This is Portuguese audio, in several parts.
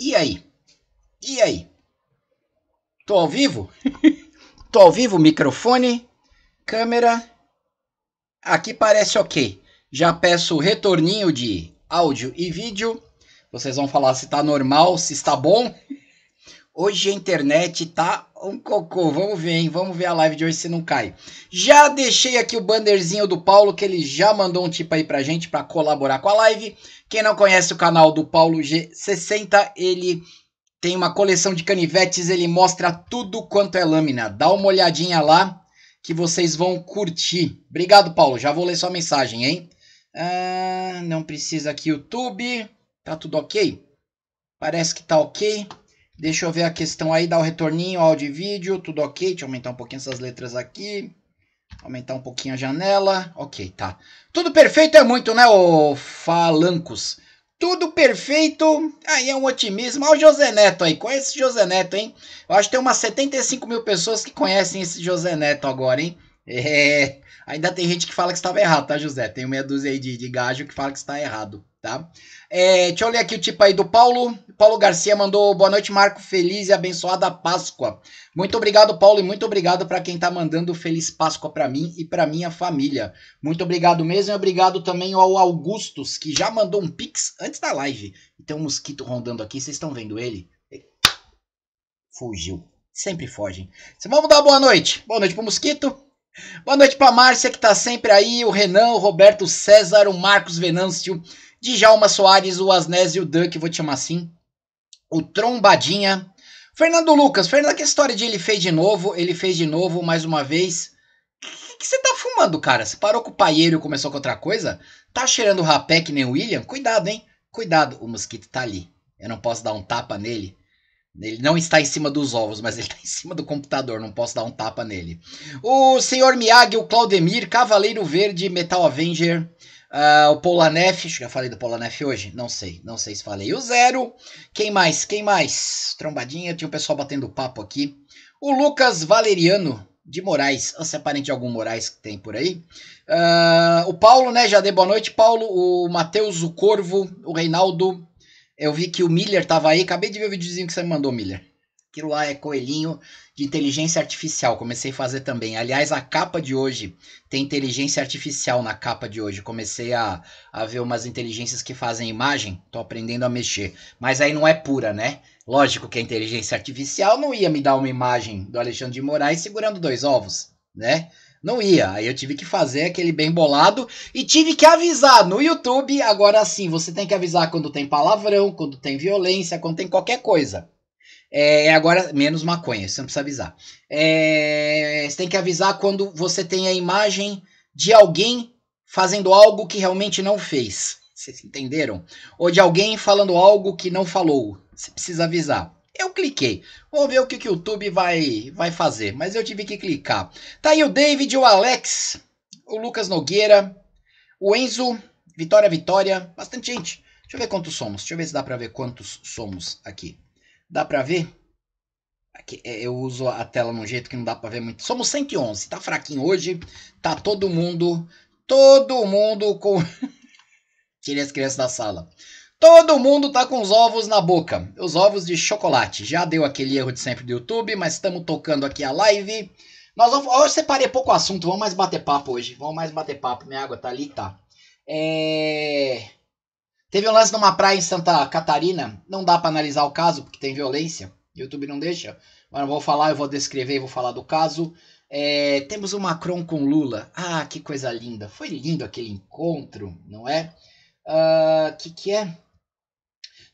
E aí? E aí? Tô ao vivo? Tô ao vivo, microfone, câmera. Aqui parece ok. Já peço o retorninho de áudio e vídeo. Vocês vão falar se tá normal, se está bom. Hoje a internet tá um cocô. Vamos ver, hein? Vamos ver a live de hoje se não cai. Já deixei aqui o bannerzinho do Paulo, que ele já mandou um tipo aí pra gente para colaborar com a live. Quem não conhece o canal do Paulo G60, ele tem uma coleção de canivetes, ele mostra tudo quanto é lâmina. Dá uma olhadinha lá que vocês vão curtir. Obrigado, Paulo. Já vou ler sua mensagem, hein? Ah, não precisa aqui YouTube. Tá tudo ok? Parece que tá ok. Deixa eu ver a questão aí, dar o retorninho, áudio e vídeo, tudo ok. Deixa eu aumentar um pouquinho essas letras aqui. Aumentar um pouquinho a janela. Ok, tá. Tudo perfeito é muito, né, ô Falancos? Tudo perfeito. Aí é um otimismo. Olha o José Neto aí. Conhece esse José Neto, hein? Eu acho que tem umas 75 mil pessoas que conhecem esse José Neto agora, hein? É. Ainda tem gente que fala que estava errado, tá, José? Tem meia dúzia aí de, de gajo que fala que está errado tá? É, deixa eu ler aqui o tipo aí do Paulo. Paulo Garcia mandou boa noite, Marco. Feliz e abençoada Páscoa. Muito obrigado, Paulo, e muito obrigado para quem tá mandando feliz Páscoa para mim e para minha família. Muito obrigado mesmo e obrigado também ao Augustus, que já mandou um pix antes da live. tem um mosquito rondando aqui, vocês estão vendo ele? Fugiu. Sempre fogem. Vamos dar boa noite. Boa noite pro mosquito. Boa noite pra Márcia, que tá sempre aí. O Renan, o Roberto, o César, o Marcos Venâncio. Djalma Soares, o Asnés e o Duck, vou te chamar assim. O Trombadinha. Fernando Lucas, Fernando, que história de ele fez de novo, ele fez de novo mais uma vez. O que, que você tá fumando, cara? Você parou com o paieiro e começou com outra coisa? Tá cheirando rapé que nem o William? Cuidado, hein? Cuidado, o mosquito tá ali. Eu não posso dar um tapa nele. Ele não está em cima dos ovos, mas ele está em cima do computador, não posso dar um tapa nele. O Senhor Miyagi, o Claudemir, Cavaleiro Verde, Metal Avenger, Uh, o Polanef, já falei do Polanef hoje? Não sei, não sei se falei. O Zero, quem mais, quem mais? Trombadinha, tinha o pessoal batendo papo aqui. O Lucas Valeriano de Moraes, ah, você se é parente de algum Moraes que tem por aí. Uh, o Paulo, né, já dei boa noite, Paulo. O Matheus, o Corvo, o Reinaldo. Eu vi que o Miller tava aí, acabei de ver o videozinho que você me mandou, Miller. Aquilo lá é coelhinho de inteligência artificial. Comecei a fazer também. Aliás, a capa de hoje tem inteligência artificial na capa de hoje. Comecei a, a ver umas inteligências que fazem imagem. Tô aprendendo a mexer. Mas aí não é pura, né? Lógico que a inteligência artificial não ia me dar uma imagem do Alexandre de Moraes segurando dois ovos, né? Não ia. Aí eu tive que fazer aquele bem bolado e tive que avisar no YouTube. Agora sim, você tem que avisar quando tem palavrão, quando tem violência, quando tem qualquer coisa. É, é, agora, menos maconha, você não precisa avisar. É, você tem que avisar quando você tem a imagem de alguém fazendo algo que realmente não fez. Vocês entenderam? Ou de alguém falando algo que não falou. Você precisa avisar. Eu cliquei. Vou ver o que, o YouTube vai, vai fazer. Mas eu tive que clicar. Tá aí o David, o Alex, o Lucas Nogueira, o Enzo, Vitória Vitória. Bastante gente. Deixa eu ver quantos somos. Deixa eu ver se dá para ver quantos somos aqui. Dá pra ver? Aqui, é, eu uso a tela num jeito que não dá pra ver muito. Somos 111, tá fraquinho hoje. Tá todo mundo, todo mundo com... Tirei as crianças da sala. Todo mundo tá com os ovos na boca. Os ovos de chocolate. Já deu aquele erro de sempre do YouTube, mas estamos tocando aqui a live. Nós vamos, eu separei pouco assunto, vamos mais bater papo hoje. Vamos mais bater papo. Minha água tá ali, tá. É... Teve um lance numa praia em Santa Catarina, não dá para analisar o caso porque tem violência, YouTube não deixa, mas não vou falar, eu vou descrever e vou falar do caso. É, temos o Macron com Lula. Ah, que coisa linda. Foi lindo aquele encontro, não é? O uh, ah, que, que é?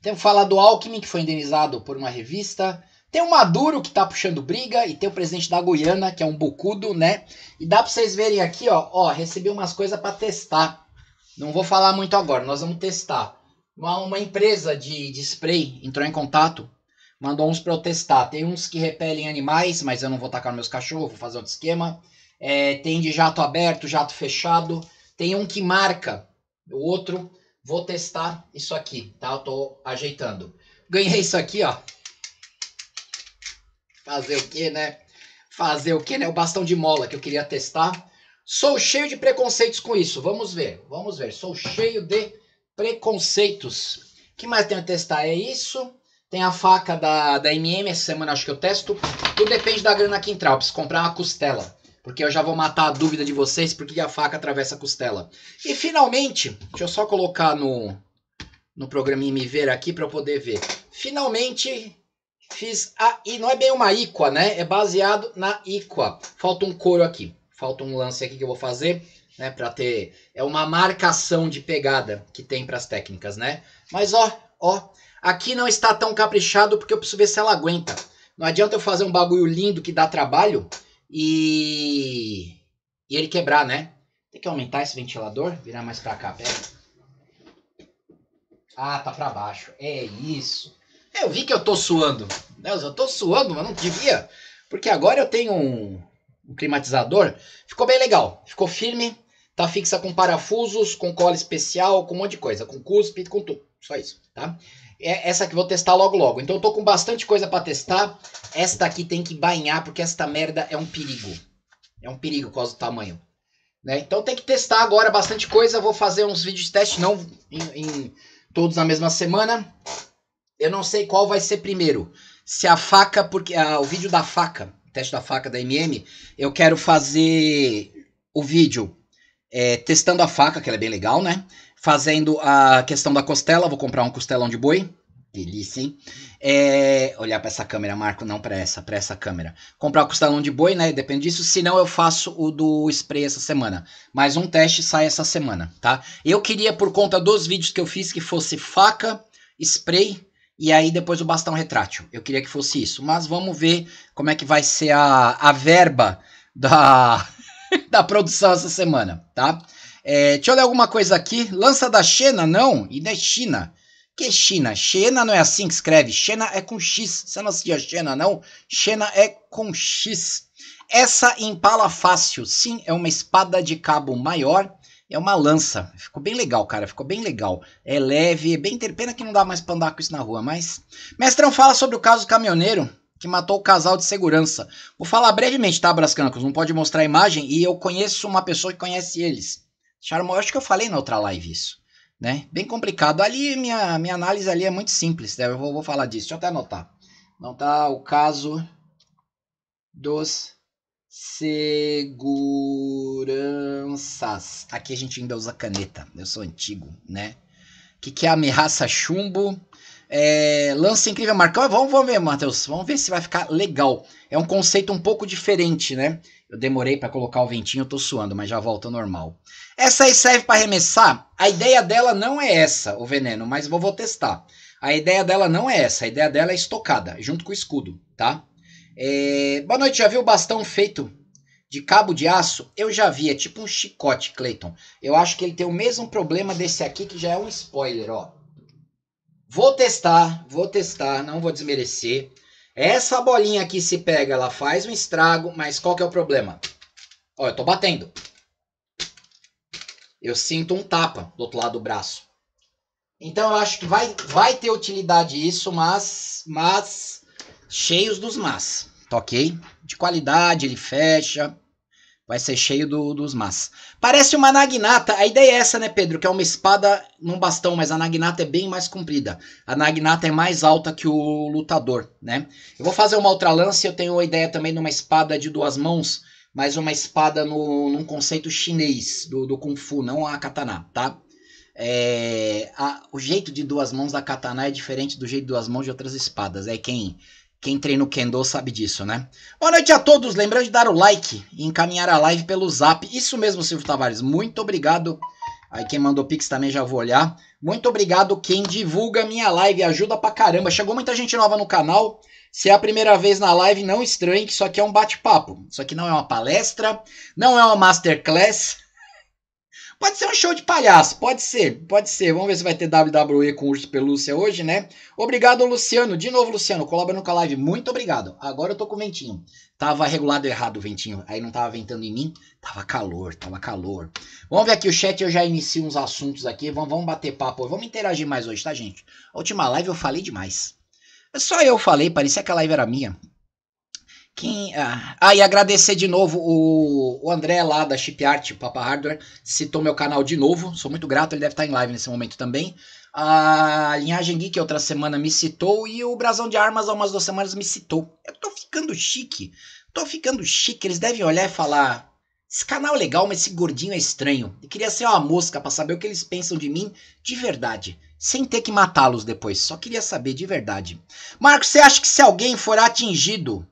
Temos falar do Alckmin, que foi indenizado por uma revista. Tem o Maduro, que tá puxando briga. E tem o presidente da Guiana, que é um bocudo, né? E dá pra vocês verem aqui, ó. Ó, recebi umas coisas para testar. Não vou falar muito agora, nós vamos testar. Uma, uma empresa de, de spray entrou em contato, mandou uns para eu testar. Tem uns que repelem animais, mas eu não vou tacar meus cachorros, vou fazer outro esquema. É, tem de jato aberto, jato fechado. Tem um que marca, o outro. Vou testar isso aqui, tá? Eu tô ajeitando. Ganhei isso aqui, ó. Fazer o quê, né? Fazer o quê, né? O bastão de mola que eu queria testar. Sou cheio de preconceitos com isso. Vamos ver, vamos ver. Sou cheio de preconceitos. O que mais tenho a testar? É isso. Tem a faca da, da MM, essa semana acho que eu testo. Tudo depende da grana que entrar. Eu preciso comprar uma costela. Porque eu já vou matar a dúvida de vocês porque a faca atravessa a costela. E finalmente, deixa eu só colocar no, no programinha me ver aqui para eu poder ver. Finalmente fiz a. E não é bem uma íqua, né? É baseado na íqua. Falta um couro aqui falta um lance aqui que eu vou fazer, né, para ter é uma marcação de pegada que tem para as técnicas, né? Mas ó, ó, aqui não está tão caprichado porque eu preciso ver se ela aguenta. Não adianta eu fazer um bagulho lindo que dá trabalho e e ele quebrar, né? Tem que aumentar esse ventilador, virar mais para cá, pera. Ah, tá para baixo. É isso. Eu vi que eu tô suando. Deus, eu tô suando, mas não devia. Porque agora eu tenho um o climatizador, ficou bem legal. Ficou firme, tá fixa com parafusos, com cola especial, com um monte de coisa, com cuspe, com tudo. Só isso, tá? É essa que vou testar logo logo. Então eu tô com bastante coisa para testar. Esta aqui tem que banhar porque esta merda é um perigo. É um perigo por causa do tamanho. Né? Então tem que testar agora bastante coisa. Vou fazer uns vídeos de teste, não em, em todos na mesma semana. Eu não sei qual vai ser primeiro. Se a faca, porque ah, o vídeo da faca teste da faca da MM, eu quero fazer o vídeo é, testando a faca, que ela é bem legal, né? Fazendo a questão da costela, vou comprar um costelão de boi. Delícia, hein? É, olhar para essa câmera, Marco, não para essa, para essa câmera. Comprar o costelão de boi, né? Depende disso. Se não, eu faço o do spray essa semana. Mas um teste sai essa semana, tá? Eu queria, por conta dos vídeos que eu fiz, que fosse faca, spray e aí depois o bastão retrátil. Eu queria que fosse isso, mas vamos ver como é que vai ser a, a verba da, da produção essa semana, tá? É, deixa eu ler alguma coisa aqui. Lança da Xena, não? E da China. Que é China? Xena não é assim que escreve. Xena é com X. Você não assistia Xena, não? Xena é com X. Essa impala fácil, sim, é uma espada de cabo maior é uma lança. Ficou bem legal, cara. Ficou bem legal. É leve, é bem. Pena que não dá mais pra andar com isso na rua, mas. Mestrão fala sobre o caso do caminhoneiro que matou o casal de segurança. Vou falar brevemente, tá, Brascancos? Não pode mostrar a imagem e eu conheço uma pessoa que conhece eles. Charmo, acho que eu falei na outra live isso. Né? Bem complicado. Ali, minha, minha análise ali é muito simples, né? Eu vou, vou falar disso. Deixa eu até anotar. Não tá o caso dos Seguranças. Aqui a gente ainda usa caneta. Eu sou antigo, né? O que, que é ameaça chumbo? É, lance incrível, Marcão. É, vamos, vamos ver, Matheus. Vamos ver se vai ficar legal. É um conceito um pouco diferente, né? Eu demorei para colocar o ventinho, eu tô suando, mas já volta ao normal. Essa aí serve para arremessar? A ideia dela não é essa, o veneno, mas vou, vou testar. A ideia dela não é essa, a ideia dela é estocada, junto com o escudo, tá? É, boa noite, já viu o bastão feito de cabo de aço? Eu já vi, é tipo um chicote, Clayton. Eu acho que ele tem o mesmo problema desse aqui, que já é um spoiler, ó. Vou testar, vou testar, não vou desmerecer. Essa bolinha aqui se pega, ela faz um estrago, mas qual que é o problema? Ó, eu tô batendo. Eu sinto um tapa do outro lado do braço. Então eu acho que vai, vai ter utilidade isso, mas, mas cheios dos mas, toquei tá ok? De qualidade, ele fecha, vai ser cheio do, dos mas. Parece uma nagnata, a ideia é essa, né, Pedro? Que é uma espada num bastão, mas a nagnata é bem mais comprida. A nagnata é mais alta que o lutador, né? Eu vou fazer uma outra lança, eu tenho a ideia também de uma espada de duas mãos, mas uma espada no, num conceito chinês do, do Kung Fu, não a katana, tá? É, a, o jeito de duas mãos da katana é diferente do jeito de duas mãos de outras espadas. É quem quem treina o Kendo sabe disso, né? Boa noite a todos. Lembrando de dar o like e encaminhar a live pelo zap. Isso mesmo, Silvio Tavares. Muito obrigado. Aí quem mandou Pix também já vou olhar. Muito obrigado quem divulga minha live. Ajuda pra caramba. Chegou muita gente nova no canal. Se é a primeira vez na live, não estranhe que isso aqui é um bate-papo. Isso aqui não é uma palestra, não é uma masterclass. Pode ser um show de palhaço, pode ser, pode ser. Vamos ver se vai ter WWE com urso pelúcia hoje, né? Obrigado, Luciano. De novo, Luciano, colaborando com a live. Muito obrigado. Agora eu tô com o ventinho. Tava regulado errado o ventinho. Aí não tava ventando em mim. Tava calor, tava calor. Vamos ver aqui o chat. Eu já inicio uns assuntos aqui. Vamos, vamos bater papo. Vamos interagir mais hoje, tá, gente? A última live eu falei demais. Só eu falei, parecia que a live era minha. Quem, ah, ah, e agradecer de novo o, o André lá da o Papa Hardware, citou meu canal de novo. Sou muito grato, ele deve estar em live nesse momento também. A Linhagem Geek outra semana me citou e o Brasão de Armas há umas duas semanas me citou. Eu tô ficando chique. Tô ficando chique. Eles devem olhar e falar: esse canal é legal, mas esse gordinho é estranho. E queria ser uma mosca para saber o que eles pensam de mim de verdade sem ter que matá-los depois. Só queria saber de verdade. Marcos, você acha que se alguém for atingido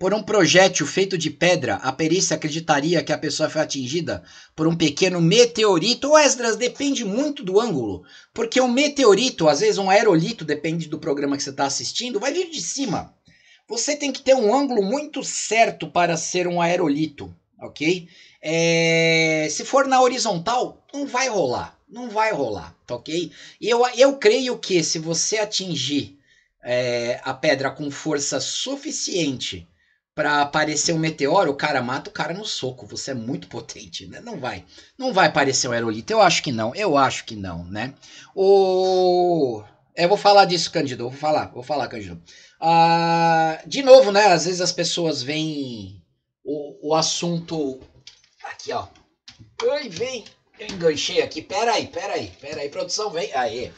por um projétil feito de pedra, a perícia acreditaria que a pessoa foi atingida por um pequeno meteorito. Ou Esdras, depende muito do ângulo. Porque um meteorito, às vezes um aerolito, depende do programa que você está assistindo, vai vir de cima. Você tem que ter um ângulo muito certo para ser um aerolito, ok? É... se for na horizontal, não vai rolar. Não vai rolar, tá ok? Eu, eu creio que se você atingir é, a pedra com força suficiente para aparecer um meteoro, o cara mata o cara no soco. Você é muito potente, né? Não vai. Não vai aparecer um aerolito. Eu acho que não. Eu acho que não, né? O... Eu vou falar disso, Cândido. Vou falar, vou falar, Cândido. Ah, de novo, né? Às vezes as pessoas veem o, o assunto. Aqui, ó. Ai, vem. Eu enganchei aqui. Peraí, peraí, peraí. Produção, vem. Aê.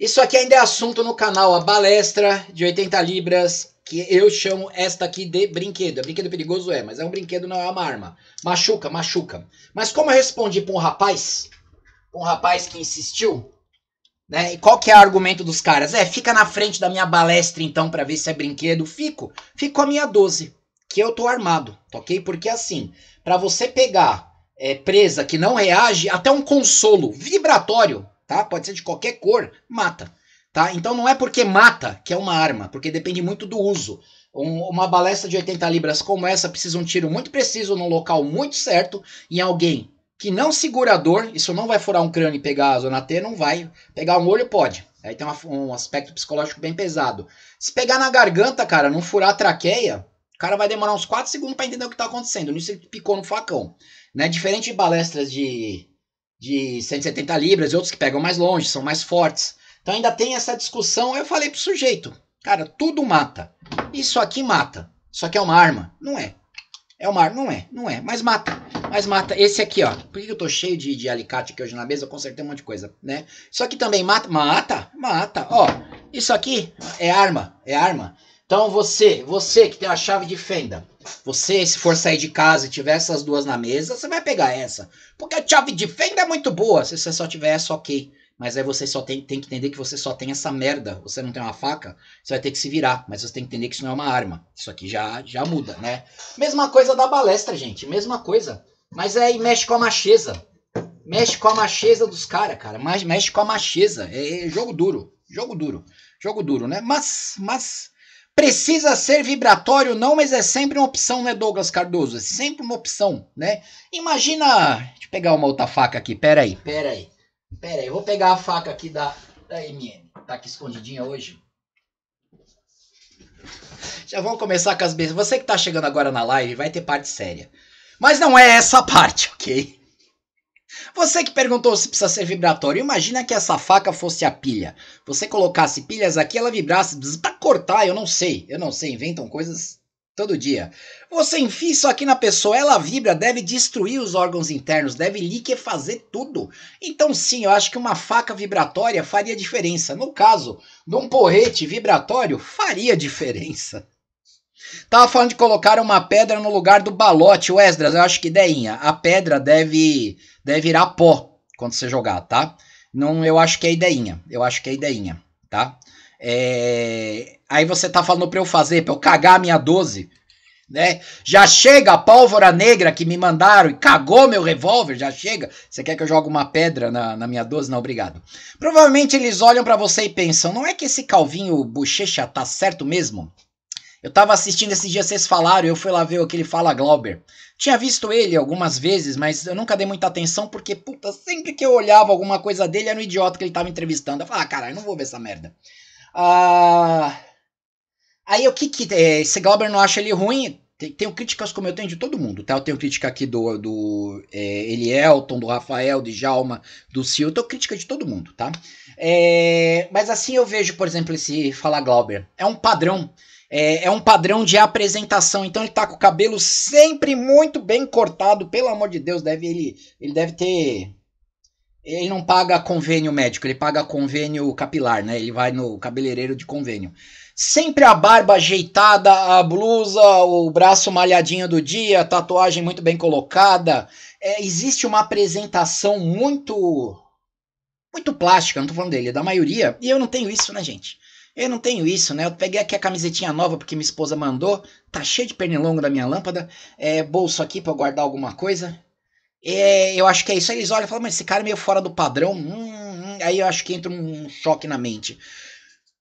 Isso aqui ainda é assunto no canal, a balestra de 80 libras que eu chamo esta aqui de brinquedo. É brinquedo perigoso, é, mas é um brinquedo, não é uma arma. Machuca, machuca. Mas como eu respondi para um rapaz, um rapaz que insistiu, né? E qual que é o argumento dos caras? É, fica na frente da minha balestra então para ver se é brinquedo. Fico, fico com a minha 12, que eu tô armado, ok? Porque assim, para você pegar é, presa que não reage, até um consolo vibratório, tá? Pode ser de qualquer cor, mata. Tá? Então não é porque mata que é uma arma, porque depende muito do uso. Um, uma balestra de 80 libras como essa precisa um tiro muito preciso num local muito certo em alguém que não segura a dor, isso não vai furar um crânio e pegar a zona T, não vai. Pegar um olho pode. Aí tem uma, um aspecto psicológico bem pesado. Se pegar na garganta, cara, não furar a traqueia, o cara vai demorar uns 4 segundos para entender o que está acontecendo. Nisso ele picou no facão. Né? Diferente de balestras de, de 170 libras e outros que pegam mais longe, são mais fortes. Então ainda tem essa discussão. Eu falei pro sujeito, cara, tudo mata. Isso aqui mata. Isso aqui é uma arma? Não é. É uma arma? Não é, não é. Mas mata. Mas mata. Esse aqui, ó. Por que eu tô cheio de, de alicate aqui hoje na mesa? Eu consertei um monte de coisa, né? Isso aqui também mata? Mata, mata. Ó, isso aqui é arma. É arma. Então você, você que tem a chave de fenda, você se for sair de casa e tiver essas duas na mesa, você vai pegar essa. Porque a chave de fenda é muito boa, se você só tiver essa, ok mas aí você só tem, tem que entender que você só tem essa merda, você não tem uma faca, você vai ter que se virar, mas você tem que entender que isso não é uma arma. Isso aqui já, já muda, né? Mesma coisa da balestra, gente, mesma coisa. Mas aí é, mexe com a macheza. Mexe com a macheza dos caras, cara. Mas mexe com a macheza. É, é jogo duro. Jogo duro. Jogo duro, né? Mas, mas. Precisa ser vibratório, não, mas é sempre uma opção, né, Douglas Cardoso? É sempre uma opção, né? Imagina. Deixa eu pegar uma outra faca aqui. Pera aí, pera aí. Pera aí, eu vou pegar a faca aqui da, da MN. Tá aqui escondidinha hoje. Já vamos começar com as bestas. Você que tá chegando agora na live, vai ter parte séria. Mas não é essa parte, ok? Você que perguntou se precisa ser vibratório, imagina que essa faca fosse a pilha. Você colocasse pilhas aqui, ela vibrasse para cortar, eu não sei, eu não sei, inventam coisas todo dia. Você enfia isso aqui na pessoa, ela vibra, deve destruir os órgãos internos, deve liquefazer tudo. Então, sim, eu acho que uma faca vibratória faria diferença. No caso, de um porrete vibratório, faria diferença. Tava falando de colocar uma pedra no lugar do balote, o Esdras, eu acho que ideinha. A pedra deve, deve virar pó quando você jogar, tá? Não, eu acho que é ideinha. Eu acho que é ideinha, tá? É... Aí você tá falando pra eu fazer, pra eu cagar a minha 12, né? Já chega a pólvora negra que me mandaram e cagou meu revólver, já chega. Você quer que eu jogue uma pedra na, na minha 12? Não, obrigado. Provavelmente eles olham para você e pensam, não é que esse Calvinho Bochecha tá certo mesmo? Eu tava assistindo esses dias, vocês falaram, eu fui lá ver aquele Fala Glauber. Tinha visto ele algumas vezes, mas eu nunca dei muita atenção, porque, puta, sempre que eu olhava alguma coisa dele, era um idiota que ele tava entrevistando. Eu falava, ah, caralho, não vou ver essa merda. Ah, aí o que que. É, se Glauber não acha ele ruim, tem, tenho críticas como eu tenho de todo mundo, tá? Eu tenho crítica aqui do, do é, Elielton, do Rafael, de Jalma, do Sil, eu tenho crítica de todo mundo, tá? É, mas assim eu vejo, por exemplo, esse falar Glauber. É um padrão. É, é, um padrão de apresentação. Então ele tá com o cabelo sempre muito bem cortado. Pelo amor de Deus, deve ele, ele deve ter ele não paga convênio médico, ele paga convênio capilar, né? Ele vai no cabeleireiro de convênio. Sempre a barba ajeitada, a blusa, o braço malhadinho do dia, tatuagem muito bem colocada. É, existe uma apresentação muito. muito plástica, não tô falando dele, é da maioria. E eu não tenho isso, né, gente? Eu não tenho isso, né? Eu peguei aqui a camisetinha nova porque minha esposa mandou. Tá cheio de pernilongo da minha lâmpada. É, bolso aqui para guardar alguma coisa. É, eu acho que é isso. Aí eles olham e falam, mas esse cara é meio fora do padrão. Hum, hum. hum. Aí eu acho que entra um choque na mente.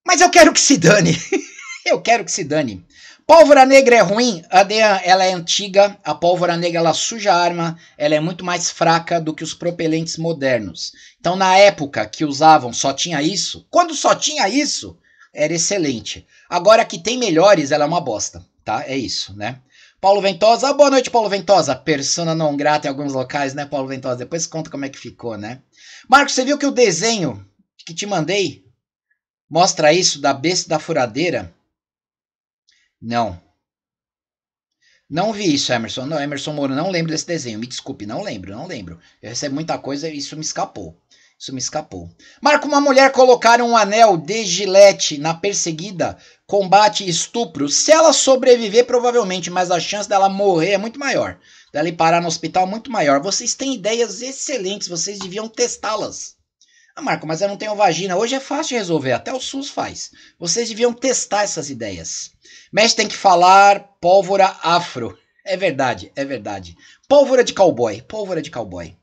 Mas eu quero que se dane. eu quero que se dane. Pólvora negra é ruim? A Dean, ela é antiga. A pólvora negra, ela suja a arma. Ela é muito mais fraca do que os propelentes modernos. Então, na época que usavam, só tinha isso. Quando só tinha isso, era excelente. Agora que tem melhores, ela é uma bosta, tá? É isso, né? Paulo Ventosa, boa noite, Paulo Ventosa. Persona não grata em alguns locais, né, Paulo Ventosa? Depois conta como é que ficou, né? Marcos, você viu que o desenho que te mandei mostra isso da besta da furadeira? Não. Não vi isso, Emerson. Não, Emerson Moro, não lembro desse desenho. Me desculpe, não lembro, não lembro. Eu recebo muita coisa e isso me escapou. Isso me escapou. Marco, uma mulher colocar um anel de gilete na perseguida combate estupro. Se ela sobreviver, provavelmente, mas a chance dela morrer é muito maior. Dela ir parar no hospital é muito maior. Vocês têm ideias excelentes, vocês deviam testá-las. Ah, Marco, mas eu não tenho vagina. Hoje é fácil de resolver, até o SUS faz. Vocês deviam testar essas ideias. Mesh tem que falar pólvora afro. É verdade, é verdade. Pólvora de cowboy, pólvora de cowboy.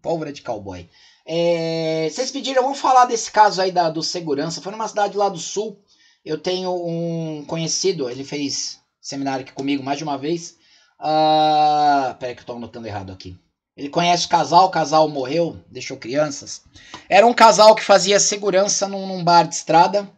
Pólvora de cowboy. É, vocês pediram, vamos falar desse caso aí da, do segurança. Foi numa cidade lá do sul. Eu tenho um conhecido, ele fez seminário aqui comigo mais de uma vez. Uh, peraí que eu tô anotando errado aqui. Ele conhece o casal, o casal morreu, deixou crianças. Era um casal que fazia segurança num, num bar de estrada.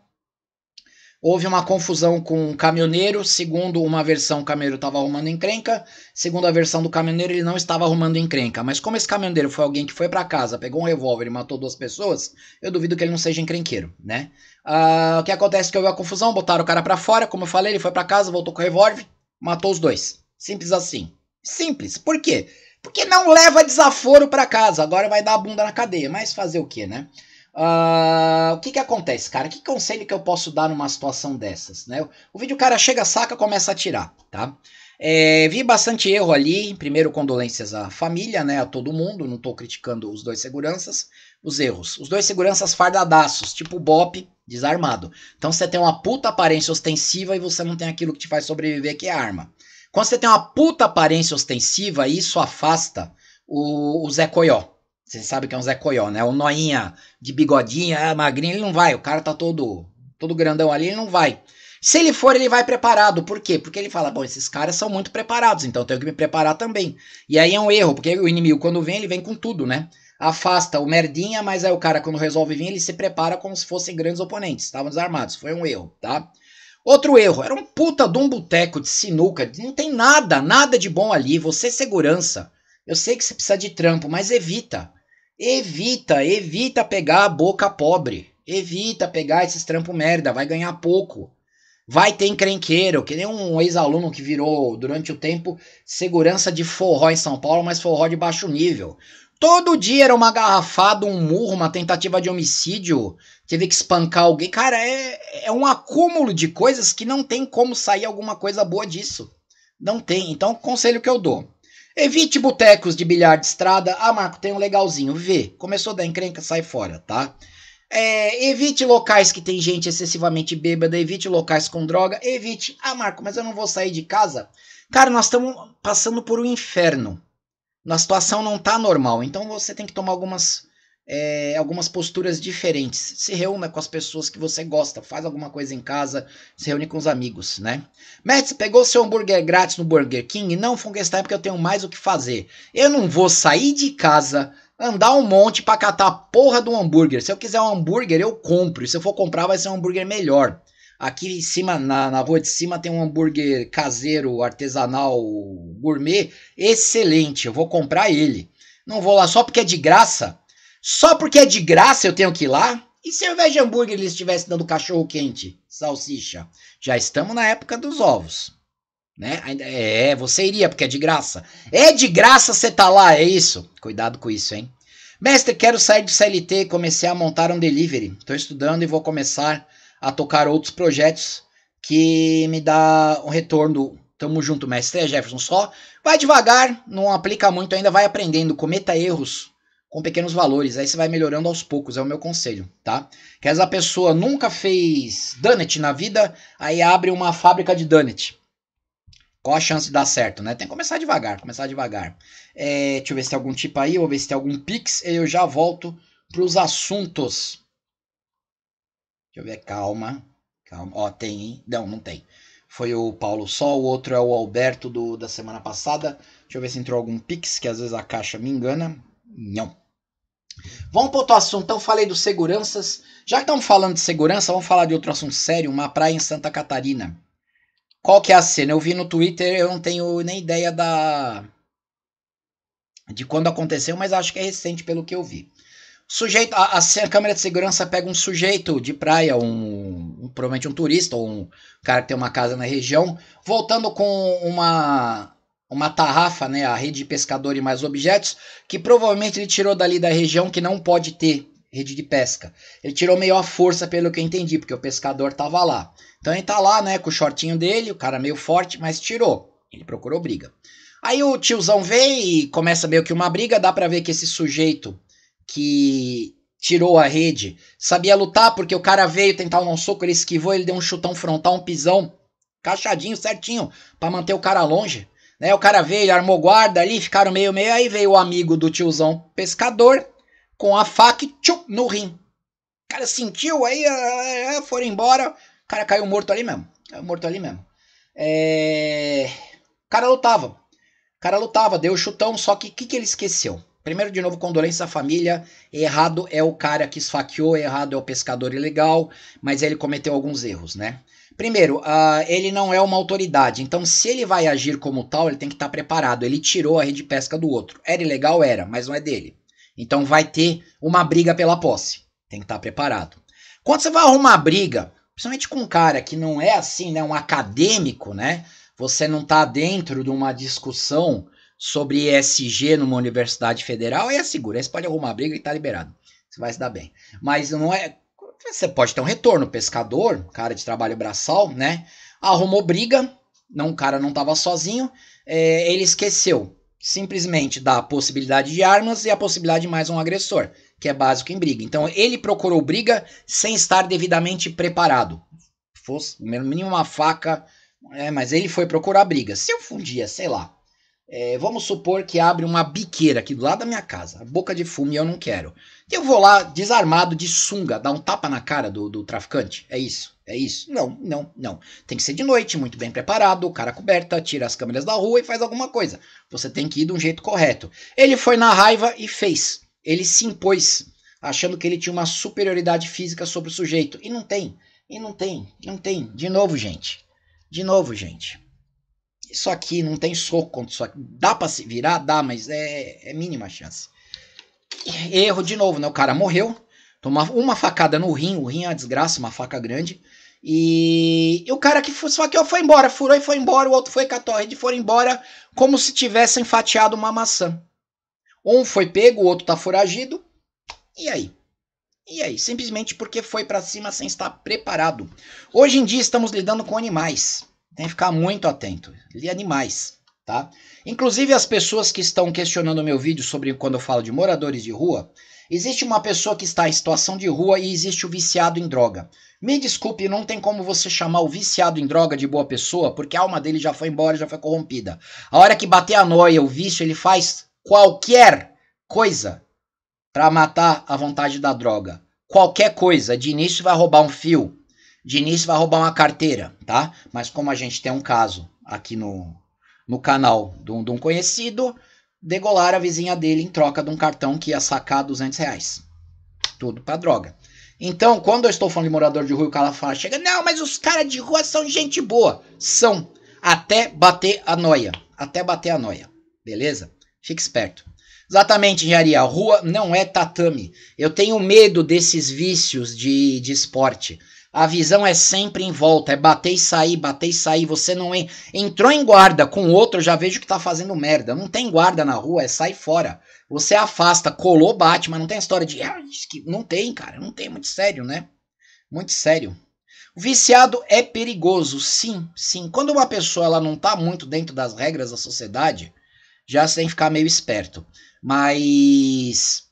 Houve uma confusão com um caminhoneiro. Segundo uma versão, o caminhoneiro estava arrumando encrenca. Segundo a versão do caminhoneiro, ele não estava arrumando encrenca. Mas como esse caminhoneiro foi alguém que foi para casa, pegou um revólver e matou duas pessoas, eu duvido que ele não seja encrenqueiro, né? Ah, o que acontece é que houve a confusão, botaram o cara para fora. Como eu falei, ele foi para casa, voltou com o revólver, matou os dois. Simples assim. Simples. Por quê? Porque não leva desaforo para casa. Agora vai dar a bunda na cadeia. Mas fazer o quê, né? Ah, o que que acontece, cara? Que conselho que eu posso dar numa situação dessas, né? O vídeo, cara, chega, saca, começa a tirar, tá? É, vi bastante erro ali. Primeiro, condolências à família, né? A todo mundo. Não tô criticando os dois seguranças. Os erros. Os dois seguranças fardadaços, tipo Bop, desarmado. Então você tem uma puta aparência ostensiva e você não tem aquilo que te faz sobreviver, que é arma. Quando você tem uma puta aparência ostensiva, isso afasta o, o Zé Coió você sabe que é um Zé Coió, né? O noinha de bigodinha, é magrinho, ele não vai. O cara tá todo, todo grandão ali, ele não vai. Se ele for, ele vai preparado. Por quê? Porque ele fala, bom, esses caras são muito preparados, então eu tenho que me preparar também. E aí é um erro, porque o inimigo quando vem, ele vem com tudo, né? Afasta o merdinha, mas aí o cara quando resolve vir, ele se prepara como se fossem grandes oponentes. Estavam desarmados, foi um erro, tá? Outro erro, era um puta de um boteco de sinuca, não tem nada, nada de bom ali, você segurança. Eu sei que você precisa de trampo, mas evita evita, evita pegar a boca pobre. Evita pegar esses trampos merda, vai ganhar pouco. Vai ter encrenqueiro, que nem um ex-aluno que virou, durante o tempo, segurança de forró em São Paulo, mas forró de baixo nível. Todo dia era uma garrafada, um murro, uma tentativa de homicídio, teve que espancar alguém. Cara, é, é um acúmulo de coisas que não tem como sair alguma coisa boa disso. Não tem. Então, o conselho que eu dou: Evite botecos de bilhar de estrada. Ah, Marco, tem um legalzinho. Vê. Começou da encrenca, sai fora, tá? É, evite locais que tem gente excessivamente bêbada, evite locais com droga, evite. Ah, Marco, mas eu não vou sair de casa. Cara, nós estamos passando por um inferno. A situação não tá normal, então você tem que tomar algumas é, algumas posturas diferentes. Se reúna com as pessoas que você gosta, faz alguma coisa em casa, se reúne com os amigos, né? Mertz pegou seu hambúrguer grátis no Burger King? Não, Funkenstein, porque eu tenho mais o que fazer. Eu não vou sair de casa, andar um monte pra catar a porra do hambúrguer. Se eu quiser um hambúrguer, eu compro. E se eu for comprar, vai ser um hambúrguer melhor. Aqui em cima, na, na rua de cima, tem um hambúrguer caseiro, artesanal, gourmet, excelente. Eu vou comprar ele. Não vou lá só porque é de graça só porque é de graça eu tenho que ir lá? E se ao invés de hambúrguer eles estivesse dando cachorro quente, salsicha? Já estamos na época dos ovos. Né? É, você iria porque é de graça. É de graça você tá lá, é isso? Cuidado com isso, hein? Mestre, quero sair do CLT e comecei a montar um delivery. Estou estudando e vou começar a tocar outros projetos que me dá um retorno. Tamo junto, mestre é Jefferson. Só vai devagar, não aplica muito ainda, vai aprendendo, cometa erros com pequenos valores. Aí você vai melhorando aos poucos, é o meu conselho, tá? Que essa pessoa nunca fez donut na vida, aí abre uma fábrica de donut. Qual a chance de dar certo, né? Tem que começar devagar, começar devagar. É, deixa eu ver se tem algum tipo aí, ou ver se tem algum pix, e eu já volto para os assuntos. Deixa eu ver, calma. Calma. Ó, tem, hein? Não, não tem. Foi o Paulo Sol, o outro é o Alberto do, da semana passada. Deixa eu ver se entrou algum pix, que às vezes a caixa me engana. Não. Vamos para outro assunto. Então, falei dos seguranças. Já que estamos falando de segurança, vamos falar de outro assunto sério. Uma praia em Santa Catarina. Qual que é a cena? Eu vi no Twitter, eu não tenho nem ideia da de quando aconteceu, mas acho que é recente pelo que eu vi. Sujeito, a, a, a câmera de segurança pega um sujeito de praia, um, um, provavelmente um turista ou um cara que tem uma casa na região, voltando com uma uma tarrafa, né, a rede de pescador e mais objetos, que provavelmente ele tirou dali da região que não pode ter rede de pesca. Ele tirou meio à força, pelo que eu entendi, porque o pescador tava lá. Então ele tá lá, né, com o shortinho dele, o cara meio forte, mas tirou. Ele procurou briga. Aí o tiozão vem e começa meio que uma briga, dá para ver que esse sujeito que tirou a rede sabia lutar, porque o cara veio tentar um soco, ele esquivou, ele deu um chutão frontal, um pisão, cachadinho, certinho, para manter o cara longe. Né? O cara veio, armou guarda ali, ficaram meio meio, aí veio o amigo do tiozão pescador com a faca tchum, no rim. O cara sentiu, aí ah, ah, ah, foram embora, o cara caiu morto ali mesmo. Caiu morto ali mesmo. É... O cara lutava. O cara lutava, deu chutão, só que o que, que ele esqueceu? Primeiro, de novo, condolência à família. Errado é o cara que esfaqueou, errado é o pescador ilegal, mas ele cometeu alguns erros, né? Primeiro, uh, ele não é uma autoridade, então se ele vai agir como tal, ele tem que estar tá preparado. Ele tirou a rede de pesca do outro. Era ilegal? Era, mas não é dele. Então vai ter uma briga pela posse. Tem que estar tá preparado. Quando você vai arrumar briga, principalmente com um cara que não é assim, né, um acadêmico, né? Você não está dentro de uma discussão sobre ESG numa universidade federal, aí é seguro. Aí você pode arrumar briga e está liberado. Você vai se dar bem. Mas não é você pode ter um retorno. Pescador, cara de trabalho braçal, né? Arrumou briga, não, o cara não estava sozinho, é, ele esqueceu simplesmente da possibilidade de armas e a possibilidade de mais um agressor, que é básico em briga. Então ele procurou briga sem estar devidamente preparado. Fosse nenhuma faca, é, mas ele foi procurar briga. Se eu fundia, sei lá, é, vamos supor que abre uma biqueira aqui do lado da minha casa, boca de fumo e eu não quero. Eu vou lá desarmado de sunga, dar um tapa na cara do, do traficante? É isso? É isso? Não, não, não. Tem que ser de noite, muito bem preparado, o cara coberta, tira as câmeras da rua e faz alguma coisa. Você tem que ir de um jeito correto. Ele foi na raiva e fez. Ele se impôs, achando que ele tinha uma superioridade física sobre o sujeito. E não tem, e não tem, não tem. De novo, gente. De novo, gente. Isso aqui não tem soco contra isso aqui. Dá pra se virar? Dá, mas é, é mínima chance erro de novo, né? O cara morreu, tomou uma facada no rim, o rim é uma desgraça, uma faca grande. E, e o cara que foi, só que foi embora, furou e foi embora, o outro foi com a torre e foram embora como se tivessem fatiado uma maçã. Um foi pego, o outro tá foragido. E aí? E aí? Simplesmente porque foi para cima sem estar preparado. Hoje em dia estamos lidando com animais. Tem que ficar muito atento. Li animais tá? Inclusive as pessoas que estão questionando meu vídeo sobre quando eu falo de moradores de rua, existe uma pessoa que está em situação de rua e existe o viciado em droga. Me desculpe, não tem como você chamar o viciado em droga de boa pessoa, porque a alma dele já foi embora, já foi corrompida. A hora que bater a noia, o vício, ele faz qualquer coisa para matar a vontade da droga. Qualquer coisa, de início vai roubar um fio, de início vai roubar uma carteira, tá? Mas como a gente tem um caso aqui no no canal de um, de um conhecido, degolar a vizinha dele em troca de um cartão que ia sacar 200 reais. Tudo para droga. Então, quando eu estou falando de morador de rua, o cara fala, chega, não, mas os caras de rua são gente boa. São. Até bater a noia. Até bater a noia. Beleza? Fique esperto. Exatamente, engenharia. Rua não é tatame. Eu tenho medo desses vícios de, de esporte. A visão é sempre em volta, é bater e sair, bater e sair. Você não en... entrou em guarda com outro, já vejo que tá fazendo merda. Não tem guarda na rua, é sai fora. Você afasta, colou, bate, mas não tem história de. Ah, não tem, cara, não tem. Muito sério, né? Muito sério. O viciado é perigoso, sim, sim. Quando uma pessoa ela não tá muito dentro das regras da sociedade, já você tem que ficar meio esperto. Mas.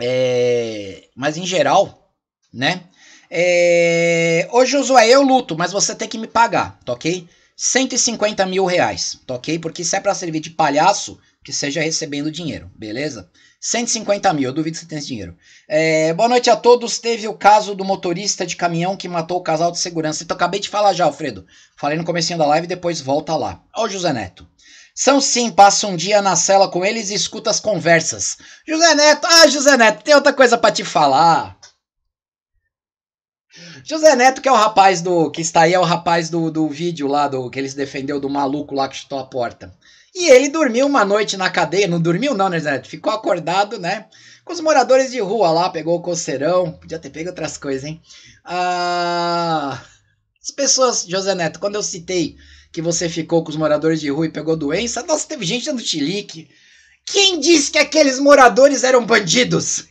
É, mas em geral, né? É... Ô Josué, eu luto, mas você tem que me pagar, tá ok? 150 mil reais, tá ok? Porque se é pra servir de palhaço, que seja recebendo dinheiro, beleza? 150 mil, eu duvido que você tenha esse dinheiro. É, boa noite a todos. Teve o caso do motorista de caminhão que matou o casal de segurança. Então, acabei de falar já, Alfredo. Falei no comecinho da live, depois volta lá. Ó, José Neto. São sim, passa um dia na cela com eles e escuta as conversas. José Neto, ah, José Neto, tem outra coisa para te falar. José Neto, que é o rapaz do. que está aí, é o rapaz do, do vídeo lá, do que ele se defendeu do maluco lá que chutou a porta. E ele dormiu uma noite na cadeia, não dormiu não, né, José Neto? Ficou acordado, né? Com os moradores de rua lá, pegou o coceirão, podia ter pego outras coisas, hein? Ah, as pessoas, José Neto, quando eu citei que você ficou com os moradores de rua e pegou doença, nossa, teve gente dando chilique. Quem disse que aqueles moradores eram bandidos?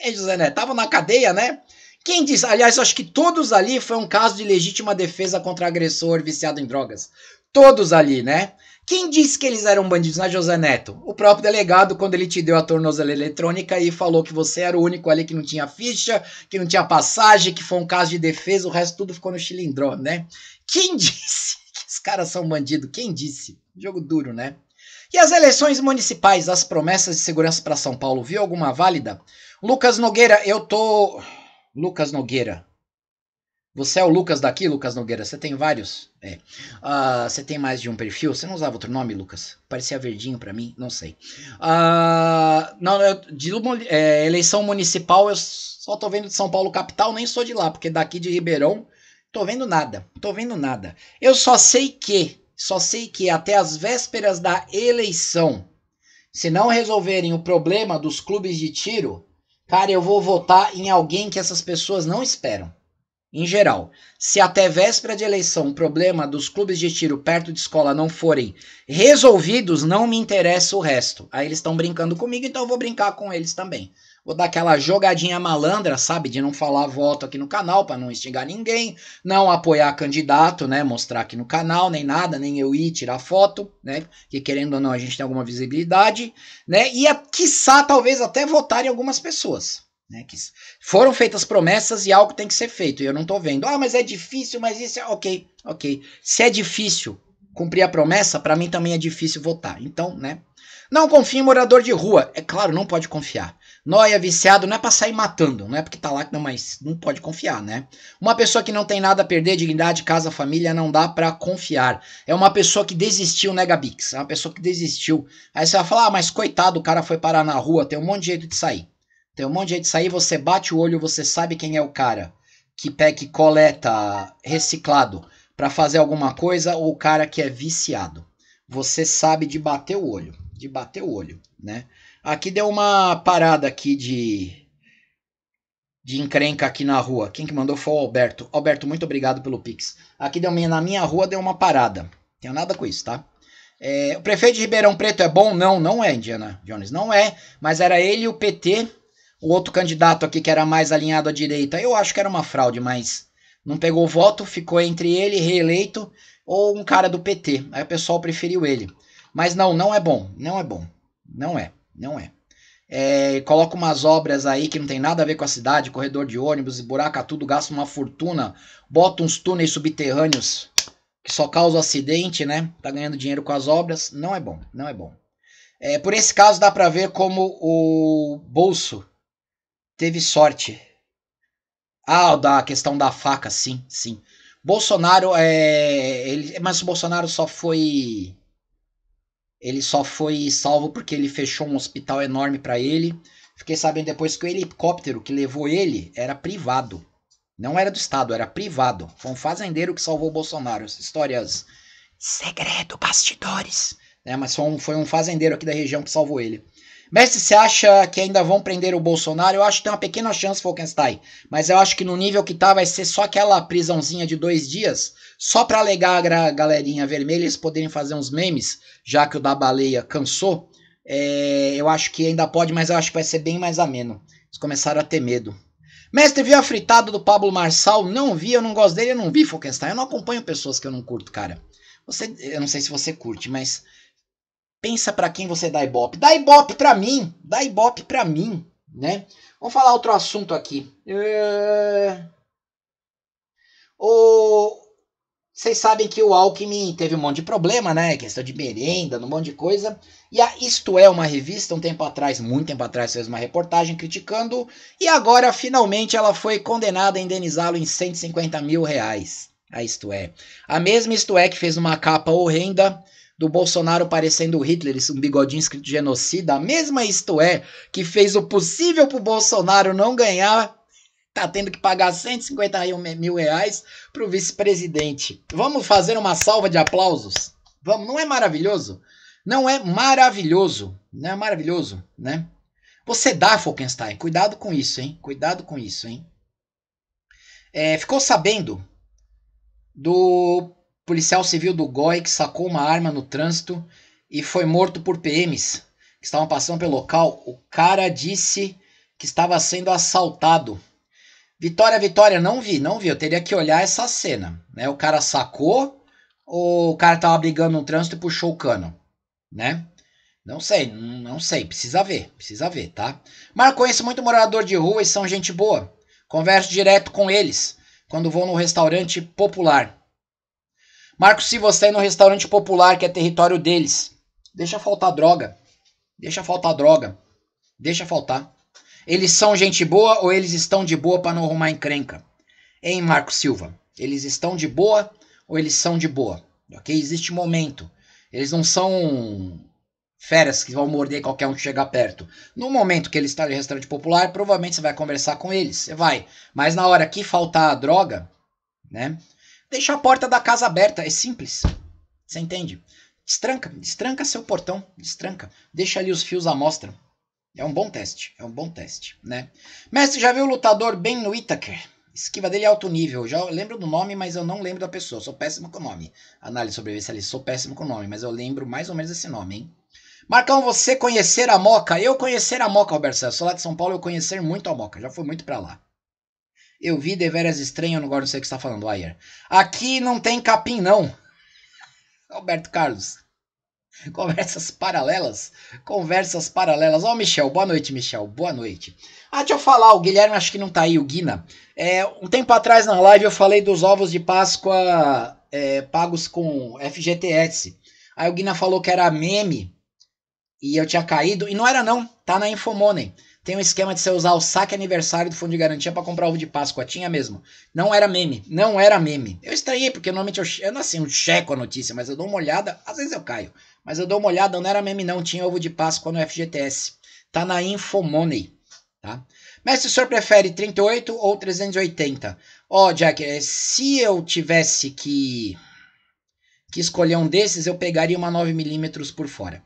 É, José Neto, estavam na cadeia, né? Quem disse? Aliás, eu acho que todos ali foi um caso de legítima defesa contra agressor viciado em drogas. Todos ali, né? Quem disse que eles eram bandidos, né, José Neto? O próprio delegado, quando ele te deu a tornozela eletrônica e falou que você era o único ali que não tinha ficha, que não tinha passagem, que foi um caso de defesa, o resto tudo ficou no chilindrão, né? Quem disse que os caras são bandidos? Quem disse? Jogo duro, né? E as eleições municipais, as promessas de segurança para São Paulo, viu alguma válida? Lucas Nogueira, eu tô Lucas Nogueira. Você é o Lucas daqui, Lucas Nogueira? Você tem vários? É. Uh, você tem mais de um perfil? Você não usava outro nome, Lucas? Parecia verdinho para mim, não sei. Uh, não, eu, de é, eleição municipal eu só tô vendo de São Paulo capital, nem sou de lá, porque daqui de Ribeirão tô vendo nada, tô vendo nada. Eu só sei que, só sei que até as vésperas da eleição, se não resolverem o problema dos clubes de tiro, Cara, eu vou votar em alguém que essas pessoas não esperam. Em geral, se até véspera de eleição o problema dos clubes de tiro perto de escola não forem resolvidos, não me interessa o resto. Aí eles estão brincando comigo, então eu vou brincar com eles também. Vou dar aquela jogadinha malandra, sabe? De não falar voto aqui no canal para não instigar ninguém, não apoiar candidato, né? Mostrar aqui no canal, nem nada, nem eu ir tirar foto, né? Que querendo ou não, a gente tem alguma visibilidade, né? E a, quiçá, talvez até votar em algumas pessoas. Né, que foram feitas promessas e algo tem que ser feito. E eu não estou vendo. Ah, mas é difícil, mas isso é ok, ok. Se é difícil cumprir a promessa, para mim também é difícil votar. Então, né? Não confie em morador de rua. É claro, não pode confiar. Noia viciado não é pra sair matando, não é porque tá lá que não, mas não pode confiar, né? Uma pessoa que não tem nada a perder, dignidade, casa, família, não dá para confiar. É uma pessoa que desistiu, né, Gabix? É uma pessoa que desistiu. Aí você vai falar, ah, mas coitado, o cara foi parar na rua, tem um monte de jeito de sair. Tem um monte de jeito de sair, você bate o olho, você sabe quem é o cara que pega e coleta reciclado para fazer alguma coisa ou o cara que é viciado. Você sabe de bater o olho, de bater o olho, né? Aqui deu uma parada aqui de de encrenca aqui na rua. Quem que mandou foi o Alberto. Alberto, muito obrigado pelo Pix. Aqui deu, na minha rua deu uma parada. Tenho nada com isso, tá? É, o prefeito de Ribeirão Preto é bom? Não, não é, Indiana Jones, não é. Mas era ele e o PT, o outro candidato aqui que era mais alinhado à direita. Eu acho que era uma fraude, mas não pegou voto, ficou entre ele, reeleito, ou um cara do PT. Aí o pessoal preferiu ele. Mas não, não é bom, não é bom, não é. Não é. é. Coloca umas obras aí que não tem nada a ver com a cidade, corredor de ônibus, buraca tudo, gasta uma fortuna, bota uns túneis subterrâneos que só causam acidente, né? Tá ganhando dinheiro com as obras. Não é bom, não é bom. É, por esse caso dá para ver como o bolso teve sorte. Ah, da questão da faca, sim, sim. Bolsonaro é, ele, mas o Bolsonaro só foi ele só foi salvo porque ele fechou um hospital enorme para ele. Fiquei sabendo depois que o helicóptero que levou ele era privado. Não era do Estado, era privado. Foi um fazendeiro que salvou o Bolsonaro. Histórias segredo, bastidores. É, mas foi um, foi um fazendeiro aqui da região que salvou ele. Mestre, você acha que ainda vão prender o Bolsonaro? Eu acho que tem uma pequena chance, Falkenstein. Mas eu acho que no nível que tá, vai ser só aquela prisãozinha de dois dias só para alegar a galerinha vermelha, eles poderem fazer uns memes, já que o da baleia cansou. É, eu acho que ainda pode, mas eu acho que vai ser bem mais ameno. Eles começaram a ter medo. Mestre, viu a fritada do Pablo Marçal? Não vi, eu não gosto dele, eu não vi, Fokenstein. Eu não acompanho pessoas que eu não curto, cara. Você, eu não sei se você curte, mas pensa para quem você dá ibope. Dá ibope pra mim, dá ibope pra mim, né? Vamos falar outro assunto aqui. É... O... Vocês sabem que o Alckmin teve um monte de problema, né? Questão de merenda, um monte de coisa. E a Isto é uma revista, um tempo atrás, muito tempo atrás, fez uma reportagem criticando. E agora, finalmente, ela foi condenada a indenizá-lo em 150 mil reais. A Isto é. A mesma Isto é que fez uma capa horrenda do Bolsonaro parecendo o Hitler, um bigodinho escrito genocida. A mesma Isto é que fez o possível pro Bolsonaro não ganhar está tendo que pagar 151 mil reais para o vice-presidente. Vamos fazer uma salva de aplausos? Vamos, não é maravilhoso? Não é maravilhoso, não é maravilhoso, né? Você dá, Falkenstein, cuidado com isso, hein? Cuidado com isso, hein? É, ficou sabendo do policial civil do GOI que sacou uma arma no trânsito e foi morto por PMs que estavam passando pelo local. O cara disse que estava sendo assaltado. Vitória, Vitória, não vi, não vi. Eu teria que olhar essa cena, né? O cara sacou ou o cara tava brigando no trânsito e puxou o cano, né? Não sei, não sei. Precisa ver, precisa ver, tá? Mas conheço muito morador de rua e são gente boa. Converso direto com eles quando vou no restaurante popular. Marco, se você é no restaurante popular, que é território deles, deixa faltar droga. Deixa faltar droga. Deixa faltar. Eles são gente boa ou eles estão de boa para não arrumar encrenca? Hein, Marco Silva? Eles estão de boa ou eles são de boa? Ok? Existe momento. Eles não são feras que vão morder qualquer um que chegar perto. No momento que ele está no restaurante popular, provavelmente você vai conversar com eles. Você vai. Mas na hora que faltar a droga, né? Deixa a porta da casa aberta. É simples. Você entende? Destranca, destranca seu portão, destranca. Deixa ali os fios à mostra. É um bom teste, é um bom teste, né? Mestre já viu o lutador Ben Whittaker? Esquiva dele é alto nível. Já lembro do nome, mas eu não lembro da pessoa. Sou péssimo com o nome. Análise sobrevivência ali. Sou péssimo com o nome, mas eu lembro mais ou menos esse nome, hein? Marcão, você conhecer a Moca? Eu conhecer a Moca, Roberto Sou lá de São Paulo, eu conhecer muito a Moca. Já fui muito para lá. Eu vi deveras estranho, agora não sei o que está falando, Ayer. Aqui não tem capim, não. Roberto Carlos. Conversas paralelas. Conversas paralelas. Ó, oh, Michel, boa noite, Michel. Boa noite. Ah, deixa eu falar, o Guilherme acho que não tá aí, o Guina. É, um tempo atrás na live eu falei dos ovos de Páscoa é, pagos com FGTS. Aí o Guina falou que era meme e eu tinha caído. E não era não, tá na Infomoney. Tem um esquema de você usar o saque aniversário do fundo de garantia para comprar ovo de Páscoa. Tinha mesmo. Não era meme. Não era meme. Eu estranhei, porque normalmente eu, eu não assim, eu checo a notícia, mas eu dou uma olhada, às vezes eu caio. Mas eu dou uma olhada, não era meme não, tinha ovo de Páscoa no FGTS. Tá na Infomoney, tá? Mestre, o senhor prefere 38 ou 380? Ó, oh, Jack, eh, se eu tivesse que, que escolher um desses, eu pegaria uma 9mm por fora.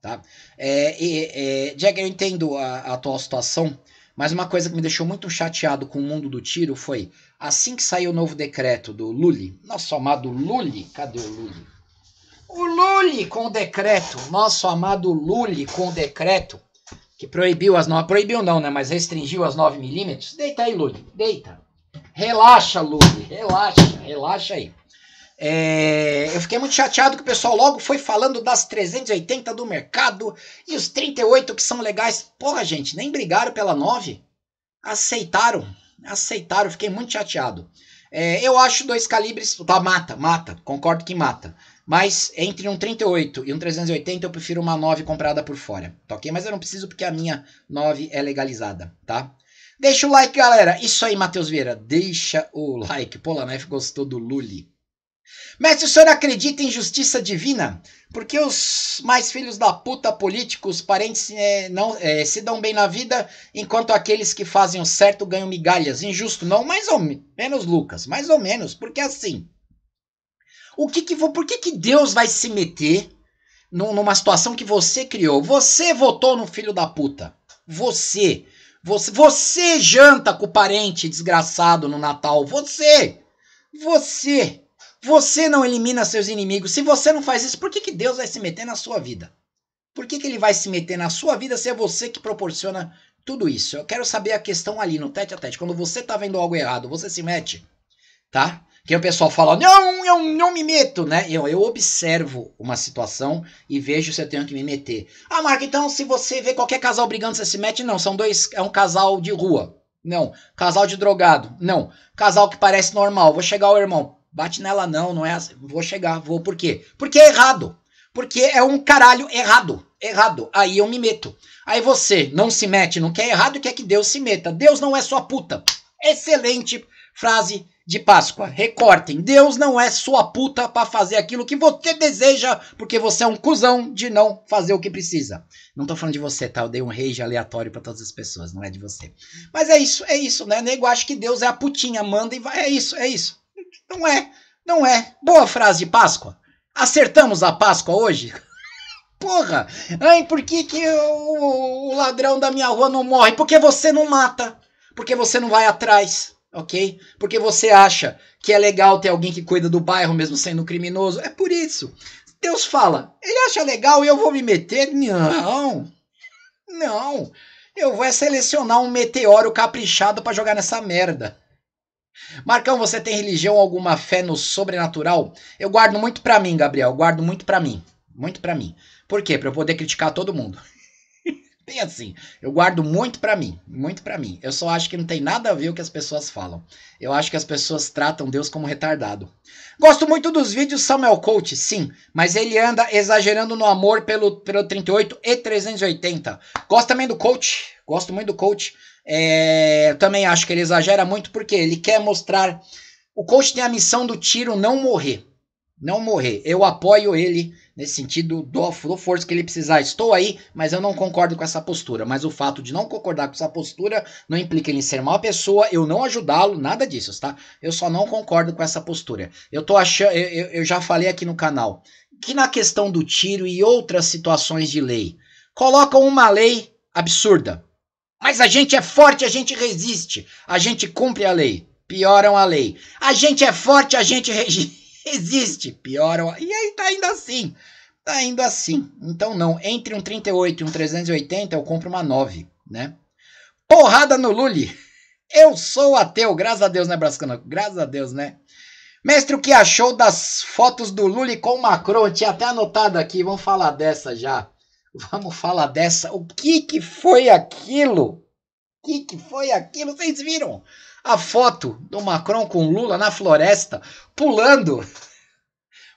Tá? É, é, é, Jack, eu entendo a, a atual situação, mas uma coisa que me deixou muito chateado com o mundo do tiro foi assim que saiu o novo decreto do Lully, nosso amado Lully, cadê o Lully? O Lully com decreto, nosso amado Lully com decreto, que proibiu as não proibiu não, né, mas restringiu as 9 milímetros. Deita aí, Lully, deita. Relaxa, Lully, relaxa, relaxa aí. É, eu fiquei muito chateado que o pessoal logo foi falando das 380 do mercado e os 38 que são legais. Porra, gente, nem brigaram pela 9. Aceitaram, aceitaram, fiquei muito chateado. É, eu acho dois calibres, tá, mata, mata, concordo que mata. Mas entre um 38 e um 380 eu prefiro uma 9 comprada por fora, tá ok? Mas eu não preciso porque a minha 9 é legalizada, tá? Deixa o like, galera. Isso aí, Matheus Vieira. Deixa o like. Polanef gostou do Luli. Mestre, o senhor acredita em justiça divina? Porque os mais filhos da puta políticos, parentes, é, não é, se dão bem na vida, enquanto aqueles que fazem o certo ganham migalhas. Injusto não, mais ou menos, Lucas, mais ou menos, porque é assim. O que que por que que Deus vai se meter numa situação que você criou? Você votou no filho da puta. Você, você, você janta com o parente desgraçado no Natal. Você, você, você não elimina seus inimigos. Se você não faz isso, por que que Deus vai se meter na sua vida? Por que, que ele vai se meter na sua vida se é você que proporciona tudo isso? Eu quero saber a questão ali no tete a tete. Quando você tá vendo algo errado, você se mete, tá? que o pessoal fala, não, eu não me meto, né? Eu, eu observo uma situação e vejo se eu tenho que me meter. Ah, Marco, então se você vê qualquer casal brigando, você se mete? Não, são dois, é um casal de rua. Não. Casal de drogado? Não. Casal que parece normal, vou chegar o irmão. Bate nela não, não é assim. Vou chegar, vou. Por quê? Porque é errado. Porque é um caralho errado. Errado. Aí eu me meto. Aí você não se mete, não quer é errado, quer que Deus se meta. Deus não é sua puta. Excelente frase de Páscoa. Recortem. Deus não é sua puta para fazer aquilo que você deseja, porque você é um cuzão de não fazer o que precisa. Não tô falando de você, tá? Eu dei um rage aleatório para todas as pessoas, não é de você. Mas é isso, é isso, né? Nego acho que Deus é a putinha, manda e vai. É isso, é isso. Não é, não é. Boa frase de Páscoa. Acertamos a Páscoa hoje? Porra! Ai, por que, que o, o ladrão da minha rua não morre? Porque você não mata. Porque você não vai atrás ok? Porque você acha que é legal ter alguém que cuida do bairro mesmo sendo criminoso. É por isso. Deus fala, ele acha legal e eu vou me meter? Não, não. Eu vou é selecionar um meteoro caprichado para jogar nessa merda. Marcão, você tem religião alguma fé no sobrenatural? Eu guardo muito pra mim, Gabriel. Guardo muito pra mim. Muito pra mim. Por quê? Pra eu poder criticar todo mundo bem assim. Eu guardo muito para mim, muito para mim. Eu só acho que não tem nada a ver o que as pessoas falam. Eu acho que as pessoas tratam Deus como retardado. Gosto muito dos vídeos Samuel Coach, sim, mas ele anda exagerando no amor pelo, pelo 38 e 380. Gosto também do Coach, gosto muito do Coach. É, também acho que ele exagera muito porque ele quer mostrar. O coach tem a missão do tiro não morrer não morrer. Eu apoio ele nesse sentido, dou a força que ele precisar. Estou aí, mas eu não concordo com essa postura. Mas o fato de não concordar com essa postura não implica ele ser uma pessoa, eu não ajudá-lo, nada disso, tá? Eu só não concordo com essa postura. Eu tô achando, eu, eu já falei aqui no canal, que na questão do tiro e outras situações de lei, colocam uma lei absurda. Mas a gente é forte, a gente resiste, a gente cumpre a lei. Pioram a lei. A gente é forte, a gente resiste. existe. pior. E aí tá ainda assim. Tá ainda assim. Então não, entre um 38 e um 380 eu compro uma 9, né? Porrada no Lully. Eu sou ateu, graças a Deus, né, Brascano? Graças a Deus, né? Mestre, o que achou das fotos do Lully com Macron? Eu tinha até anotado aqui, vamos falar dessa já. Vamos falar dessa. O que que foi aquilo? O que que foi aquilo? Vocês viram? a foto do Macron com Lula na floresta, pulando.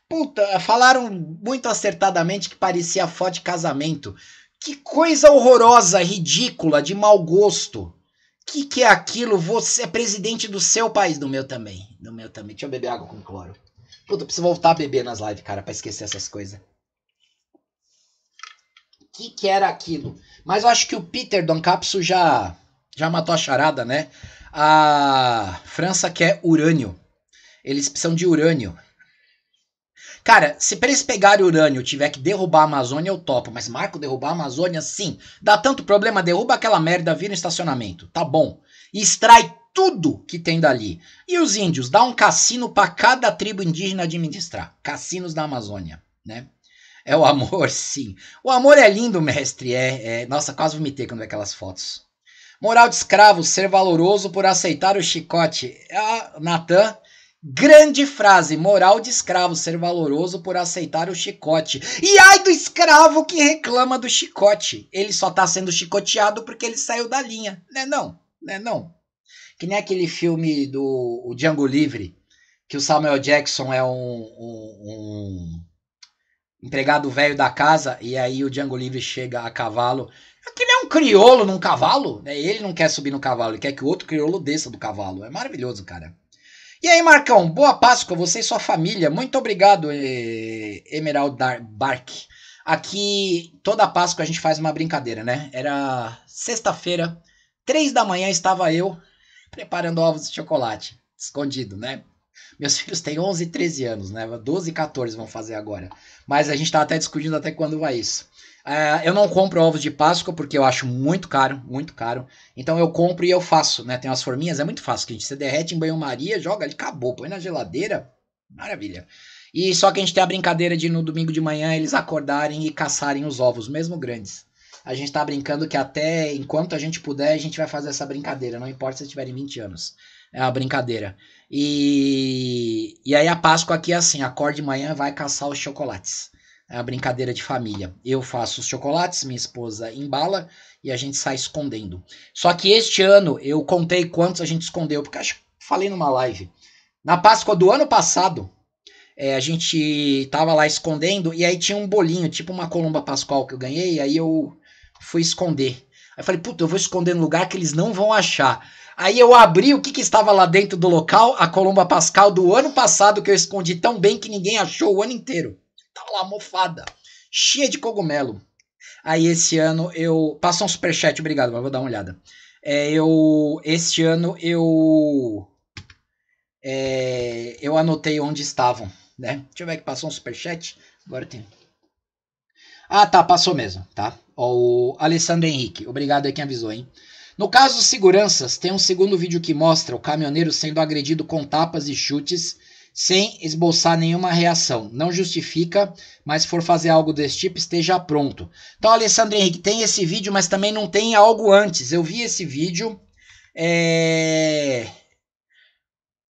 Puta, falaram muito acertadamente que parecia foto de casamento. Que coisa horrorosa, ridícula, de mau gosto. Que que é aquilo? Você é presidente do seu país, do meu também. Do meu também. Deixa eu beber água com cloro. Puta, preciso voltar a beber nas lives, cara, para esquecer essas coisas. Que que era aquilo? Mas eu acho que o Peter Don Capso já já matou a charada, né? A França quer urânio. Eles precisam de urânio. Cara, se pra eles pegarem urânio tiver que derrubar a Amazônia, eu topo. Mas Marco, derrubar a Amazônia, sim. Dá tanto problema, derruba aquela merda, vira um estacionamento. Tá bom. E extrai tudo que tem dali. E os índios? Dá um cassino para cada tribo indígena administrar. Cassinos da Amazônia, né? É o amor, sim. O amor é lindo, mestre. É, é... Nossa, quase vomitei quando vi aquelas fotos. Moral de escravo, ser valoroso por aceitar o chicote. Ah, Natan, grande frase. Moral de escravo, ser valoroso por aceitar o chicote. E ai do escravo que reclama do chicote. Ele só tá sendo chicoteado porque ele saiu da linha. Né não? Né não? Que nem aquele filme do o Django Livre, que o Samuel Jackson é um, um, um empregado velho da casa e aí o Django Livre chega a cavalo que nem é um criolo num cavalo, né? Ele não quer subir no cavalo, ele quer que o outro criolo desça do cavalo. É maravilhoso, cara. E aí, Marcão, boa Páscoa, você e sua família. Muito obrigado, Emerald Bark. Aqui, toda Páscoa a gente faz uma brincadeira, né? Era sexta-feira, três da manhã estava eu preparando ovos de chocolate, escondido, né? Meus filhos têm 11 e 13 anos, né? 12 e 14 vão fazer agora. Mas a gente tá até discutindo até quando vai isso. É, eu não compro ovos de Páscoa porque eu acho muito caro, muito caro. Então eu compro e eu faço, né? Tem umas forminhas, é muito fácil, que a gente se derrete em banho-maria, joga ali, acabou, põe na geladeira, maravilha. E só que a gente tem a brincadeira de no domingo de manhã eles acordarem e caçarem os ovos, mesmo grandes. A gente tá brincando que até enquanto a gente puder, a gente vai fazer essa brincadeira, não importa se tiverem 20 anos. É uma brincadeira. E, e aí a Páscoa aqui é assim, acorde de manhã vai caçar os chocolates. É a brincadeira de família. Eu faço os chocolates, minha esposa embala e a gente sai escondendo. Só que este ano eu contei quantos a gente escondeu, porque acho que falei numa live. Na Páscoa do ano passado, é, a gente tava lá escondendo e aí tinha um bolinho, tipo uma colomba pascual que eu ganhei, aí eu fui esconder. Aí falei, puta, eu vou esconder no lugar que eles não vão achar. Aí eu abri o que, que estava lá dentro do local, a colomba pascal do ano passado que eu escondi tão bem que ninguém achou o ano inteiro tá lá, mofada, cheia de cogumelo. Aí esse ano eu. Passa um superchat, obrigado, vou dar uma olhada. É, eu. Este ano eu. É, eu anotei onde estavam, né? Deixa eu ver que passou um superchat. Agora tem. Ah, tá, passou mesmo, tá? O Alessandro Henrique, obrigado aí quem avisou, hein? No caso seguranças, tem um segundo vídeo que mostra o caminhoneiro sendo agredido com tapas e chutes sem esboçar nenhuma reação. Não justifica, mas se for fazer algo desse tipo, esteja pronto. Então, Alessandro Henrique, tem esse vídeo, mas também não tem algo antes. Eu vi esse vídeo. É...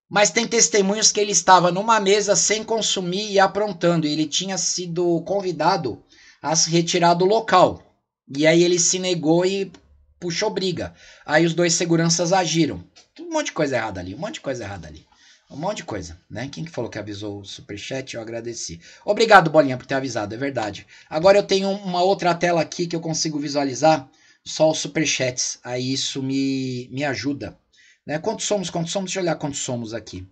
Mas tem testemunhos que ele estava numa mesa sem consumir e aprontando. E ele tinha sido convidado a se retirar do local. E aí ele se negou e puxou briga. Aí os dois seguranças agiram. Um monte de coisa errada ali, um monte de coisa errada ali. Um monte de coisa, né? Quem que falou que avisou o superchat? Eu agradeci. Obrigado, Bolinha, por ter avisado, é verdade. Agora eu tenho uma outra tela aqui que eu consigo visualizar só os superchats. Aí isso me, me ajuda. Né? Quantos somos? Quantos somos? Deixa eu olhar quantos somos aqui.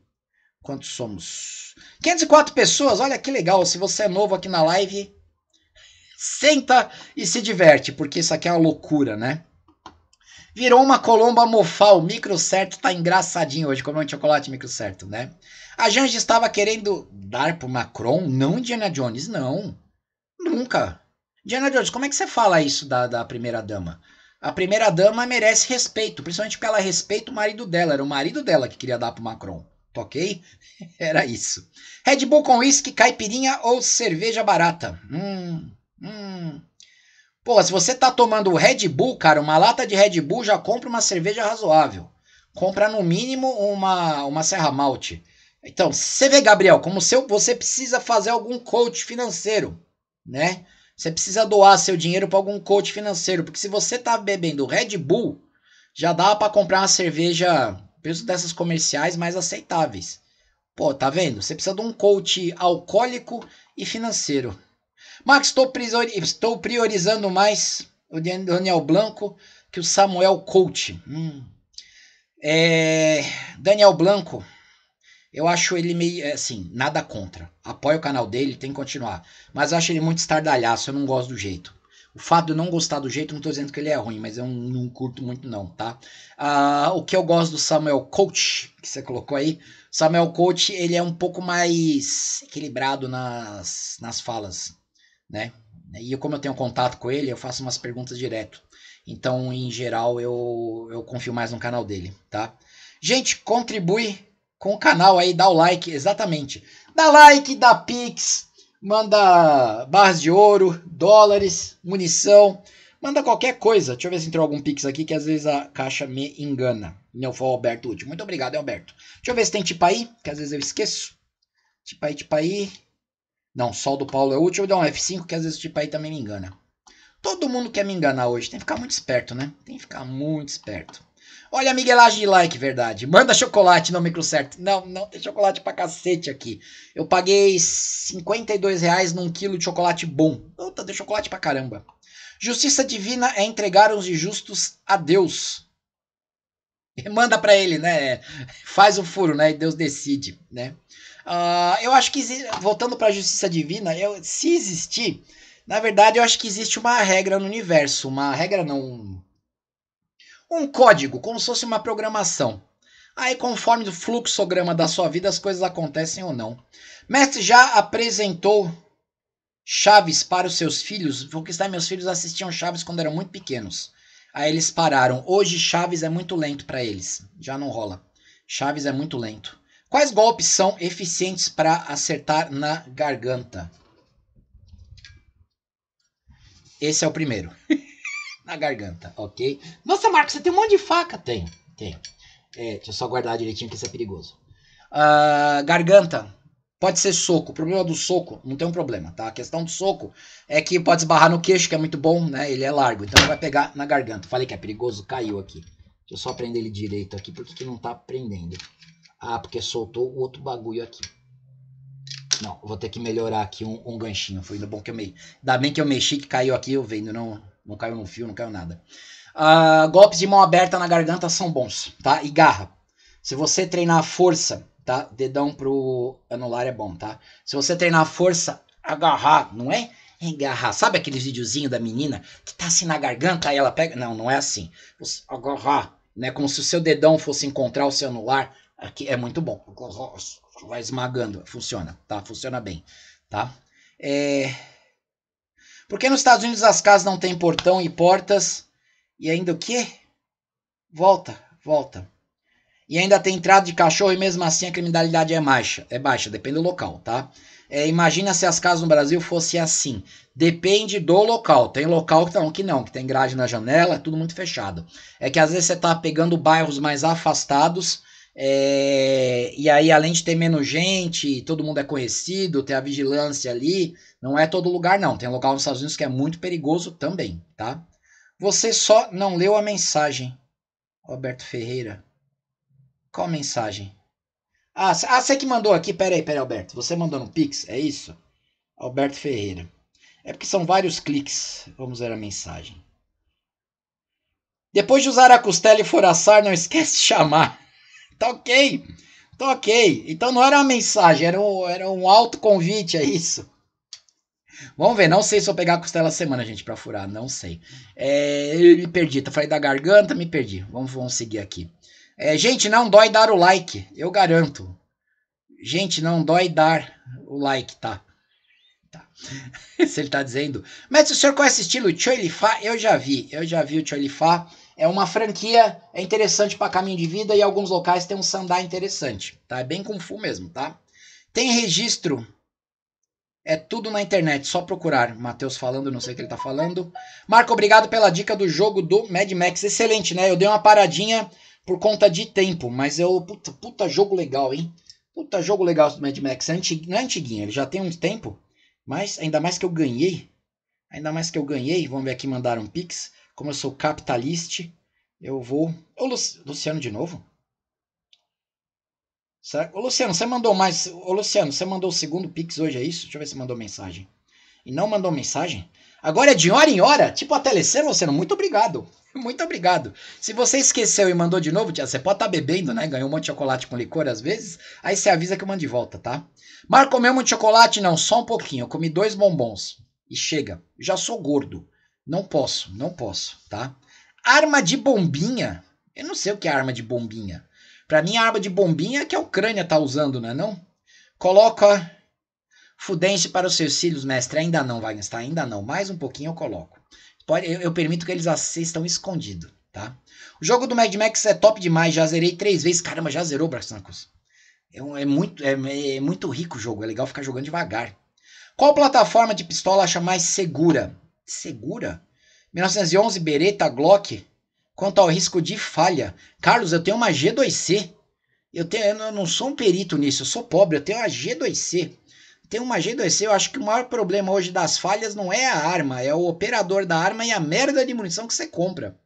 Quantos somos? 504 pessoas, olha que legal. Se você é novo aqui na live, senta e se diverte, porque isso aqui é uma loucura, né? Virou uma colomba mofal. O micro certo tá engraçadinho hoje. Comeu um chocolate micro certo, né? A Janja estava querendo dar pro Macron, não Diana Jones, não. Nunca. Diana Jones, como é que você fala isso da, da primeira dama? A primeira dama merece respeito, principalmente porque ela respeita o marido dela. Era o marido dela que queria dar pro Macron. toquei tá ok? Era isso. Red Bull com uísque, caipirinha ou cerveja barata? Hum, hum. Pô, se você tá tomando Red Bull, cara, uma lata de Red Bull já compra uma cerveja razoável. Compra no mínimo uma, uma Serra Malte. Então, você vê, Gabriel, como seu, você precisa fazer algum coach financeiro, né? Você precisa doar seu dinheiro para algum coach financeiro, porque se você tá bebendo Red Bull, já dá para comprar uma cerveja, preço dessas comerciais mais aceitáveis. Pô, tá vendo? Você precisa de um coach alcoólico e financeiro. Max, estou, priori priorizando mais o Daniel Blanco que o Samuel Coach. Hum. É, Daniel Blanco, eu acho ele meio é, assim, nada contra. Apoio o canal dele, tem que continuar. Mas acho ele muito estardalhaço, eu não gosto do jeito. O fato de eu não gostar do jeito, não tô dizendo que ele é ruim, mas eu não curto muito, não, tá? Ah, o que eu gosto do Samuel Coach, que você colocou aí, Samuel Coach, ele é um pouco mais equilibrado nas, nas falas né? E como eu tenho contato com ele, eu faço umas perguntas direto. Então, em geral, eu, eu confio mais no canal dele, tá? Gente, contribui com o canal aí, dá o like, exatamente. Dá like, dá pix, manda barras de ouro, dólares, munição, manda qualquer coisa. Deixa eu ver se entrou algum pix aqui, que às vezes a caixa me engana. Meu foi o Alberto Último. Muito obrigado, Alberto. Deixa eu ver se tem Tipaí, que às vezes eu esqueço. tipo aí não, sol do Paulo é útil. Eu dou um F5 que às vezes tipo aí também me engana. Todo mundo quer me enganar hoje. Tem que ficar muito esperto, né? Tem que ficar muito esperto. Olha a miguelagem de like, verdade. Manda chocolate no micro certo. Não, não tem chocolate pra cacete aqui. Eu paguei 52 reais num quilo de chocolate bom. Puta, deu chocolate pra caramba. Justiça divina é entregar os injustos a Deus. Manda pra ele, né? Faz o furo, né? E Deus decide, né? Uh, eu acho que, voltando para a justiça divina, eu, se existir, na verdade eu acho que existe uma regra no universo, uma regra não. Um código, como se fosse uma programação. Aí, conforme o fluxograma da sua vida, as coisas acontecem ou não. Mestre já apresentou Chaves para os seus filhos, porque está, meus filhos assistiam Chaves quando eram muito pequenos. Aí eles pararam. Hoje Chaves é muito lento para eles. Já não rola. Chaves é muito lento. Quais golpes são eficientes para acertar na garganta? Esse é o primeiro. na garganta, ok? Nossa, Marcos, você tem um monte de faca? Tem, tem. É, deixa eu só guardar direitinho que isso é perigoso. Uh, garganta. Pode ser soco. O problema do soco não tem um problema, tá? A questão do soco é que pode esbarrar no queixo, que é muito bom, né? Ele é largo, então vai pegar na garganta. Falei que é perigoso, caiu aqui. Deixa eu só prender ele direito aqui, porque que não tá prendendo. Ah, porque soltou outro bagulho aqui. Não, vou ter que melhorar aqui um, um ganchinho. Foi ainda bom que eu mexi. Ainda bem que eu mexi, que caiu aqui, eu vendo. Não, não caiu no fio, não caiu nada. Uh, golpes de mão aberta na garganta são bons, tá? E garra. Se você treinar força, tá? Dedão pro anular é bom, tá? Se você treinar força, agarrar, não é? Agarrar. Sabe aquele videozinho da menina que tá assim na garganta e ela pega? Não, não é assim. Você agarrar, né? Como se o seu dedão fosse encontrar o seu anular. Aqui é muito bom. Vai esmagando. Funciona, tá? Funciona bem, tá? É... Por que nos Estados Unidos as casas não têm portão e portas? E ainda o quê? Volta, volta. E ainda tem entrada de cachorro e mesmo assim a criminalidade é baixa. É baixa, depende do local, tá? É, imagina se as casas no Brasil fossem assim. Depende do local. Tem local que não, que não, que tem grade na janela, é tudo muito fechado. É que às vezes você tá pegando bairros mais afastados é, e aí, além de ter menos gente, todo mundo é conhecido, tem a vigilância ali, não é todo lugar, não. Tem local nos Estados Unidos que é muito perigoso também, tá? Você só não leu a mensagem, Roberto Ferreira. Qual a mensagem? Ah, ah, você que mandou aqui, peraí, peraí, Alberto. Você mandou no Pix, é isso? Alberto Ferreira. É porque são vários cliques. Vamos ver a mensagem. Depois de usar a costela e for assar, não esquece de chamar. Tá ok. Tá ok. Então não era uma mensagem, era um, era um autoconvite, é isso. Vamos ver, não sei se vou pegar a costela semana, gente, pra furar, não sei. É, eu me perdi, tá falei da garganta, me perdi. Vamos, vamos seguir aqui. É, gente, não dói dar o like, eu garanto. Gente, não dói dar o like, tá? tá. se ele tá dizendo. Mas o senhor conhece estilo Choilifá? Eu já vi, eu já vi o Choilifá é uma franquia é interessante para caminho de vida e alguns locais tem um sandá interessante, tá? É bem kung fu mesmo, tá? Tem registro, é tudo na internet, só procurar. Matheus falando, não sei o que ele tá falando. Marco, obrigado pela dica do jogo do Mad Max, excelente, né? Eu dei uma paradinha por conta de tempo, mas eu puta, puta jogo legal, hein? Puta jogo legal do Mad Max, é antig, não é antiguinho, ele já tem um tempo, mas ainda mais que eu ganhei, ainda mais que eu ganhei. Vamos ver aqui mandaram um pix como eu sou capitalista, eu vou. Ô, Luciano de novo? Será... Ô, Luciano, você mandou mais. Ô, Luciano, você mandou o segundo Pix hoje, é isso? Deixa eu ver se mandou mensagem. E não mandou mensagem? Agora é de hora em hora? Tipo a telecena, Luciano? Muito obrigado. Muito obrigado. Se você esqueceu e mandou de novo, tia, você pode estar tá bebendo, né? Ganhou um monte de chocolate com licor às vezes. Aí você avisa que eu mando de volta, tá? Marco, comeu muito chocolate? Não, só um pouquinho. Eu comi dois bombons. E chega. Já sou gordo. Não posso, não posso, tá? Arma de bombinha. Eu não sei o que é arma de bombinha. Para mim, a arma de bombinha é que a Ucrânia tá usando, não é não? Coloca Fudense para os seus cílios, mestre. Ainda não, Wagner, ainda não. Mais um pouquinho eu coloco. Pode, eu, eu permito que eles assistam escondido, tá? O jogo do Mad Max é top demais. Já zerei três vezes. Caramba, já zerou, Brastancos. É, é, muito, é, é muito rico o jogo. É legal ficar jogando devagar. Qual plataforma de pistola acha mais segura? segura. 1911 Beretta Glock. Quanto ao risco de falha. Carlos, eu tenho uma G2C. Eu, tenho, eu não sou um perito nisso, eu sou pobre, eu tenho uma G2C. Eu tenho uma G2C, eu acho que o maior problema hoje das falhas não é a arma, é o operador da arma e a merda de munição que você compra.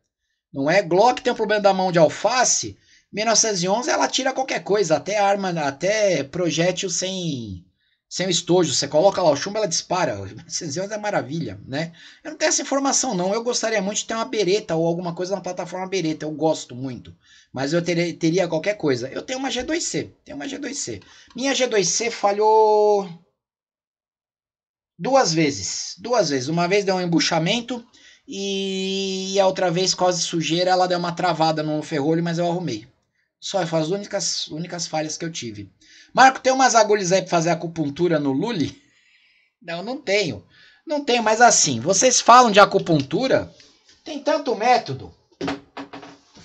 Não é Glock tem um problema da mão de alface, 1911 ela tira qualquer coisa, até arma, até projétil sem sem o estojo, você coloca lá o chumbo, ela dispara. O é maravilha, né? Eu não tenho essa informação, não. Eu gostaria muito de ter uma bereta ou alguma coisa na plataforma bereta. Eu gosto muito. Mas eu ter, teria qualquer coisa. Eu tenho uma G2C. Tenho uma G2C. Minha G2C falhou duas vezes. Duas vezes. Uma vez deu um embuchamento e a outra vez, quase sujeira, ela deu uma travada no ferrolho, mas eu arrumei. Só foram as únicas, únicas falhas que eu tive. Marco, tem umas agulhas aí para fazer acupuntura no Lully? Não, não tenho. Não tenho, mas assim, vocês falam de acupuntura, tem tanto método.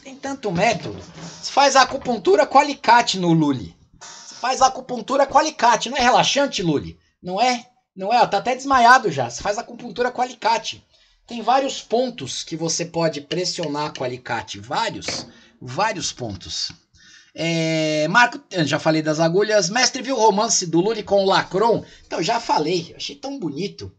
Tem tanto método. Você faz acupuntura com alicate no Lully. Você faz acupuntura com alicate. Não é relaxante, Lully? Não é? Não é? Ó, tá até desmaiado já. Você faz acupuntura com alicate. Tem vários pontos que você pode pressionar com alicate. Vários. Vários pontos. É, Marco, já falei das agulhas. Mestre viu o romance do Lully com o Lacron? Então, já falei. Achei tão bonito.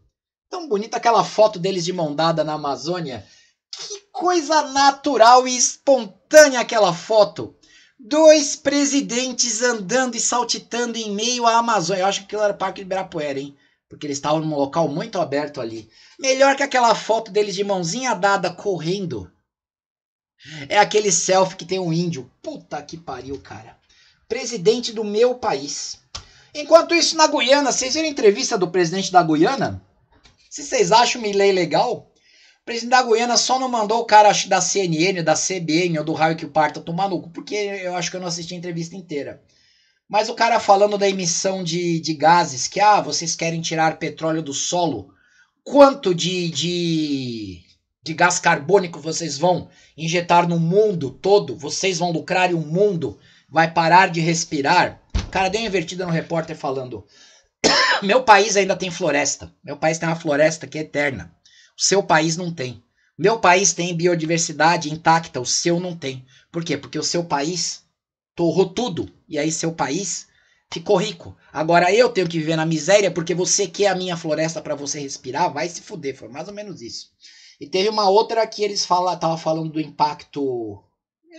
Tão bonita aquela foto deles de mão dada na Amazônia. Que coisa natural e espontânea aquela foto. Dois presidentes andando e saltitando em meio à Amazônia. Eu acho que aquilo era Parque de Ibirapuera, hein? Porque eles estavam num local muito aberto ali. Melhor que aquela foto deles de mãozinha dada correndo é aquele selfie que tem um índio. Puta que pariu, cara. Presidente do meu país. Enquanto isso, na Guiana, vocês viram a entrevista do presidente da Guiana? Se vocês acham me Milley legal, o presidente da Guiana só não mandou o cara acho, da CNN, da CBN ou do raio que parta tomar no cu, porque eu acho que eu não assisti a entrevista inteira. Mas o cara falando da emissão de, de gases, que ah, vocês querem tirar petróleo do solo. Quanto de, de de gás carbônico vocês vão injetar no mundo todo, vocês vão lucrar e o mundo vai parar de respirar. Cara, deu uma invertida no repórter falando: Meu país ainda tem floresta. Meu país tem uma floresta que é eterna. O seu país não tem. Meu país tem biodiversidade intacta, o seu não tem. Por quê? Porque o seu país torrou tudo. E aí seu país ficou rico. Agora eu tenho que viver na miséria porque você quer a minha floresta para você respirar? Vai se fuder. Foi mais ou menos isso. E teve uma outra que eles fala, tava falando do impacto.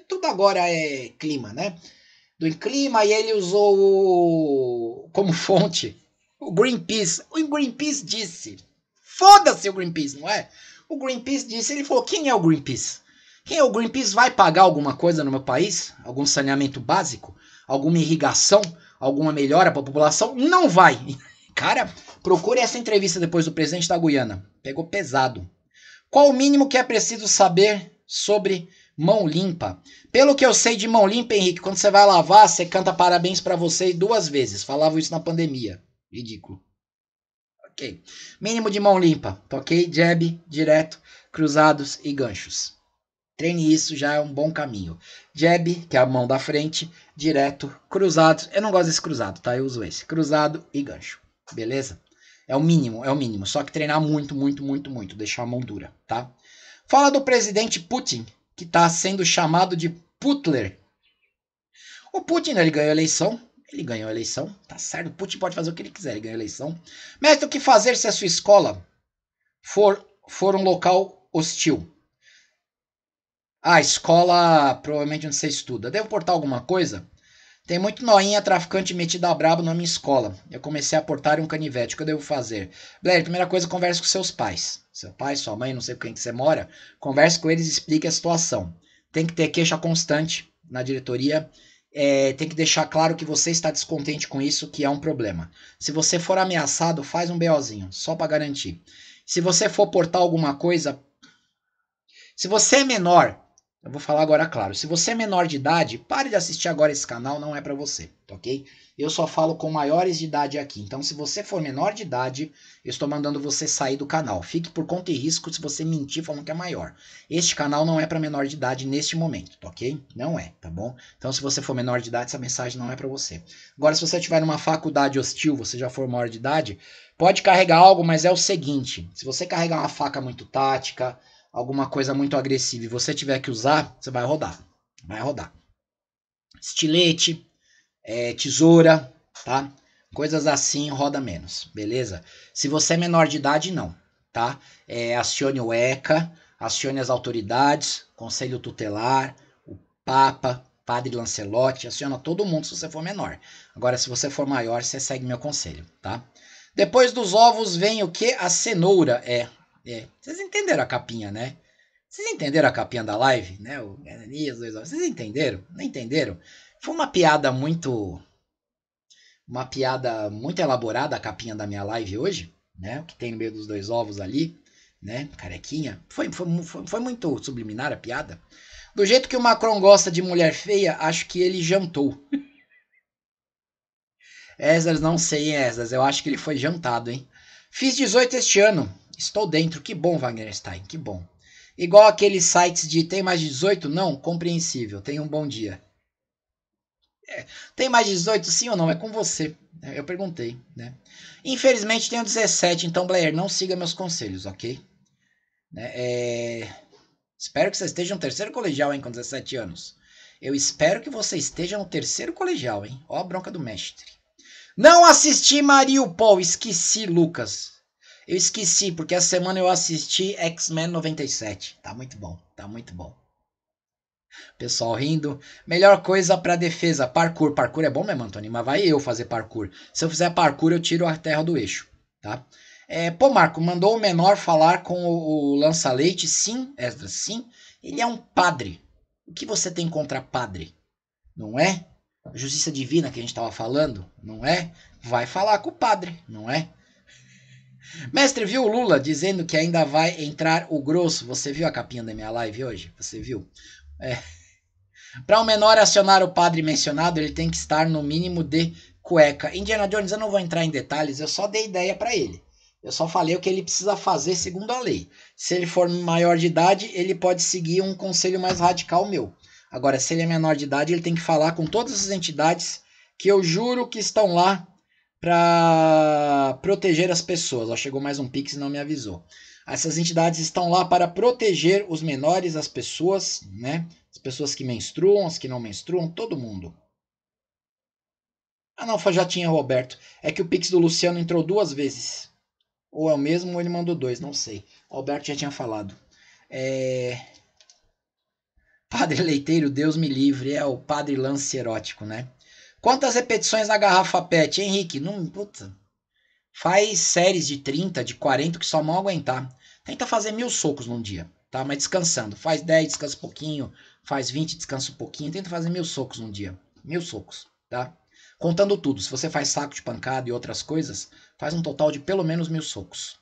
Tudo agora é clima, né? Do clima, e ele usou o, como fonte o Greenpeace. O Greenpeace disse: foda-se o Greenpeace, não é? O Greenpeace disse: ele falou, quem é o Greenpeace? Quem é o Greenpeace? Vai pagar alguma coisa no meu país? Algum saneamento básico? Alguma irrigação? Alguma melhora para a população? Não vai! Cara, procure essa entrevista depois do presidente da Guiana. Pegou pesado. Qual o mínimo que é preciso saber sobre mão limpa? Pelo que eu sei de mão limpa, Henrique, quando você vai lavar, você canta parabéns para você duas vezes. Falava isso na pandemia. Ridículo. Ok. Mínimo de mão limpa. Toquei, jab, direto, cruzados e ganchos. Treine isso, já é um bom caminho. Jab, que é a mão da frente, direto, cruzados. Eu não gosto desse cruzado, tá? Eu uso esse. Cruzado e gancho. Beleza? É o mínimo, é o mínimo. Só que treinar muito, muito, muito, muito. Deixar a mão dura, tá? Fala do presidente Putin, que está sendo chamado de Putler. O Putin, né, ele ganhou a eleição. Ele ganhou a eleição, tá certo? O Putin pode fazer o que ele quiser, ele ganhou a eleição. Mestre, o que fazer se a sua escola for, for um local hostil? A escola, provavelmente onde você estuda. Devo portar alguma coisa? Tem muito noinha traficante metida a brabo na minha escola. Eu comecei a portar um canivete. O que eu devo fazer? Blair, primeira coisa, converse com seus pais. Seu pai, sua mãe, não sei com quem que você mora. Converse com eles e explique a situação. Tem que ter queixa constante na diretoria. É, tem que deixar claro que você está descontente com isso, que é um problema. Se você for ameaçado, faz um BOzinho, só para garantir. Se você for portar alguma coisa. Se você é menor eu vou falar agora claro. Se você é menor de idade, pare de assistir agora esse canal, não é para você, tá ok? Eu só falo com maiores de idade aqui. Então, se você for menor de idade, eu estou mandando você sair do canal. Fique por conta e risco se você mentir falando que é maior. Este canal não é para menor de idade neste momento, tá ok? Não é, tá bom? Então, se você for menor de idade, essa mensagem não é para você. Agora, se você estiver numa faculdade hostil, você já for maior de idade, pode carregar algo, mas é o seguinte: se você carregar uma faca muito tática alguma coisa muito agressiva e você tiver que usar, você vai rodar. Vai rodar. Estilete, é, tesoura, tá? Coisas assim roda menos, beleza? Se você é menor de idade, não, tá? É, acione o ECA, acione as autoridades, conselho tutelar, o Papa, Padre Lancelotti, aciona todo mundo se você for menor. Agora, se você for maior, você segue meu conselho, tá? Depois dos ovos vem o que? A cenoura. É, é, vocês entenderam a capinha, né? Vocês entenderam a capinha da live, né? O Ananias, dois Vocês entenderam? Não entenderam? Foi uma piada muito. Uma piada muito elaborada a capinha da minha live hoje, né? O que tem no meio dos dois ovos ali, né? Carequinha. Foi, foi, foi, foi muito subliminar a piada. Do jeito que o Macron gosta de mulher feia, acho que ele jantou. Esdras, não sei, Esdras. Eu acho que ele foi jantado, hein? Fiz 18 este ano. Estou dentro, que bom, Wagnerstein, que bom. Igual aqueles sites de tem mais 18? Não, compreensível, tenha um bom dia. É, tem mais 18, sim ou não? É com você. É, eu perguntei, né? Infelizmente tenho 17, então, Blair, não siga meus conselhos, ok? Né, é... Espero que você esteja no terceiro colegial, hein, com 17 anos. Eu espero que você esteja no terceiro colegial, hein? Ó a bronca do mestre. Não assisti Paul, esqueci, Lucas. Eu esqueci, porque essa semana eu assisti X-Men 97. Tá muito bom, tá muito bom. Pessoal rindo. Melhor coisa para defesa, parkour. Parkour é bom mesmo, Antônio, mas vai eu fazer parkour. Se eu fizer parkour, eu tiro a terra do eixo, tá? É, pô, Marco, mandou o menor falar com o, o lança-leite? Sim, Ezra, é, sim. Ele é um padre. O que você tem contra padre? Não é? Justiça divina que a gente estava falando? Não é? Vai falar com o padre, não é? Mestre, viu o Lula dizendo que ainda vai entrar o grosso? Você viu a capinha da minha live hoje? Você viu? É. Para o um menor acionar o padre mencionado, ele tem que estar no mínimo de cueca. Indiana Jones, eu não vou entrar em detalhes, eu só dei ideia para ele. Eu só falei o que ele precisa fazer segundo a lei. Se ele for maior de idade, ele pode seguir um conselho mais radical meu. Agora, se ele é menor de idade, ele tem que falar com todas as entidades que eu juro que estão lá para proteger as pessoas. Ó, chegou mais um Pix e não me avisou. Essas entidades estão lá para proteger os menores, as pessoas, né? As pessoas que menstruam, as que não menstruam, todo mundo. Ah, não, já tinha, Roberto. É que o Pix do Luciano entrou duas vezes. Ou é o mesmo ou ele mandou dois, não sei. O Alberto já tinha falado. É... Padre Leiteiro, Deus me livre. É o Padre Lance Erótico, né? Quantas repetições na garrafa PET, Henrique? Não, puta. Faz séries de 30, de 40 que só mal aguentar. Tenta fazer mil socos num dia, tá? Mas descansando. Faz 10, descansa um pouquinho. Faz 20, descansa um pouquinho. Tenta fazer mil socos num dia. Mil socos, tá? Contando tudo. Se você faz saco de pancada e outras coisas, faz um total de pelo menos mil socos.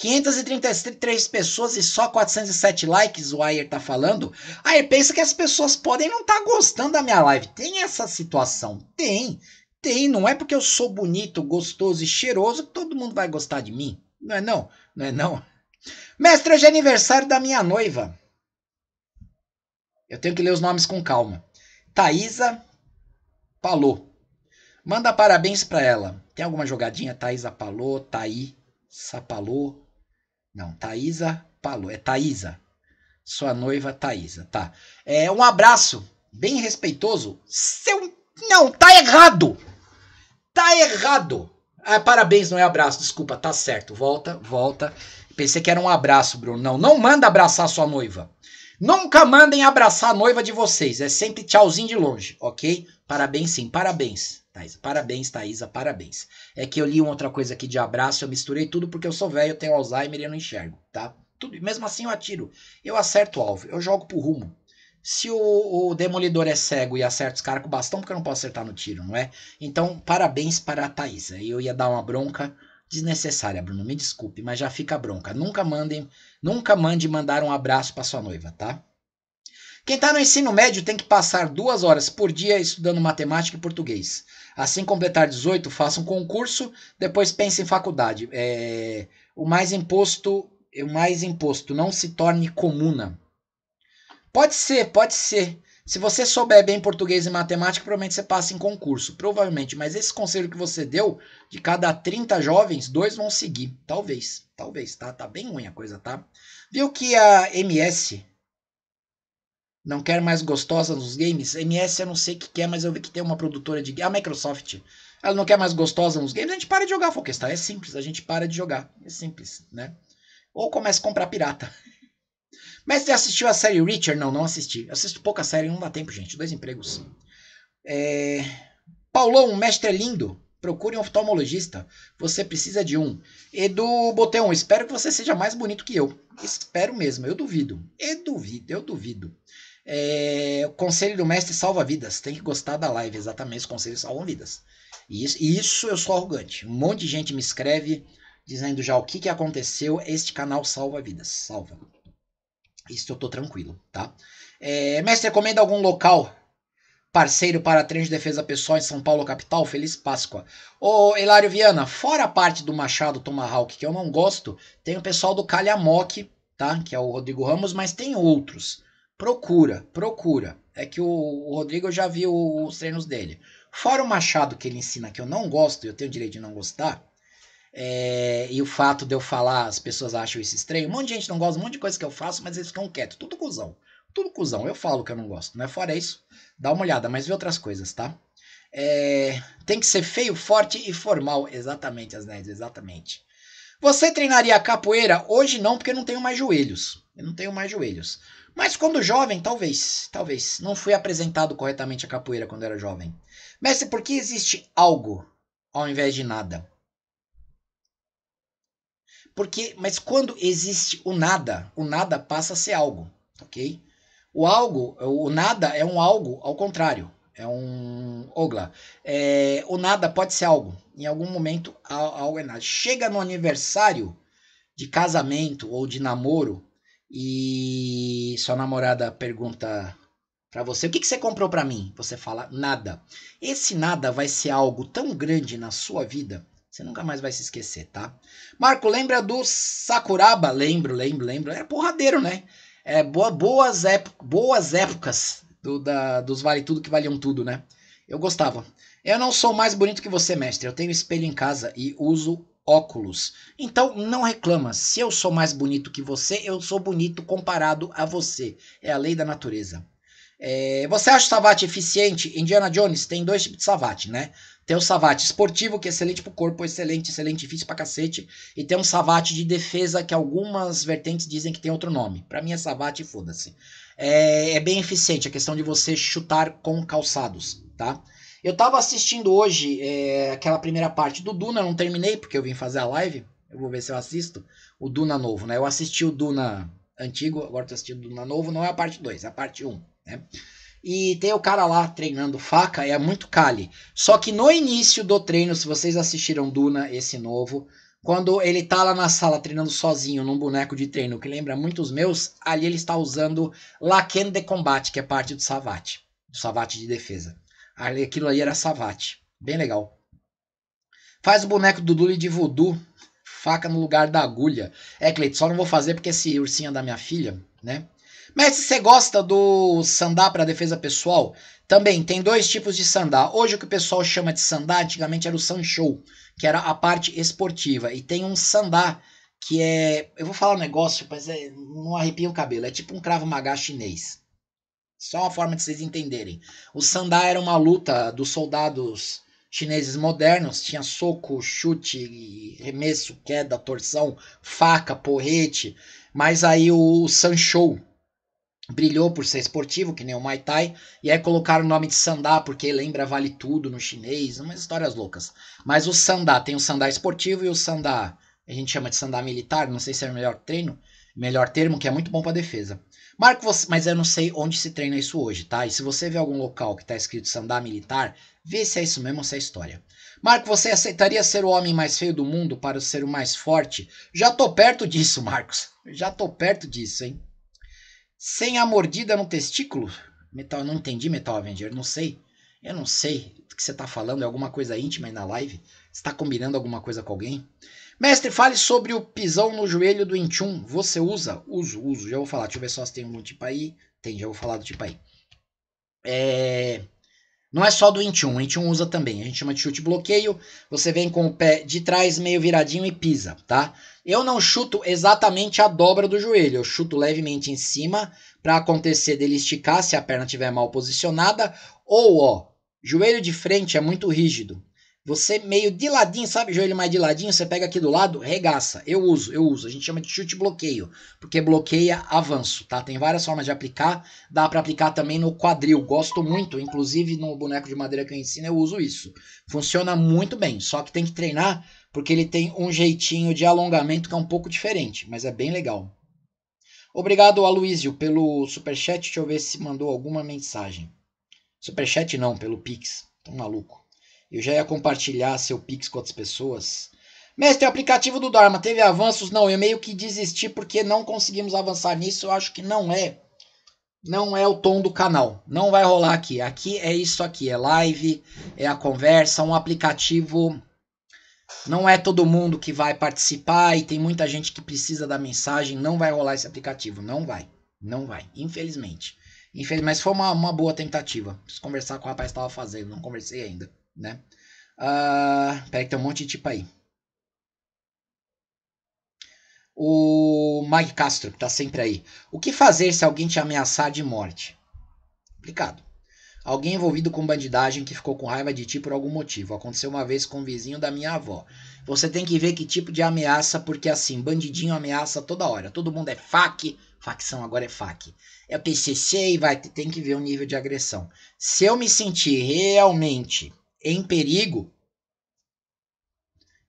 533 pessoas e só 407 likes, o Ayer tá falando. aí pensa que as pessoas podem não estar tá gostando da minha live. Tem essa situação? Tem. Tem, não é porque eu sou bonito, gostoso e cheiroso que todo mundo vai gostar de mim. Não é não? Não é não? Mestre, hoje é aniversário da minha noiva. Eu tenho que ler os nomes com calma. Thaisa Palô. Manda parabéns para ela. Tem alguma jogadinha? Thaisa Palô, Thaí Sapalô, não, Thaisa Palo. É Thaisa. Sua noiva Thaisa, tá. É um abraço bem respeitoso. Seu. Não, tá errado! Tá errado! Ah, parabéns, não é abraço, desculpa, tá certo. Volta, volta. Pensei que era um abraço, Bruno. Não, não manda abraçar sua noiva. Nunca mandem abraçar a noiva de vocês. É sempre tchauzinho de longe, ok? Parabéns sim, parabéns, Thaisa. Parabéns, Thaisa, parabéns. É que eu li uma outra coisa aqui de abraço, eu misturei tudo porque eu sou velho, eu tenho Alzheimer e eu não enxergo, tá? Tudo, mesmo assim eu atiro. Eu acerto o alvo, eu jogo pro rumo. Se o, o demolidor é cego e acerta os caras com o bastão, porque eu não posso acertar no tiro, não é? Então, parabéns para a Thaisa. Eu ia dar uma bronca desnecessária, Bruno. Me desculpe, mas já fica bronca. Nunca mandem Nunca mande mandar um abraço para sua noiva, tá? Quem está no ensino médio tem que passar duas horas por dia estudando matemática e português. Assim completar 18, faça um concurso, depois pense em faculdade. É, o mais imposto, o mais imposto, não se torne comuna. Pode ser, pode ser. Se você souber bem português e matemática, provavelmente você passa em concurso. Provavelmente, mas esse conselho que você deu, de cada 30 jovens, dois vão seguir. Talvez, talvez, tá? Tá bem ruim a coisa, tá? Viu que a MS não quer mais gostosa nos games? MS eu não sei o que quer, mas eu vi que tem uma produtora de... A Microsoft. Ela não quer mais gostosa nos games, a gente para de jogar, Foquestar. É simples, a gente para de jogar. É simples, né? Ou começa a comprar pirata. Mas você assistiu a série Richard? Não, não assisti. Eu assisto pouca série, não dá tempo, gente. Dois empregos. É... Paulão, mestre é lindo. Procure um oftalmologista. Você precisa de um. Edu Botão, espero que você seja mais bonito que eu. Espero mesmo, eu duvido. Eu duvido, eu duvido. É, o conselho do mestre salva vidas. Tem que gostar da live, exatamente. Os conselhos salvam vidas. E isso, isso eu sou arrogante. Um monte de gente me escreve dizendo já o que, que aconteceu. Este canal salva vidas. Salva. Isso eu tô tranquilo, tá? É, mestre, recomenda algum local parceiro para treino de defesa pessoal em São Paulo, capital? Feliz Páscoa. Ô, Hilário Viana, fora a parte do Machado Tomahawk, que eu não gosto, tem o pessoal do Calhamoque, tá? Que é o Rodrigo Ramos, mas tem outros. Procura, procura. É que o, o Rodrigo eu já vi os treinos dele. Fora o Machado que ele ensina, que eu não gosto, eu tenho o direito de não gostar, é, e o fato de eu falar, as pessoas acham isso estranho. Um monte de gente não gosta, um monte de coisa que eu faço, mas eles ficam quietos. Tudo cuzão. Tudo cuzão. Eu falo que eu não gosto, né? Fora isso, dá uma olhada, mas vê outras coisas, tá? É, tem que ser feio, forte e formal. Exatamente, as Asnés, exatamente. Você treinaria capoeira? Hoje não, porque eu não tenho mais joelhos. Eu não tenho mais joelhos. Mas quando jovem, talvez, talvez. Não fui apresentado corretamente a capoeira quando era jovem. Mestre, por que existe algo ao invés de nada? Porque, mas quando existe o nada, o nada passa a ser algo, ok? O algo, o nada é um algo ao contrário, é um ogla. É, o nada pode ser algo. Em algum momento algo é nada. Chega no aniversário de casamento ou de namoro e sua namorada pergunta para você: "O que, que você comprou para mim?" Você fala: "Nada". Esse nada vai ser algo tão grande na sua vida você nunca mais vai se esquecer, tá? Marco, lembra do Sakuraba? Lembro, lembro, lembro. Era porradeiro, né? É, boa, boas, época, boas épocas do, da, dos Vale Tudo que valiam tudo, né? Eu gostava. Eu não sou mais bonito que você, mestre. Eu tenho espelho em casa e uso óculos. Então não reclama. Se eu sou mais bonito que você, eu sou bonito comparado a você. É a lei da natureza. É, você acha o Savate eficiente? Indiana Jones tem dois tipos de Savate, né? Tem o Savate esportivo, que é excelente pro corpo, excelente, excelente, difícil pra cacete. E tem um Savate de defesa, que algumas vertentes dizem que tem outro nome. Pra mim é Savate, foda-se. É, é, bem eficiente a questão de você chutar com calçados, tá? Eu tava assistindo hoje é, aquela primeira parte do Duna, não terminei, porque eu vim fazer a live. Eu vou ver se eu assisto. O Duna novo, né? Eu assisti o Duna antigo, agora tô assistindo o Duna novo. Não é a parte 2, é a parte 1. Um. Né? E tem o cara lá treinando faca, é muito Kali. Só que no início do treino, se vocês assistiram Duna, esse novo, quando ele tá lá na sala treinando sozinho num boneco de treino que lembra muito os meus, ali ele está usando Laken de combate, que é parte do Savate, do Savate de defesa. Aquilo ali era Savate, bem legal. Faz o boneco do Dully de voodoo, faca no lugar da agulha. É, Cleiton, só não vou fazer porque esse ursinho é da minha filha, né? se você gosta do sandá para defesa pessoal? Também tem dois tipos de sandá. Hoje o que o pessoal chama de sandá, antigamente era o sanchou, que era a parte esportiva. E tem um sandá que é, eu vou falar um negócio, mas é, não arrepia o cabelo, é tipo um cravo magá chinês. Só uma forma de vocês entenderem. O sandá era uma luta dos soldados chineses modernos, tinha soco, chute, remesso, queda, torção, faca, porrete, mas aí o sanchou brilhou por ser esportivo, que nem o Muay Thai, e aí colocaram o nome de Sandá porque lembra vale tudo no chinês, umas histórias loucas. Mas o Sandá tem o Sandá esportivo e o Sandá, a gente chama de Sandá militar, não sei se é o melhor treino, melhor termo, que é muito bom para defesa. Marco, você, mas eu não sei onde se treina isso hoje, tá? E se você vê algum local que tá escrito Sandá militar, vê se é isso mesmo ou se é história. Marco, você aceitaria ser o homem mais feio do mundo para ser o mais forte? Já tô perto disso, Marcos. Já tô perto disso, hein? sem a mordida no testículo? Metal, não entendi, Metal Avenger, não sei. Eu não sei o que você está falando, é alguma coisa íntima aí na live? Você está combinando alguma coisa com alguém? Mestre, fale sobre o pisão no joelho do Inchun. Você usa? Uso, uso. Já vou falar. Deixa eu ver só se tem um tipo aí. Tem, já vou falar do tipo aí. É... Não é só do 21, o 21 usa também. A gente chama de chute bloqueio. Você vem com o pé de trás meio viradinho e pisa, tá? Eu não chuto exatamente a dobra do joelho, eu chuto levemente em cima para acontecer dele esticar se a perna estiver mal posicionada ou ó, joelho de frente é muito rígido. Você meio de ladinho, sabe, joelho mais de ladinho, você pega aqui do lado, regaça. Eu uso, eu uso. A gente chama de chute bloqueio, porque bloqueia avanço, tá? Tem várias formas de aplicar. Dá para aplicar também no quadril. Gosto muito, inclusive no boneco de madeira que eu ensino, eu uso isso. Funciona muito bem, só que tem que treinar porque ele tem um jeitinho de alongamento que é um pouco diferente, mas é bem legal. Obrigado, Aloysio, pelo superchat. Deixa eu ver se mandou alguma mensagem. Superchat não, pelo Pix. Tô maluco. Eu já ia compartilhar seu Pix com outras pessoas. Mestre, o aplicativo do Dharma teve avanços? Não, eu meio que desisti porque não conseguimos avançar nisso. Eu acho que não é. Não é o tom do canal. Não vai rolar aqui. Aqui é isso aqui. É live, é a conversa, um aplicativo. Não é todo mundo que vai participar e tem muita gente que precisa da mensagem. Não vai rolar esse aplicativo. Não vai. Não vai. Infelizmente. Infelizmente, mas foi uma, uma boa tentativa. Preciso conversar com o rapaz que estava fazendo. Não conversei ainda né? Uh, peraí, tem um monte de tipo aí. O Mike Castro, que tá sempre aí. O que fazer se alguém te ameaçar de morte? Complicado. Alguém envolvido com bandidagem que ficou com raiva de ti por algum motivo. Aconteceu uma vez com um vizinho da minha avó. Você tem que ver que tipo de ameaça, porque assim, bandidinho ameaça toda hora. Todo mundo é fac, facção agora é fac. É o PCC e vai, tem que ver o nível de agressão. Se eu me sentir realmente em perigo,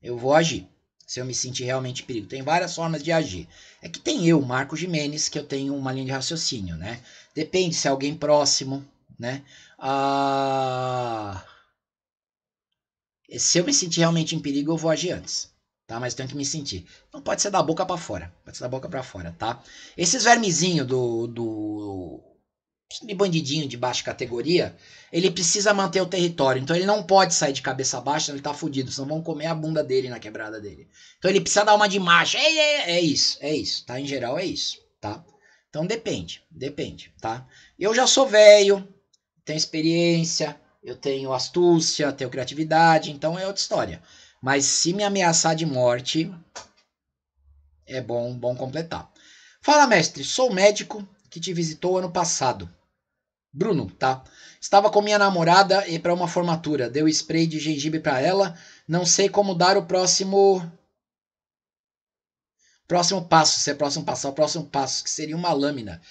eu vou agir. Se eu me sentir realmente em perigo. Tem várias formas de agir. É que tem eu, Marco Jimenez, que eu tenho uma linha de raciocínio, né? Depende se é alguém próximo, né? Ah... Se eu me sentir realmente em perigo, eu vou agir antes tá? Mas tenho que me sentir. Não pode ser da boca para fora, pode ser da boca para fora, tá? Esses vermezinho do, do de bandidinho de baixa categoria, ele precisa manter o território. Então ele não pode sair de cabeça baixa, ele tá fudido, senão vão comer a bunda dele na quebrada dele. Então ele precisa dar uma de macho. É, é, é isso, é isso, tá? Em geral é isso, tá? Então depende, depende, tá? Eu já sou velho, tenho experiência, eu tenho astúcia, tenho criatividade, então é outra história. Mas se me ameaçar de morte, é bom, bom completar. Fala, mestre, sou médico que te visitou ano passado. Bruno, tá? Estava com minha namorada e para uma formatura, deu spray de gengibre para ela. Não sei como dar o próximo próximo passo, se é próximo passo, é o próximo passo, que seria uma lâmina.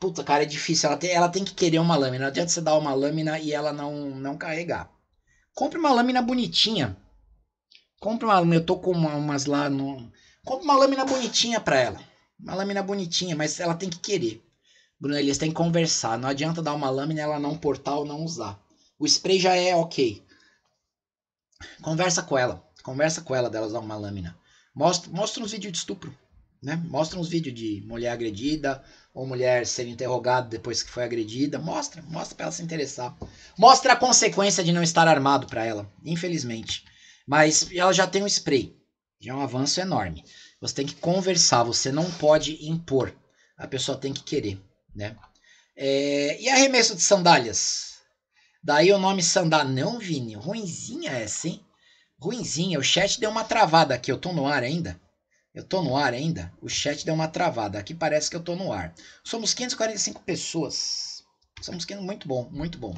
Puta, cara, é difícil. Ela tem, ela tem que querer uma lâmina. Não adianta você dar uma lâmina e ela não, não carregar. Compre uma lâmina bonitinha. Compre uma lâmina. Eu tô com uma, umas lá no. Compre uma lâmina bonitinha para ela. Uma lâmina bonitinha, mas ela tem que querer. Bruno, eles têm que conversar. Não adianta dar uma lâmina ela não portar ou não usar. O spray já é ok. Conversa com ela. Conversa com ela delas dar uma lâmina. Mostra, mostra uns vídeos de estupro. Né? Mostra uns vídeos de mulher agredida ou mulher sendo interrogada depois que foi agredida. Mostra, mostra para ela se interessar. Mostra a consequência de não estar armado para ela, infelizmente. Mas ela já tem um spray. Já é um avanço enorme. Você tem que conversar, você não pode impor. A pessoa tem que querer. Né? É, e arremesso de sandálias? Daí o nome sandá. Não, Vini, ruinzinha essa, hein? Ruinzinha. O chat deu uma travada aqui. Eu tô no ar ainda? Eu tô no ar ainda? O chat deu uma travada. Aqui parece que eu tô no ar. Somos 545 pessoas. Somos Muito bom, muito bom.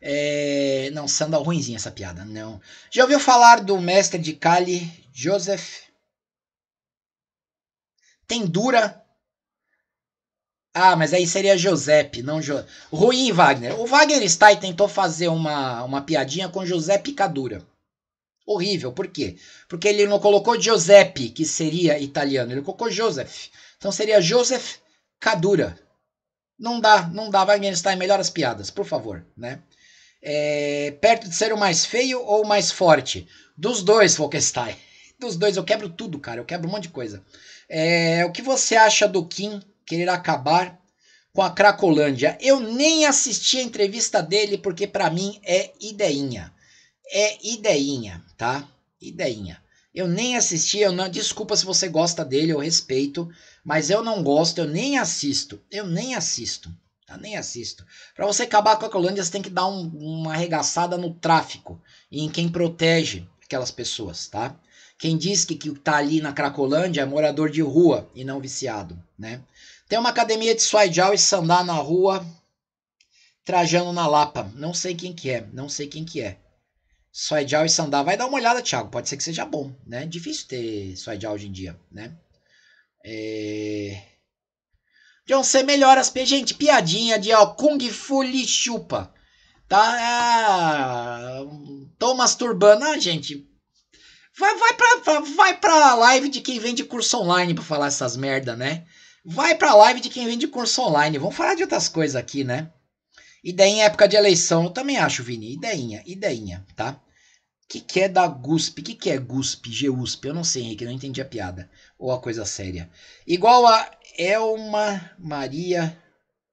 É, não, sandal ruinzinha essa piada, não. Já ouviu falar do mestre de Cali, Joseph tem dura ah, mas aí seria Giuseppe, não jo... Ruim Wagner. O Wagner Stein tentou fazer uma, uma piadinha com José Picadura. Horrível, por quê? Porque ele não colocou Giuseppe, que seria italiano, ele colocou Joseph. Então seria Joseph Cadura. Não dá, não dá. Wagner Stein, melhor as piadas, por favor, né? É, perto de ser o mais feio ou o mais forte? Dos dois, Volkenstein. Dos dois, eu quebro tudo, cara. Eu quebro um monte de coisa. É, o que você acha do Kim querer acabar com a Cracolândia. Eu nem assisti a entrevista dele porque para mim é ideinha. É ideinha, tá? Ideinha. Eu nem assisti, eu não, desculpa se você gosta dele, eu respeito, mas eu não gosto, eu nem assisto. Eu nem assisto. Tá? Nem assisto. Para você acabar com a Cracolândia, você tem que dar um, uma arregaçada no tráfico e em quem protege aquelas pessoas, tá? Quem diz que, que tá ali na Cracolândia é morador de rua e não viciado, né? Tem uma academia de Suaijal e Sandá na rua trajando na Lapa. Não sei quem que é, não sei quem que é. Suaijal e Sandá. Vai dar uma olhada, Thiago. Pode ser que seja bom, né? Difícil ter Suaijal hoje em dia, né? É... John C. Melhoras. Gente, piadinha de ó, Kung Fu Li Chupa. Tá? Ah, tô masturbando. Ah, gente... Vai, vai, pra, vai pra live de quem vende curso online pra falar essas merda, né? Vai pra live de quem vende curso online. Vamos falar de outras coisas aqui, né? Ideinha época de eleição, eu também acho, Vini. Ideinha, ideinha, tá? O que, que é da GUSP? O que, que é GUSP, GUSP? Eu não sei, Henrique, não entendi a piada. Ou a coisa séria. Igual a Elma Maria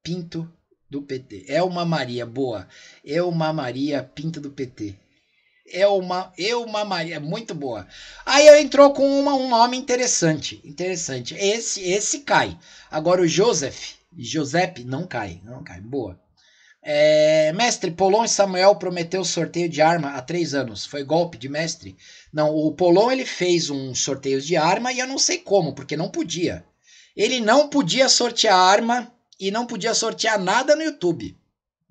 Pinto do PT. Elma Maria, boa. Elma Maria Pinto do PT. Elma, é Elma Maria, é muito boa. Aí ele entrou com uma, um nome interessante, interessante. Esse, esse cai. Agora o Joseph, Giuseppe não cai, não cai. Boa. É, mestre, Polon e Samuel prometeu sorteio de arma há três anos. Foi golpe de mestre? Não, o Polon ele fez um sorteio de arma e eu não sei como, porque não podia. Ele não podia sortear arma e não podia sortear nada no YouTube.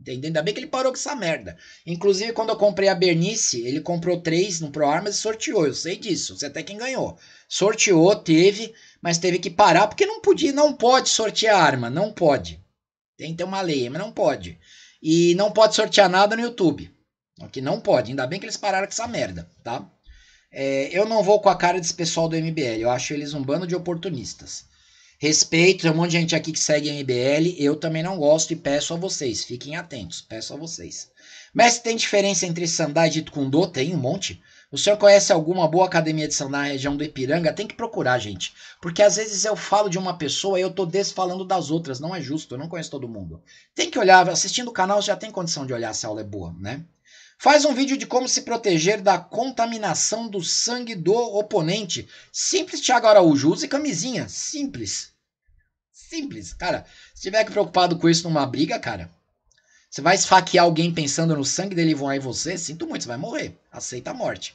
Entendeu? Ainda bem que ele parou com essa merda. Inclusive, quando eu comprei a Bernice, ele comprou três no ProArmas e sorteou. Eu sei disso, você é até quem ganhou. Sorteou, teve, mas teve que parar porque não podia, não pode sortear arma, não pode. Tem que ter uma lei, mas não pode. E não pode sortear nada no YouTube. Que não pode, ainda bem que eles pararam com essa merda, tá? É, eu não vou com a cara desse pessoal do MBL, eu acho eles um bando de oportunistas. Respeito, tem um monte de gente aqui que segue MBL. Eu também não gosto e peço a vocês, fiquem atentos, peço a vocês. Mestre, tem diferença entre sandá e Kundô? Tem um monte. O senhor conhece alguma boa academia de sandá na região do Ipiranga? Tem que procurar, gente. Porque às vezes eu falo de uma pessoa e eu tô desfalando das outras. Não é justo, eu não conheço todo mundo. Tem que olhar, assistindo o canal já tem condição de olhar se a aula é boa, né? Faz um vídeo de como se proteger da contaminação do sangue do oponente. Simples, Thiago Araújo. Use camisinha. Simples. Simples. Cara, se tiver que preocupado com isso numa briga, cara, você vai esfaquear alguém pensando no sangue dele voar em você? Sinto muito, você vai morrer. Aceita a morte.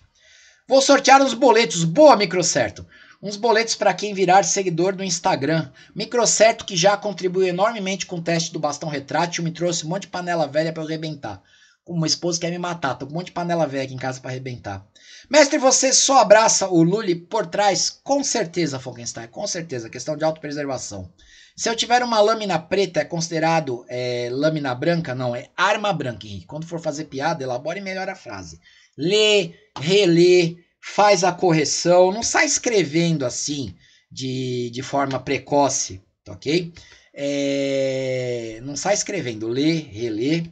Vou sortear uns boletos. Boa, microcerto. Uns boletos para quem virar seguidor do Instagram. Microcerto que já contribuiu enormemente com o teste do bastão retrátil, me trouxe um monte de panela velha para eu arrebentar uma esposa quer me matar, tô com um monte de panela velha aqui em casa para arrebentar. Mestre, você só abraça o Lully por trás? Com certeza, Falkenstein, com certeza. Questão de autopreservação. Se eu tiver uma lâmina preta, é considerado é, lâmina branca? Não, é arma branca, Henrique. Quando for fazer piada, elabore melhor a frase. Lê, relê, faz a correção. Não sai escrevendo assim, de, de forma precoce, tá ok? É, não sai escrevendo. Lê, relê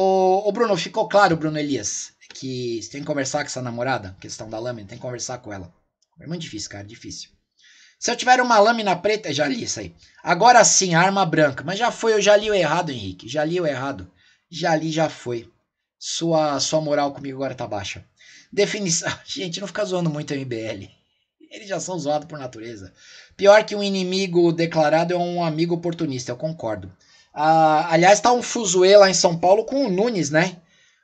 Ô, ô Bruno, ficou claro, Bruno Elias, que você tem que conversar com essa namorada, questão da lâmina, tem que conversar com ela. É muito difícil, cara, é difícil. Se eu tiver uma lâmina preta, já li isso aí. Agora sim, arma branca. Mas já foi, eu já li o errado, Henrique. Já li o errado. Já li, já foi. Sua, sua moral comigo agora tá baixa. Definição. Gente, não fica zoando muito o MBL. Eles já são zoados por natureza. Pior que um inimigo declarado é um amigo oportunista, eu concordo. Ah, aliás, está um fuzuê lá em São Paulo com o Nunes, né?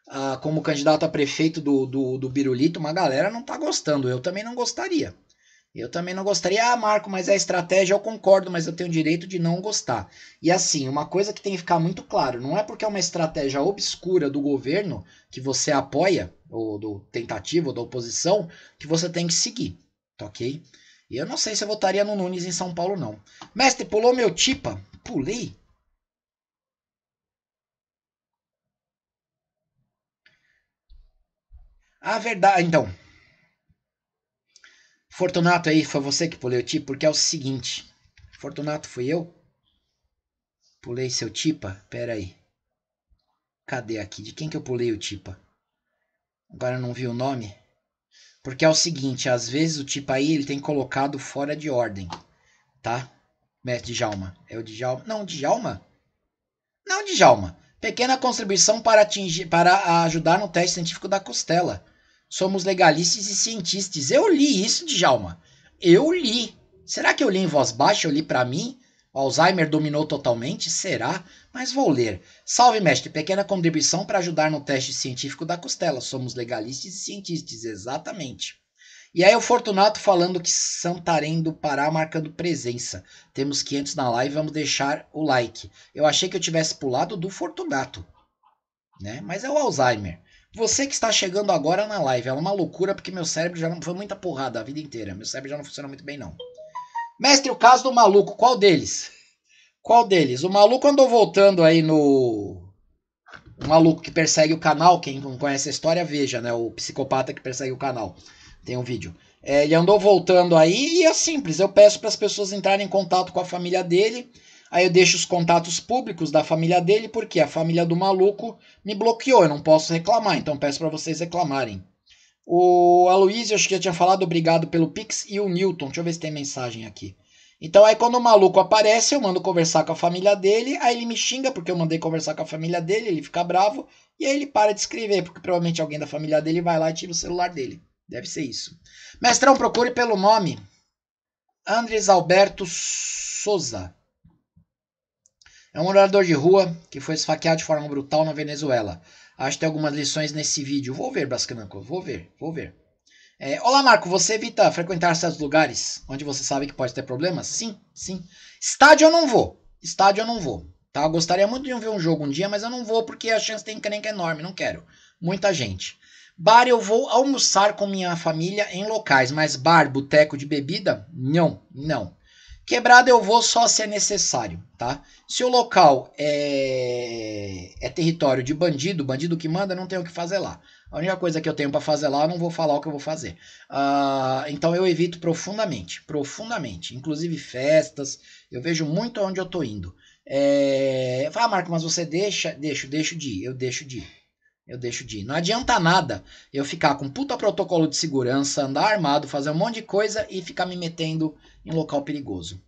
Ah, como candidato a prefeito do, do, do Birulito, uma galera não tá gostando. Eu também não gostaria. Eu também não gostaria. Ah, Marco, mas é estratégia, eu concordo, mas eu tenho o direito de não gostar. E assim, uma coisa que tem que ficar muito claro: não é porque é uma estratégia obscura do governo que você apoia, ou do tentativo, ou da oposição, que você tem que seguir. Tá ok? E eu não sei se eu votaria no Nunes em São Paulo, não. Mestre, pulou meu tipa? Pulei? A verdade, então. Fortunato aí, foi você que pulei o tipo, porque é o seguinte. Fortunato fui eu? Pulei seu tipa? Pera aí. Cadê aqui? De quem que eu pulei o tipa? Agora não vi o nome. Porque é o seguinte, às vezes o tipo aí ele tem colocado fora de ordem, tá? Mestre Djalma. É o Djalma? Não, Djalma? Não, Djalma. Pequena contribuição para, atingir, para ajudar no teste científico da costela somos legalistas e cientistas. Eu li isso, Djalma. Eu li. Será que eu li em voz baixa? Eu li para mim? O Alzheimer dominou totalmente? Será? Mas vou ler. Salve, mestre. Pequena contribuição para ajudar no teste científico da costela. Somos legalistas e cientistas, exatamente. E aí o Fortunato falando que Santarém do Pará marcando presença. Temos 500 na live, vamos deixar o like. Eu achei que eu tivesse pulado do Fortunato, né? Mas é o Alzheimer. Você que está chegando agora na live, é uma loucura porque meu cérebro já não foi muita porrada a vida inteira. Meu cérebro já não funciona muito bem, não. Mestre, o caso do maluco, qual deles? Qual deles? O maluco andou voltando aí no. O maluco que persegue o canal, quem não conhece a história, veja, né? O psicopata que persegue o canal. Tem um vídeo. É, ele andou voltando aí e é simples. Eu peço para as pessoas entrarem em contato com a família dele Aí eu deixo os contatos públicos da família dele, porque a família do maluco me bloqueou, eu não posso reclamar, então peço para vocês reclamarem. O Aloysio, acho que já tinha falado, obrigado pelo Pix, e o Newton, deixa eu ver se tem mensagem aqui. Então aí quando o maluco aparece, eu mando conversar com a família dele, aí ele me xinga porque eu mandei conversar com a família dele, ele fica bravo, e aí ele para de escrever, porque provavelmente alguém da família dele vai lá e tira o celular dele. Deve ser isso. Mestrão, procure pelo nome. Andres Alberto Souza. É um morador de rua que foi esfaqueado de forma brutal na Venezuela. Acho que tem algumas lições nesse vídeo. Vou ver, Brascananco, vou ver, vou ver. É, Olá, Marco, você evita frequentar certos lugares onde você sabe que pode ter problemas? Sim, sim. Estádio eu não vou. Estádio eu não vou. Tá? Eu gostaria muito de ver um jogo um dia, mas eu não vou porque a chance tem que é enorme, não quero. Muita gente. Bar eu vou almoçar com minha família em locais, mas bar, boteco de bebida? Não, não. Quebrada eu vou só se é necessário, tá? Se o local é, é território de bandido, bandido que manda, não tem o que fazer lá. A única coisa que eu tenho para fazer lá, eu não vou falar o que eu vou fazer. Ah, então eu evito profundamente, profundamente. Inclusive festas, eu vejo muito aonde eu tô indo. É, fala, ah, Marco, mas você deixa? Deixo, deixo de ir, eu deixo de ir eu deixo de ir. Não adianta nada eu ficar com puta protocolo de segurança, andar armado, fazer um monte de coisa e ficar me metendo em local perigoso.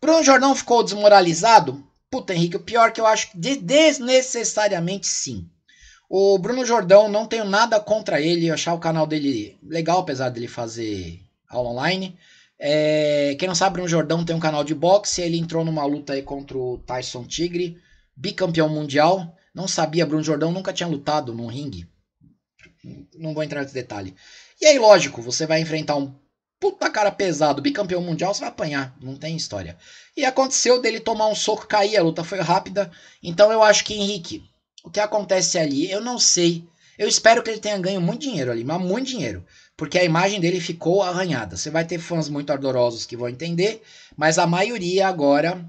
Bruno Jordão ficou desmoralizado? Puta, Henrique, o pior é que eu acho que desnecessariamente sim. O Bruno Jordão, não tenho nada contra ele, achar o canal dele legal, apesar dele fazer aula online. É, quem não sabe, Bruno Jordão tem um canal de boxe, ele entrou numa luta aí contra o Tyson Tigre, bicampeão mundial. Não sabia, Bruno Jordão nunca tinha lutado num ringue. Não vou entrar nesse detalhe. E aí, lógico, você vai enfrentar um puta cara pesado, bicampeão mundial, você vai apanhar, não tem história. E aconteceu dele tomar um soco, cair, a luta foi rápida. Então eu acho que Henrique, o que acontece ali, eu não sei. Eu espero que ele tenha ganho muito dinheiro ali, mas muito dinheiro, porque a imagem dele ficou arranhada. Você vai ter fãs muito ardorosos que vão entender, mas a maioria agora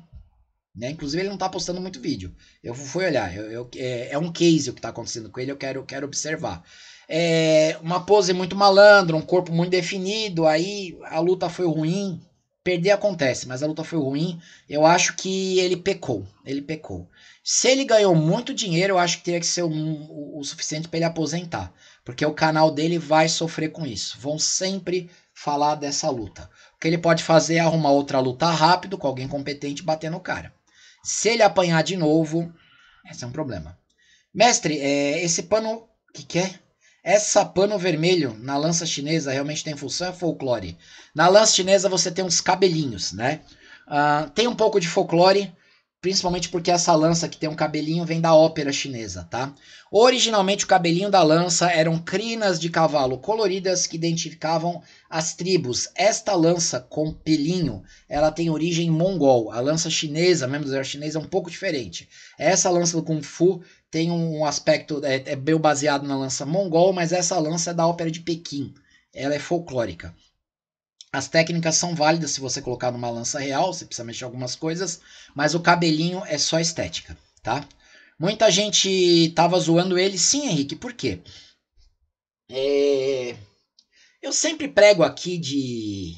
né? Inclusive, ele não está postando muito vídeo. Eu fui olhar, eu, eu, é, é, um case o que está acontecendo com ele, eu quero, quero observar. É uma pose muito malandra, um corpo muito definido, aí a luta foi ruim. Perder acontece, mas a luta foi ruim. Eu acho que ele pecou. Ele pecou. Se ele ganhou muito dinheiro, eu acho que teria que ser um, o suficiente para ele aposentar. Porque o canal dele vai sofrer com isso. Vão sempre falar dessa luta. O que ele pode fazer é arrumar outra luta rápido com alguém competente e bater no cara. Se ele apanhar de novo, esse é um problema. Mestre, é, esse pano. O que, que é? Essa pano vermelho na lança chinesa realmente tem função? É folclore. Na lança chinesa você tem uns cabelinhos, né? Uh, tem um pouco de folclore, principalmente porque essa lança que tem um cabelinho vem da ópera chinesa, tá? Originalmente o cabelinho da lança eram crinas de cavalo coloridas que identificavam as tribos. Esta lança com pelinho, ela tem origem mongol. A lança chinesa, mesmo do chinesa, é um pouco diferente. Essa lança do Kung Fu tem um aspecto, é, é bem baseado na lança mongol, mas essa lança é da ópera de Pequim. Ela é folclórica. As técnicas são válidas se você colocar numa lança real, você precisa mexer algumas coisas, mas o cabelinho é só estética, tá? Muita gente tava zoando ele, sim, Henrique, por quê? É... Eu sempre prego aqui de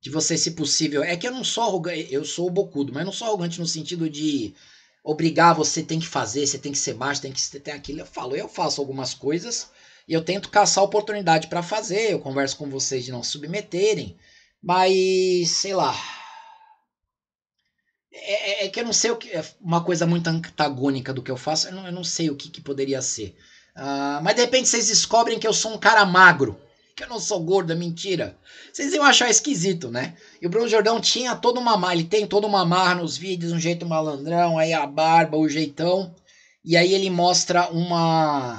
de você, se possível. É que eu não sou arrogante, eu sou bocudo, mas não sou arrogante no sentido de obrigar você tem que fazer, você tem que ser baixo, tem que ter aquilo. Eu falo, eu faço algumas coisas e eu tento caçar oportunidade para fazer, eu converso com vocês de não submeterem, mas sei lá. É, é, é que eu não sei o que. É uma coisa muito antagônica do que eu faço, eu não, eu não sei o que, que poderia ser. Uh, mas de repente vocês descobrem que eu sou um cara magro. Que eu não sou gordo, é mentira. Vocês iam achar esquisito, né? E o Bruno Jordão tinha toda uma marra, ele tem toda uma marra nos vídeos, um jeito malandrão, aí a barba, o jeitão. E aí ele mostra uma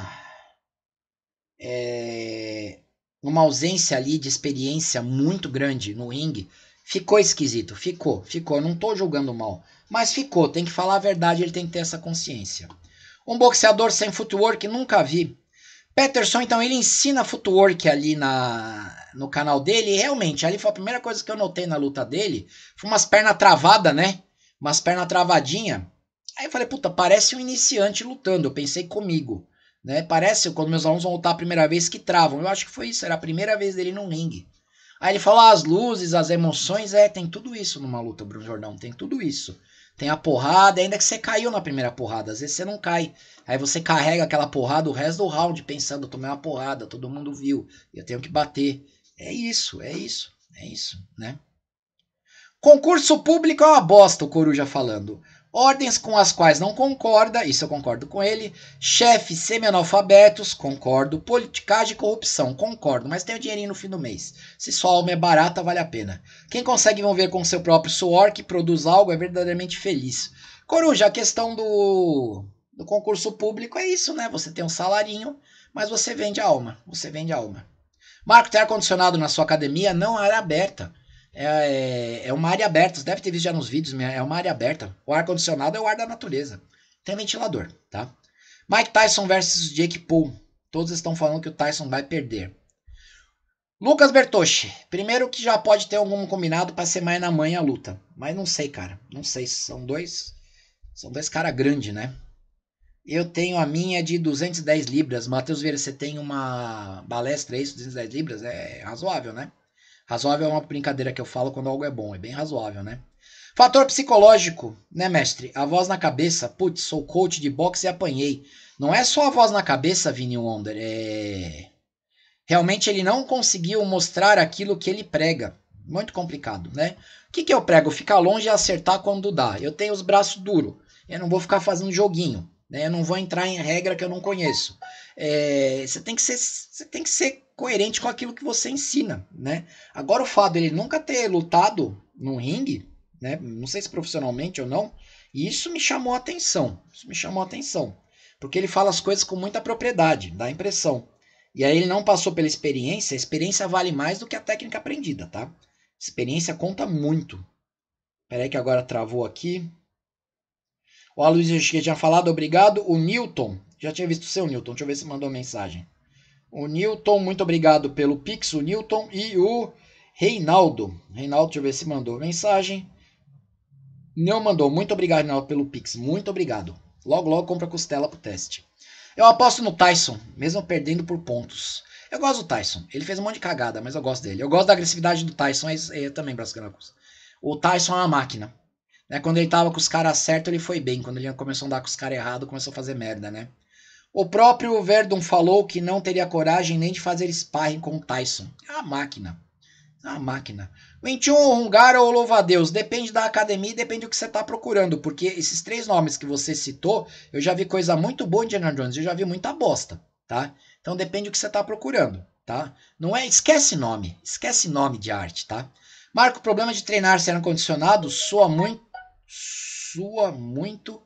é, uma ausência ali de experiência muito grande no ringue, ficou esquisito, ficou, ficou. Não tô julgando mal, mas ficou. Tem que falar a verdade, ele tem que ter essa consciência. Um boxeador sem footwork nunca vi. Peterson, então, ele ensina footwork ali na, no canal dele. E realmente, ali foi a primeira coisa que eu notei na luta dele. Foi umas pernas travadas, né? Umas pernas travadinha. Aí eu falei, puta, parece um iniciante lutando. Eu pensei comigo. Né? Parece, quando meus alunos vão lutar a primeira vez, que travam. Eu acho que foi isso, era a primeira vez dele num ringue. Aí ele fala ah, as luzes, as emoções, é, tem tudo isso numa luta, Bruno Jordão, tem tudo isso. Tem a porrada, ainda que você caiu na primeira porrada, às vezes você não cai. Aí você carrega aquela porrada o resto do round pensando, eu tomei uma porrada, todo mundo viu, eu tenho que bater. É isso, é isso, é isso, né? Concurso público é uma bosta, o Coruja falando ordens com as quais não concorda, isso eu concordo com ele, chefes semi-analfabetos, concordo, politicagem e corrupção, concordo, mas tem o dinheirinho no fim do mês. Se sua alma é barata, vale a pena. Quem consegue ver com seu próprio suor que produz algo é verdadeiramente feliz. Coruja, a questão do, do concurso público é isso, né? Você tem um salarinho, mas você vende a alma, você vende a alma. Marco, tem ar-condicionado na sua academia? Não, área é aberta. É, é, é uma área aberta, você deve ter visto já nos vídeos, é uma área aberta. O ar-condicionado é o ar da natureza. Tem ventilador, tá? Mike Tyson versus Jake Paul. Todos estão falando que o Tyson vai perder. Lucas Bertoschi. Primeiro que já pode ter algum combinado para ser mais na manhã a luta. Mas não sei, cara. Não sei. São dois. São dois caras grandes, né? Eu tenho a minha de 210 libras. Matheus Vieira, você tem uma balestra, aí, é 210 libras? É razoável, né? Razoável é uma brincadeira que eu falo quando algo é bom, é bem razoável, né? Fator psicológico, né, mestre? A voz na cabeça, putz, sou coach de boxe e apanhei. Não é só a voz na cabeça, Vini Wonder, é... Realmente ele não conseguiu mostrar aquilo que ele prega. Muito complicado, né? O que, que eu prego? Ficar longe e acertar quando dá. Eu tenho os braços duros. Eu não vou ficar fazendo joguinho. Né? Eu não vou entrar em regra que eu não conheço. É, você, tem que ser, você tem que ser coerente com aquilo que você ensina, né? Agora o fato ele nunca ter lutado no ringue, né? Não sei se profissionalmente ou não, e isso me chamou a atenção. Isso me chamou a atenção, porque ele fala as coisas com muita propriedade, dá impressão. E aí ele não passou pela experiência, a experiência vale mais do que a técnica aprendida, tá? Experiência conta muito. Peraí que agora travou aqui. O Aloysio tinha falado, obrigado. O Newton, já tinha visto o seu Newton, deixa eu ver se mandou mensagem. O Newton, muito obrigado pelo Pix, o Newton e o Reinaldo. Reinaldo, deixa eu ver se mandou mensagem. Não mandou. Muito obrigado, Reinaldo, pelo Pix. Muito obrigado. Logo, logo compra costela pro teste. Eu aposto no Tyson, mesmo perdendo por pontos. Eu gosto do Tyson. Ele fez um monte de cagada, mas eu gosto dele. Eu gosto da agressividade do Tyson, mas eh, também, Braço O Tyson é uma máquina. Né? Quando ele tava com os caras certos, ele foi bem. Quando ele começou a andar com os caras errados, começou a fazer merda, né? O próprio Verdon falou que não teria coragem nem de fazer sparring com o Tyson. É uma máquina. É uma máquina. 21 húngaro ou louva-a-Deus, depende da academia e depende do que você está procurando, porque esses três nomes que você citou, eu já vi coisa muito boa de Indiana Jones, eu já vi muita bosta, tá? Então depende do que você está procurando, tá? Não é, esquece nome, esquece nome de arte, tá? Marco, problema de treinar sem ar condicionado soa muito, sua muito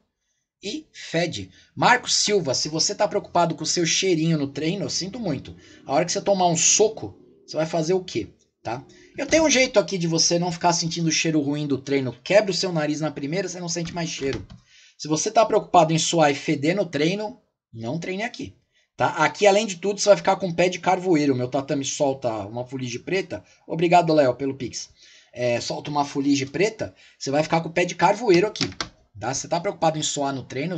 e fede. Marcos Silva, se você tá preocupado com o seu cheirinho no treino, eu sinto muito. A hora que você tomar um soco, você vai fazer o quê? Tá? Eu tenho um jeito aqui de você não ficar sentindo o cheiro ruim do treino. Quebre o seu nariz na primeira, você não sente mais cheiro. Se você tá preocupado em suar e feder no treino, não treine aqui. Tá? Aqui, além de tudo, você vai ficar com pé de carvoeiro. Meu tatame solta uma fuligem preta. Obrigado, Léo, pelo Pix. É, solta uma fuligem preta, você vai ficar com o pé de carvoeiro aqui. Tá? Você tá preocupado em suar no treino?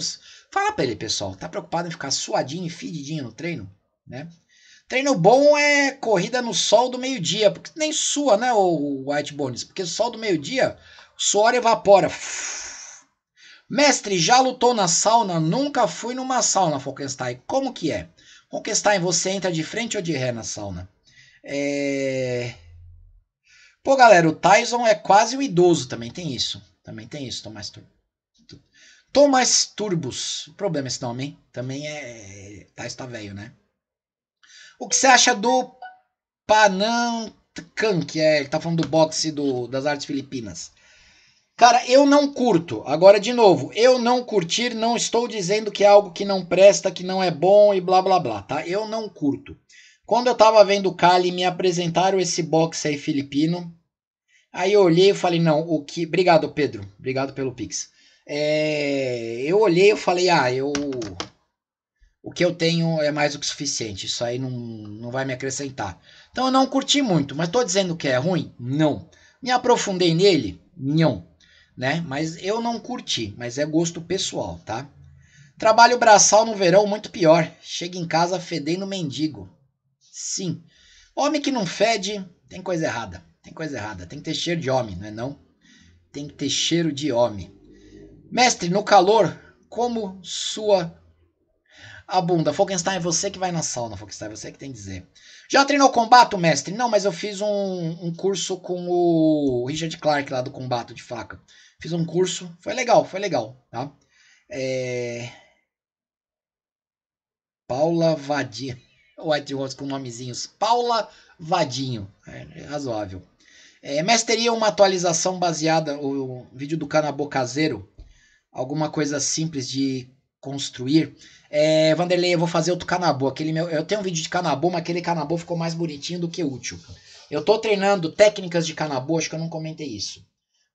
Fala para ele, pessoal. Tá preocupado em ficar suadinho e fedidinho no treino? Né? Treino bom é corrida no sol do meio-dia, porque nem sua, né, o White Bones? Porque sol do meio-dia, suor evapora. Mestre, já lutou na sauna? Nunca fui numa sauna, Falkenstein. Como que é? Falkenstein, você entra de frente ou de ré na sauna? É... Pô, galera, o Tyson é quase um idoso, também tem isso. Também tem isso, Tomás Turco. Thomas Turbos. O problema é esse nome, hein? Também é. Tá, está velho, né? O que você acha do Panancan, que é. Ele tá falando do boxe do, das artes filipinas. Cara, eu não curto. Agora, de novo, eu não curtir não estou dizendo que é algo que não presta, que não é bom e blá blá blá, tá? Eu não curto. Quando eu tava vendo o Cali, me apresentaram esse boxe aí filipino. Aí eu olhei e falei, não, o que. Obrigado, Pedro. Obrigado pelo Pix. É, eu olhei e falei, ah, eu o que eu tenho é mais do que suficiente. Isso aí não, não vai me acrescentar. Então eu não curti muito, mas estou dizendo que é ruim? Não. Me aprofundei nele? Não. Né? Mas eu não curti, mas é gosto pessoal, tá? Trabalho braçal no verão muito pior. Chega em casa fedendo mendigo. Sim. Homem que não fede, tem coisa errada. Tem coisa errada. Tem que ter cheiro de homem, não é não? Tem que ter cheiro de homem. Mestre, no calor, como sua a bunda. Falkenstein, é você que vai na sauna, Falkenstein, é você que tem que dizer. Já treinou combate, mestre? Não, mas eu fiz um, um curso com o Richard Clark lá do combate de faca. Fiz um curso, foi legal, foi legal, tá? É... Paula Vadinho. White Rose com nomezinhos. Paula Vadinho. É, é razoável. É, mestre, teria uma atualização baseada, o, o vídeo do Canabô Caseiro, alguma coisa simples de construir. É, Vanderlei, eu vou fazer outro canabô. Aquele meu, eu tenho um vídeo de canabô, mas aquele canabô ficou mais bonitinho do que útil. Eu tô treinando técnicas de canabô, acho que eu não comentei isso.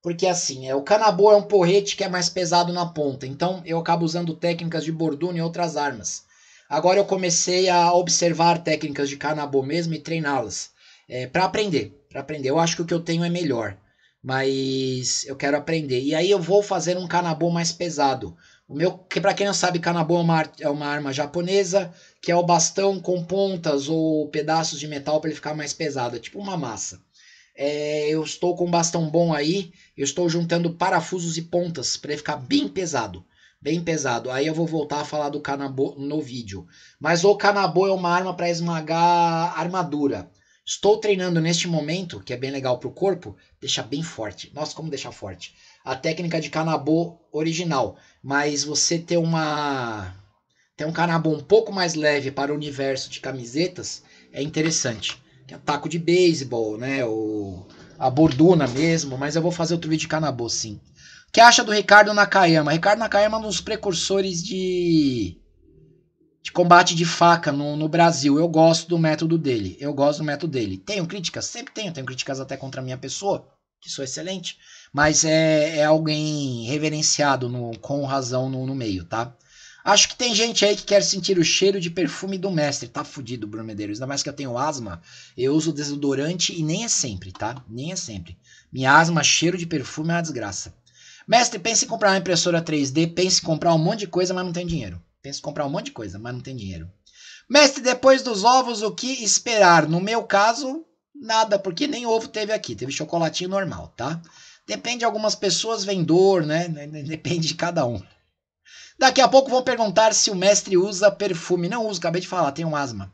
Porque assim, é, o canabô é um porrete que é mais pesado na ponta, então eu acabo usando técnicas de borduno e outras armas. Agora eu comecei a observar técnicas de canabô mesmo e treiná-las. É, para aprender, para aprender. Eu acho que o que eu tenho é melhor mas eu quero aprender. E aí eu vou fazer um canabô mais pesado. O meu, que para quem não sabe, kanabo é uma, é uma arma japonesa, que é o bastão com pontas ou pedaços de metal para ele ficar mais pesado, é tipo uma massa. É, eu estou com um bastão bom aí, eu estou juntando parafusos e pontas para ele ficar bem pesado, bem pesado. Aí eu vou voltar a falar do kanabo no vídeo. Mas o kanabo é uma arma para esmagar armadura. Estou treinando neste momento, que é bem legal para o corpo, deixa bem forte. Nossa, como deixar forte? A técnica de canabô original, mas você ter uma ter um canabô um pouco mais leve para o universo de camisetas é interessante. Que é taco de beisebol, né? Ou a borduna mesmo, mas eu vou fazer outro vídeo de canabô sim. O que acha do Ricardo Nakayama? Ricardo Nakayama é um dos precursores de de combate de faca no, no, Brasil. Eu gosto do método dele. Eu gosto do método dele. Tenho críticas? Sempre tenho. Tenho críticas até contra a minha pessoa, que sou excelente. Mas é, é alguém reverenciado no, com razão no, no, meio, tá? Acho que tem gente aí que quer sentir o cheiro de perfume do mestre. Tá fudido, Bruno Medeiros. Ainda mais que eu tenho asma. Eu uso desodorante e nem é sempre, tá? Nem é sempre. Minha asma, cheiro de perfume é uma desgraça. Mestre, pense em comprar uma impressora 3D, pense em comprar um monte de coisa, mas não tem dinheiro. Pensa em comprar um monte de coisa, mas não tem dinheiro. Mestre, depois dos ovos, o que esperar? No meu caso, nada, porque nem ovo teve aqui, teve chocolatinho normal, tá? Depende de algumas pessoas, dor, né? Depende de cada um. Daqui a pouco vão perguntar se o mestre usa perfume. Não uso, acabei de falar, tenho asma.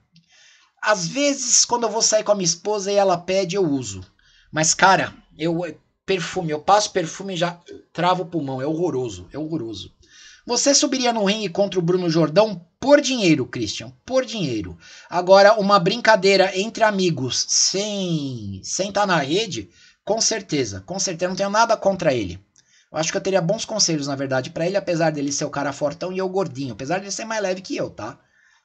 Às vezes, quando eu vou sair com a minha esposa e ela pede, eu uso. Mas, cara, eu perfume, eu passo perfume e já travo o pulmão. É horroroso, é horroroso. Você subiria no ringue contra o Bruno Jordão por dinheiro, Christian, por dinheiro. Agora, uma brincadeira entre amigos sem sem estar tá na rede, com certeza, com certeza, não tenho nada contra ele. Eu acho que eu teria bons conselhos, na verdade, para ele, apesar dele ser o cara fortão e eu gordinho. Apesar dele ser mais leve que eu, tá?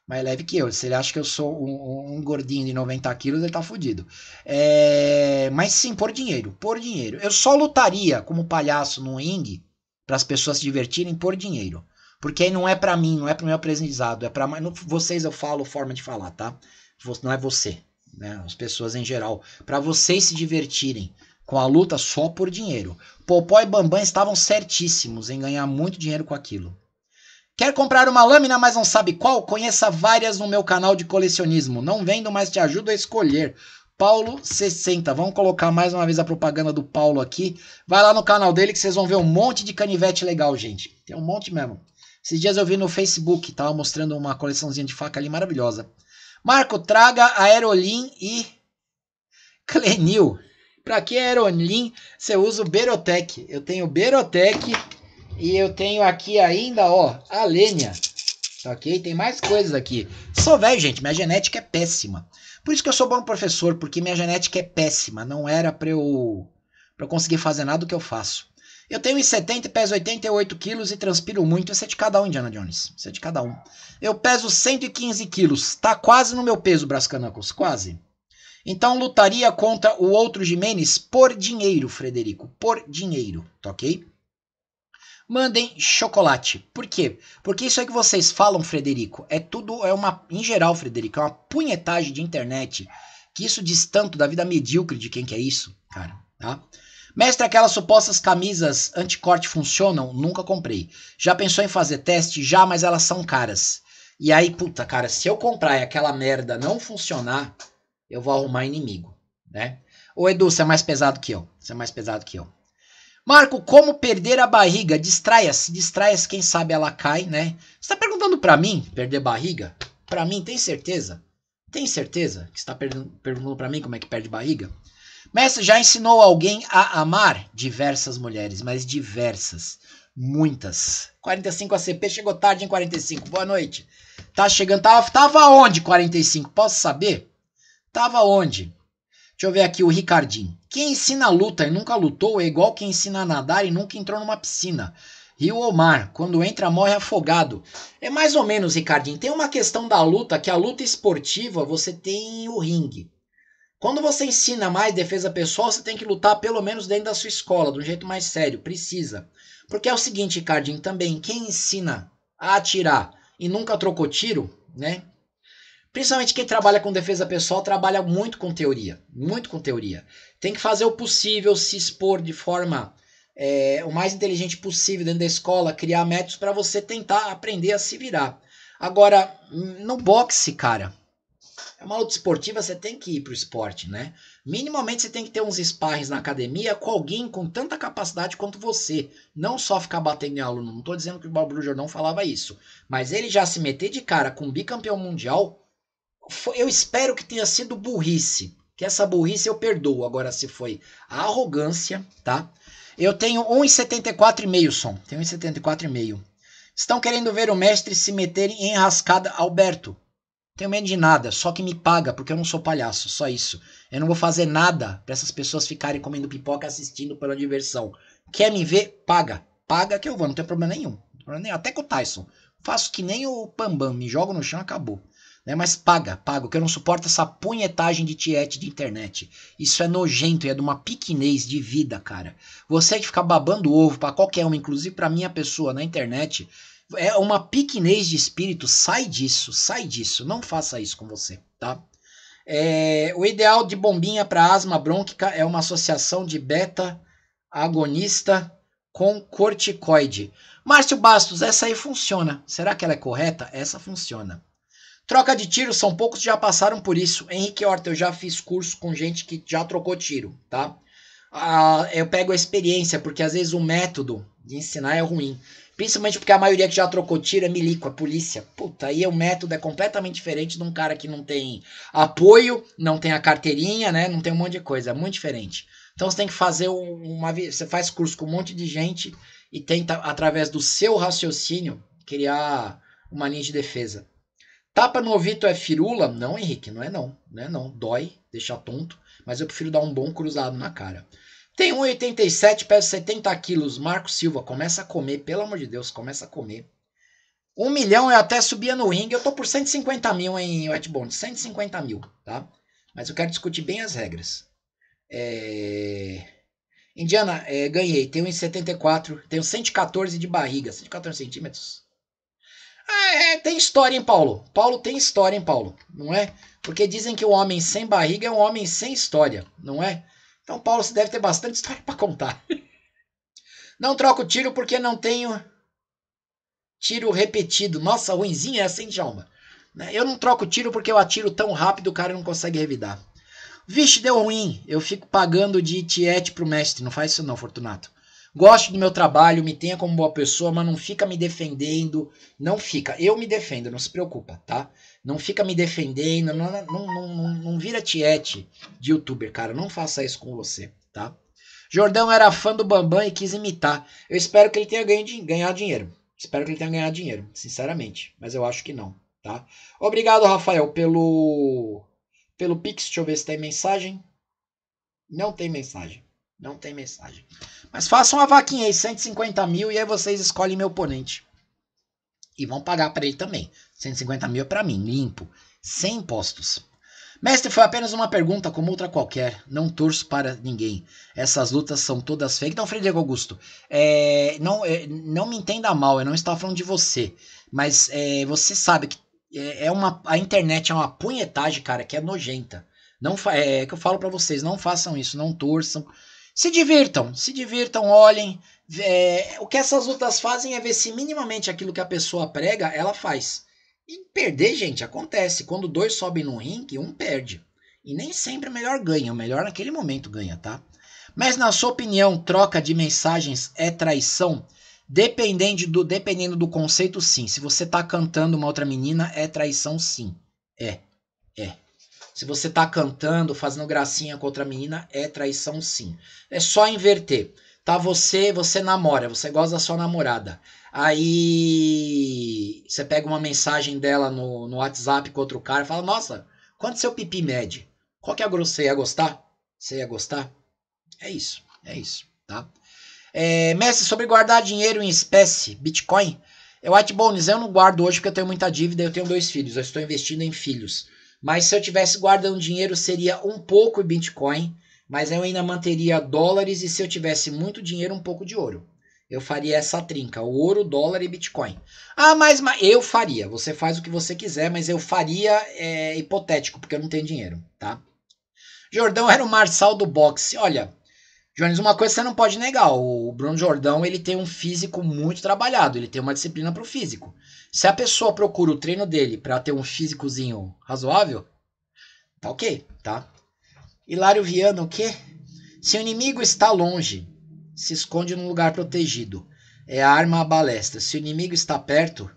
Mais leve que eu. Se ele acha que eu sou um, um gordinho de 90 quilos, ele tá fudido. É... Mas sim, por dinheiro, por dinheiro. Eu só lutaria como palhaço no ringue para as pessoas se divertirem por dinheiro. Porque aí não é para mim, não é para o meu aprendizado, é para vocês eu falo forma de falar, tá? Não é você, né? As pessoas em geral, para vocês se divertirem com a luta só por dinheiro. Popó e Bambam estavam certíssimos em ganhar muito dinheiro com aquilo. Quer comprar uma lâmina, mas não sabe qual? Conheça várias no meu canal de colecionismo. Não vendo, mas te ajudo a escolher. Paulo 60. Vamos colocar mais uma vez a propaganda do Paulo aqui. Vai lá no canal dele que vocês vão ver um monte de canivete legal, gente. Tem um monte mesmo. Esses dias eu vi no Facebook, tava mostrando uma coleçãozinha de faca ali maravilhosa. Marco, traga a Aerolin e Clenil. Pra que Aerolin? Você usa o Berotec. Eu tenho Berotec e eu tenho aqui ainda, ó, a Lênia. ok? Tem mais coisas aqui. Sou velho, gente. Minha genética é péssima. Por isso que eu sou bom professor, porque minha genética é péssima, não era para eu para conseguir fazer nada do que eu faço. Eu tenho e peso 88 quilos e transpiro muito. Isso é de cada um, Indiana Jones. Isso é de cada um. Eu peso 115 quilos. Tá quase no meu peso, Brascanacos. Quase. Então lutaria contra o outro Jimenez por dinheiro, Frederico. Por dinheiro, tá ok? mandem chocolate. Por quê? Porque isso aí que vocês falam, Frederico, é tudo, é uma, em geral, Frederico, é uma punhetagem de internet. Que isso diz tanto da vida medíocre de quem que é isso, cara, tá? Mestre, aquelas supostas camisas anticorte funcionam? Nunca comprei. Já pensou em fazer teste? Já, mas elas são caras. E aí, puta, cara, se eu comprar e aquela merda não funcionar, eu vou arrumar inimigo, né? Ô Edu, você é mais pesado que eu. Você é mais pesado que eu. Marco, como perder a barriga? Distraia-se, distraia-se, quem sabe ela cai, né? Você tá perguntando para mim perder barriga? Para mim, tem certeza? Tem certeza que está perguntando para mim como é que perde barriga? Mestre já ensinou alguém a amar diversas mulheres, mas diversas, muitas. 45 ACP chegou tarde em 45. Boa noite. Tá chegando, tava, tava onde 45? Posso saber? Tava onde? Deixa eu ver aqui o Ricardinho. Quem ensina a luta e nunca lutou é igual quem ensina a nadar e nunca entrou numa piscina. Rio ou mar, quando entra morre afogado. É mais ou menos, Ricardinho. Tem uma questão da luta, que a luta esportiva você tem o ringue. Quando você ensina mais defesa pessoal, você tem que lutar pelo menos dentro da sua escola, de um jeito mais sério, precisa. Porque é o seguinte, Ricardinho, também, quem ensina a atirar e nunca trocou tiro, né? Principalmente quem trabalha com defesa pessoal trabalha muito com teoria, muito com teoria. Tem que fazer o possível, se expor de forma é, o mais inteligente possível dentro da escola, criar métodos para você tentar aprender a se virar. Agora, no boxe, cara, é uma luta esportiva, você tem que ir pro esporte, né? Minimamente você tem que ter uns sparrings na academia com alguém com tanta capacidade quanto você. Não só ficar batendo em aluno. Não tô dizendo que o Bob Bruger não falava isso. Mas ele já se meter de cara com o bicampeão mundial, eu espero que tenha sido burrice, que essa burrice eu perdoo. Agora, se foi a arrogância, tá? Eu tenho 1,74,5, som. Tenho 1,74,5. Estão querendo ver o mestre se meter em enrascada, Alberto. Tenho medo de nada, só que me paga, porque eu não sou palhaço, só isso. Eu não vou fazer nada para essas pessoas ficarem comendo pipoca assistindo pela diversão. Quer me ver? Paga. Paga que eu vou, não tem problema nenhum. Até com o Tyson. Faço que nem o Pambam, me jogo no chão, acabou. Né? Mas paga, paga, que eu não suporto é essa punhetagem de tiete de internet. Isso é nojento e é de uma pequenez de vida, cara. Você que fica babando ovo para qualquer um, inclusive para minha pessoa na internet, é uma pequenez de espírito. Sai disso, sai disso. Não faça isso com você, tá? É, o ideal de bombinha para asma brônquica é uma associação de beta agonista com corticoide. Márcio Bastos, essa aí funciona. Será que ela é correta? Essa funciona. Troca de tiro, são poucos que já passaram por isso. Henrique Horta, eu já fiz curso com gente que já trocou tiro, tá? Ah, eu pego a experiência, porque às vezes o método de ensinar é ruim. Principalmente porque a maioria que já trocou tiro é milico, é polícia. Puta, aí o método é completamente diferente de um cara que não tem apoio, não tem a carteirinha, né? Não tem um monte de coisa, é muito diferente. Então você tem que fazer uma. Você faz curso com um monte de gente e tenta, através do seu raciocínio, criar uma linha de defesa. Tapa no ouvido é firula? Não, Henrique, não é não. Não é não. Dói, deixa tonto, mas eu prefiro dar um bom cruzado na cara. Tem 1,87, pesa 70 quilos. Marco Silva, começa a comer, pelo amor de Deus, começa a comer. Um milhão eu é até subia no ringue. Eu tô por 150 mil em Wetbond, 150 mil, tá? Mas eu quero discutir bem as regras. É... Indiana, é, ganhei. Tenho 74, tenho 114 de barriga, 114 centímetros. Ah, é, tem história em Paulo. Paulo tem história em Paulo, não é? Porque dizem que o homem sem barriga é um homem sem história, não é? Então Paulo se deve ter bastante história para contar. Não troco tiro porque não tenho tiro repetido. Nossa, ruimzinha é essa, hein, Djalma? Né? Eu não troco tiro porque eu atiro tão rápido o cara não consegue revidar. Vixe, deu ruim. Eu fico pagando de tiete pro mestre. Não faz isso não, Fortunato. Goste do meu trabalho, me tenha como boa pessoa, mas não fica me defendendo. Não fica. Eu me defendo, não se preocupa, tá? Não fica me defendendo, não, não, não, não, não vira tiete de youtuber, cara. Não faça isso com você, tá? Jordão era fã do Bambam e quis imitar. Eu espero que ele tenha ganho, dinheiro. Espero que ele tenha ganhado dinheiro, sinceramente. Mas eu acho que não, tá? Obrigado, Rafael, pelo, pelo Pix. Deixa eu ver se tem mensagem. Não tem mensagem. Não tem mensagem. Mas façam uma vaquinha aí, 150 mil, e aí vocês escolhem meu oponente. E vão pagar para ele também. 150 mil é para mim, limpo. Sem impostos. Mestre, foi apenas uma pergunta como outra qualquer. Não torço para ninguém. Essas lutas são todas fake. Não, Frederico Augusto, é, não, é, não me entenda mal, eu não estou falando de você. Mas é, você sabe que é, é uma, a internet é uma punhetagem, cara, que é nojenta. Não é, é que eu falo para vocês, não façam isso, não torçam se divirtam, se divirtam, olhem. É, o que essas lutas fazem é ver se minimamente aquilo que a pessoa prega, ela faz. E perder, gente, acontece. Quando dois sobem no ringue, um perde. E nem sempre o melhor ganha, o melhor naquele momento ganha, tá? Mas na sua opinião, troca de mensagens é traição? Dependendo do, dependendo do conceito, sim. Se você tá cantando uma outra menina, é traição, sim. É, é. Se você tá cantando, fazendo gracinha com outra menina, é traição sim. É só inverter. Tá você, você namora, você gosta da sua namorada. Aí você pega uma mensagem dela no, no WhatsApp com outro cara e fala: Nossa, quanto seu pipi mede? Qual que é a grossa? Você ia gostar? Você ia gostar? É isso, é isso, tá? É, Messi, sobre guardar dinheiro em espécie, Bitcoin. Eu, Bones, eu não guardo hoje porque eu tenho muita dívida, eu tenho dois filhos, eu estou investindo em filhos. Mas se eu tivesse guardando dinheiro, seria um pouco Bitcoin, mas eu ainda manteria dólares e se eu tivesse muito dinheiro, um pouco de ouro. Eu faria essa trinca, ouro, dólar e Bitcoin. Ah, mas, mas eu faria. Você faz o que você quiser, mas eu faria é, hipotético, porque eu não tenho dinheiro, tá? Jordão era o marçal do boxe. Olha, Jones, uma coisa você não pode negar, o Bruno Jordão ele tem um físico muito trabalhado, ele tem uma disciplina para o físico. Se a pessoa procura o treino dele para ter um físicozinho razoável, tá ok, tá? Hilário Viana, o quê? Se o inimigo está longe, se esconde num lugar protegido. É a arma a balestra. Se o inimigo está perto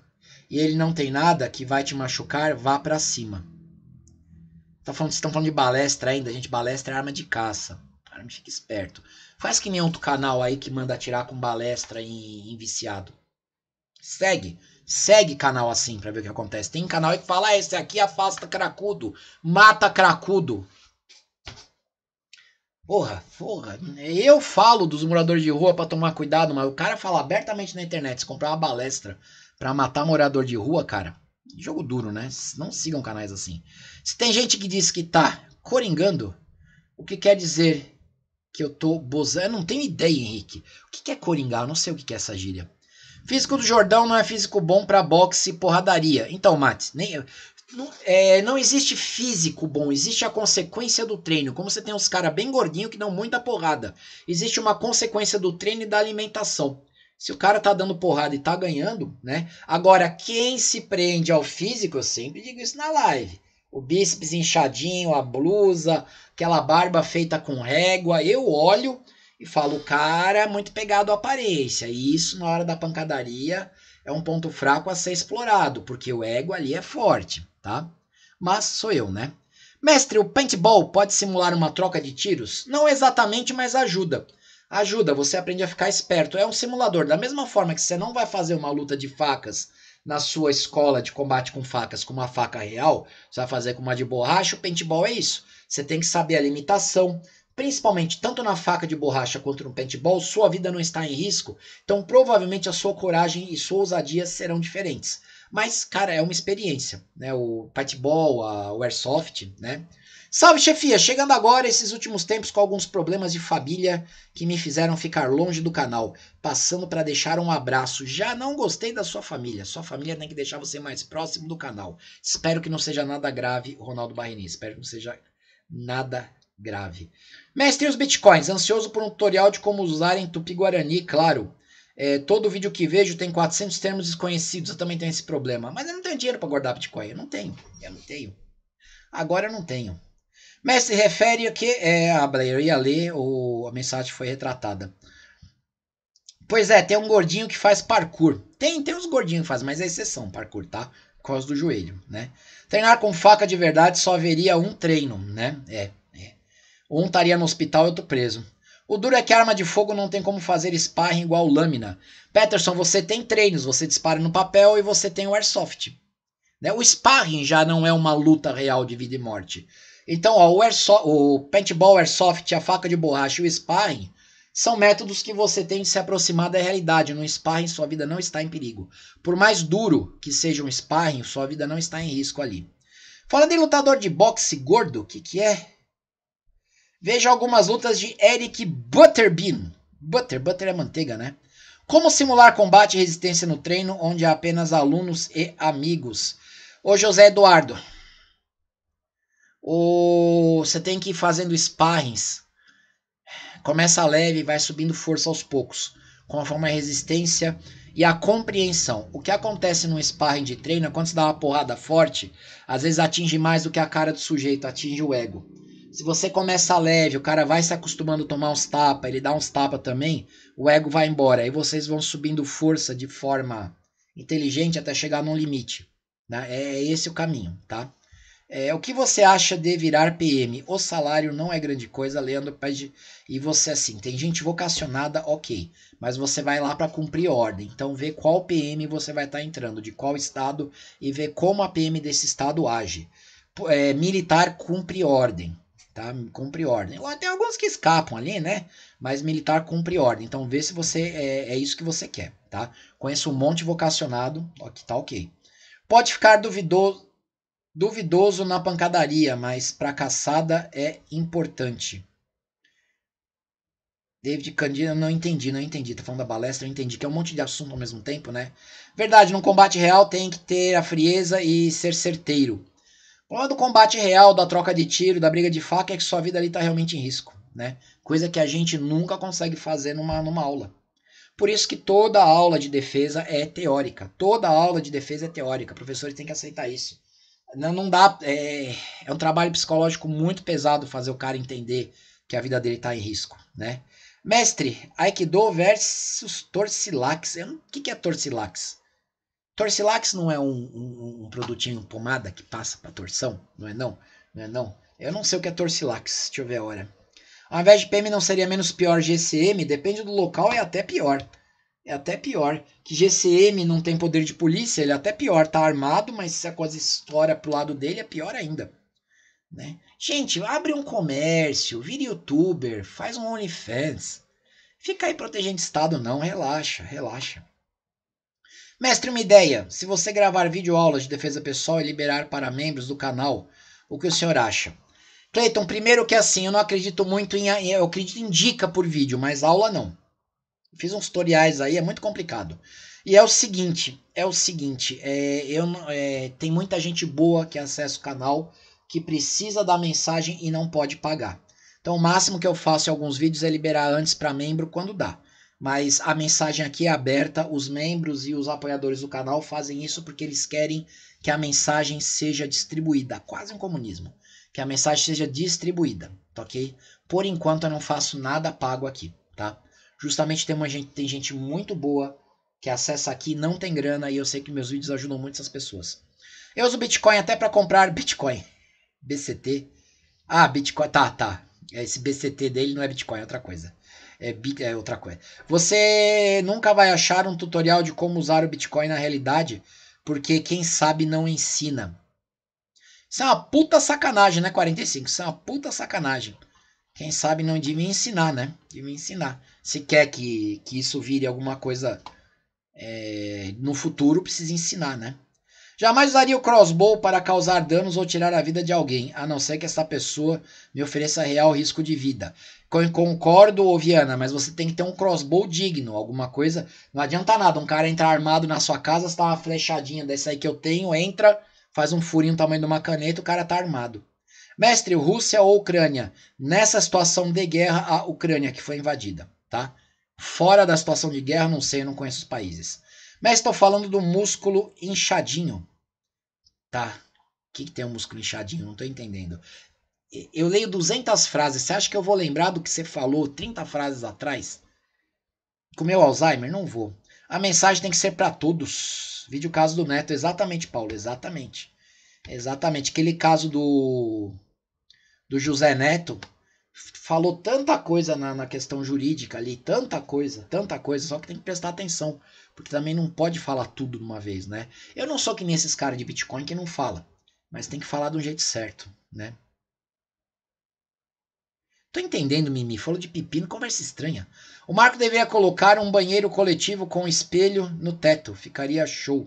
e ele não tem nada que vai te machucar, vá para cima. Tá falando, vocês estão falando de balestra ainda, gente. Balestra é arma de caça cara. fica esperto. Faz que nem outro canal aí que manda tirar com balestra em, em viciado. Segue. Segue canal assim pra ver o que acontece. Tem canal aí que fala: ah, esse aqui afasta cracudo, mata cracudo. Porra, porra. Eu falo dos moradores de rua para tomar cuidado, mas o cara fala abertamente na internet: se comprar uma balestra pra matar morador de rua, cara. Jogo duro, né? Não sigam canais assim. Se tem gente que diz que tá coringando, o que quer dizer que eu tô bozando. Eu não tenho ideia, Henrique. O que, é coringar? Eu não sei o que, é essa gíria. Físico do Jordão não é físico bom para boxe e porradaria. Então, Matos, nem, não, é, não, existe físico bom, existe a consequência do treino. Como você tem uns caras bem gordinhos que dão muita porrada, existe uma consequência do treino e da alimentação. Se o cara tá dando porrada e tá ganhando, né? Agora, quem se prende ao físico, eu sempre digo isso na live. O bíceps inchadinho, a blusa, aquela barba feita com régua. Eu olho e falo, cara, é muito pegado à aparência. E isso, na hora da pancadaria, é um ponto fraco a ser explorado, porque o ego ali é forte, tá? Mas sou eu, né? Mestre, o paintball pode simular uma troca de tiros? Não exatamente, mas ajuda. Ajuda, você aprende a ficar esperto. É um simulador. Da mesma forma que você não vai fazer uma luta de facas na sua escola de combate com facas com uma faca real, você vai fazer com uma de borracha, o paintball é isso. Você tem que saber a limitação, principalmente tanto na faca de borracha quanto no paintball, sua vida não está em risco, então provavelmente a sua coragem e sua ousadia serão diferentes. Mas, cara, é uma experiência, né? O paintball, a, o airsoft, né? Salve, chefia! Chegando agora, esses últimos tempos com alguns problemas de família que me fizeram ficar longe do canal. Passando para deixar um abraço. Já não gostei da sua família. Sua família tem que deixar você mais próximo do canal. Espero que não seja nada grave, Ronaldo Barrini. Espero que não seja nada grave. Mestre, os bitcoins? Ansioso por um tutorial de como usar em Tupi-Guarani, claro. É, todo vídeo que vejo tem 400 termos desconhecidos, eu também tenho esse problema. Mas eu não tenho dinheiro para guardar bitcoin, eu não tenho, eu não tenho. Agora eu não tenho. Mestre, refere que... É, a Blair ia ler, ou a mensagem foi retratada. Pois é, tem um gordinho que faz parkour. Tem, tem uns gordinhos que fazem, mas é exceção parkour, tá? por causa do joelho, né? Treinar com faca de verdade só haveria um treino, né? É, é. Um estaria no hospital e outro preso. O duro é que arma de fogo não tem como fazer sparring igual lâmina. Peterson, você tem treinos, você dispara no papel e você tem o airsoft. Né? O sparring já não é uma luta real de vida e morte. Então, ó, o, airsoft, o paintball, airsoft, a faca de borracha e o sparring são métodos que você tem de se aproximar da realidade. No sparring, sua vida não está em perigo. Por mais duro que seja um sparring, sua vida não está em risco ali. Falando em lutador de boxe gordo, o que, que é? Veja algumas lutas de Eric Butterbean. Butter, butter é manteiga, né? Como simular combate e resistência no treino onde há apenas alunos e amigos? Ô José Eduardo, o... você tem que ir fazendo sparrings Começa leve e vai subindo força aos poucos, conforme a resistência e a compreensão. O que acontece num sparring de treino é quando você dá uma porrada forte, às vezes atinge mais do que a cara do sujeito, atinge o ego. Se você começa leve, o cara vai se acostumando a tomar uns tapas, ele dá uns tapas também, o ego vai embora. Aí vocês vão subindo força de forma inteligente até chegar num limite. Né? É esse o caminho, tá? É, o que você acha de virar PM? O salário não é grande coisa, Leandro pede. E você, assim, tem gente vocacionada, ok, mas você vai lá para cumprir ordem. Então, vê qual PM você vai estar tá entrando, de qual estado, e vê como a PM desse estado age. É, militar cumpre ordem, tá? Cumpre ordem. Tem alguns que escapam ali, né? Mas militar cumpre ordem. Então, vê se você é, é isso que você quer, tá? Conheço um monte vocacionado, ó, que tá ok. Pode ficar duvidoso Duvidoso na pancadaria, mas para caçada é importante. David Candida, não entendi, não entendi. Tá falando da balestra, eu entendi, que é um monte de assunto ao mesmo tempo, né? Verdade, no combate real tem que ter a frieza e ser certeiro. O problema do combate real, da troca de tiro, da briga de faca é que sua vida ali tá realmente em risco, né? Coisa que a gente nunca consegue fazer numa, numa aula. Por isso que toda aula de defesa é teórica. Toda aula de defesa é teórica. Professores têm que aceitar isso. Não, não dá. É, é um trabalho psicológico muito pesado fazer o cara entender que a vida dele tá em risco, né? Mestre, Aikido versus Torcilax. O que, que é Torcilax? Torcilax não é um, um, um produtinho pomada que passa para torção? Não é não? Não é não? Eu não sei o que é Torcilax. Deixa eu ver a hora. Ao invés de PM não seria menos pior GCM? Depende do local e é até pior é até pior. Que GCM não tem poder de polícia, ele é até pior. Tá armado, mas se a coisa estoura pro lado dele, é pior ainda. Né? Gente, abre um comércio, vira youtuber, faz um OnlyFans. Fica aí protegendo Estado, não. Relaxa, relaxa. Mestre, uma ideia. Se você gravar vídeo aulas de defesa pessoal e liberar para membros do canal, o que o senhor acha? Cleiton, primeiro que assim, eu não acredito muito em. Eu acredito em dica por vídeo, mas aula não. Fiz uns tutoriais aí, é muito complicado. E é o seguinte, é o seguinte, é, eu, é, tem muita gente boa que acessa o canal que precisa da mensagem e não pode pagar. Então o máximo que eu faço em alguns vídeos é liberar antes para membro quando dá. Mas a mensagem aqui é aberta, os membros e os apoiadores do canal fazem isso porque eles querem que a mensagem seja distribuída, quase um comunismo, que a mensagem seja distribuída, tá ok? Por enquanto eu não faço nada pago aqui, tá? Justamente tem, uma gente, tem gente muito boa que acessa aqui, não tem grana, e eu sei que meus vídeos ajudam muito essas pessoas. Eu uso Bitcoin até para comprar Bitcoin. BCT. Ah, Bitcoin. Tá, tá. Esse BCT dele não é Bitcoin, é outra coisa. É, bit, é outra coisa. Você nunca vai achar um tutorial de como usar o Bitcoin na realidade, porque quem sabe não ensina. Isso é uma puta sacanagem, né? 45, isso é uma puta sacanagem quem sabe não de me ensinar, né? De me ensinar. Se quer que, que isso vire alguma coisa é, no futuro, precisa ensinar, né? Jamais usaria o crossbow para causar danos ou tirar a vida de alguém, a não ser que essa pessoa me ofereça real risco de vida. Concordo, Viana, mas você tem que ter um crossbow digno, alguma coisa. Não adianta nada um cara entrar armado na sua casa, está uma flechadinha dessa aí que eu tenho, entra, faz um furinho do tamanho de uma caneta, o cara tá armado. Mestre, Rússia ou Ucrânia? Nessa situação de guerra, a Ucrânia que foi invadida, tá? Fora da situação de guerra, não sei, eu não conheço os países. Mas estou falando do músculo inchadinho. Tá? O que, que tem um músculo inchadinho? Não estou entendendo. Eu leio 200 frases. Você acha que eu vou lembrar do que você falou 30 frases atrás? Com meu Alzheimer? Não vou. A mensagem tem que ser para todos. Vídeo caso do Neto. Exatamente, Paulo. Exatamente. Exatamente. Aquele caso do do José Neto falou tanta coisa na, na questão jurídica ali, tanta coisa, tanta coisa, só que tem que prestar atenção, porque também não pode falar tudo de uma vez, né? Eu não sou que nem esses caras de Bitcoin que não fala, mas tem que falar de um jeito certo, né? Tô entendendo, Mimi. Falou de pepino, conversa estranha. O Marco deveria colocar um banheiro coletivo com espelho no teto. Ficaria show.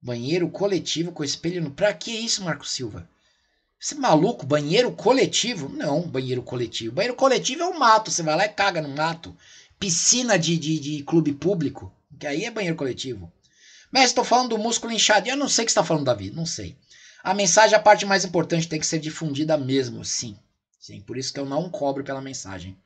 Banheiro coletivo com espelho no. Pra que isso, Marco Silva? Esse é maluco, banheiro coletivo? Não, banheiro coletivo. Banheiro coletivo é um mato, você vai lá e caga no mato. Piscina de, de, de clube público, que aí é banheiro coletivo. Mestre, estou falando do músculo inchado. Eu não sei o que está falando, Davi, não sei. A mensagem, a parte mais importante, tem que ser difundida mesmo, sim. Sim, por isso que eu não cobro pela mensagem.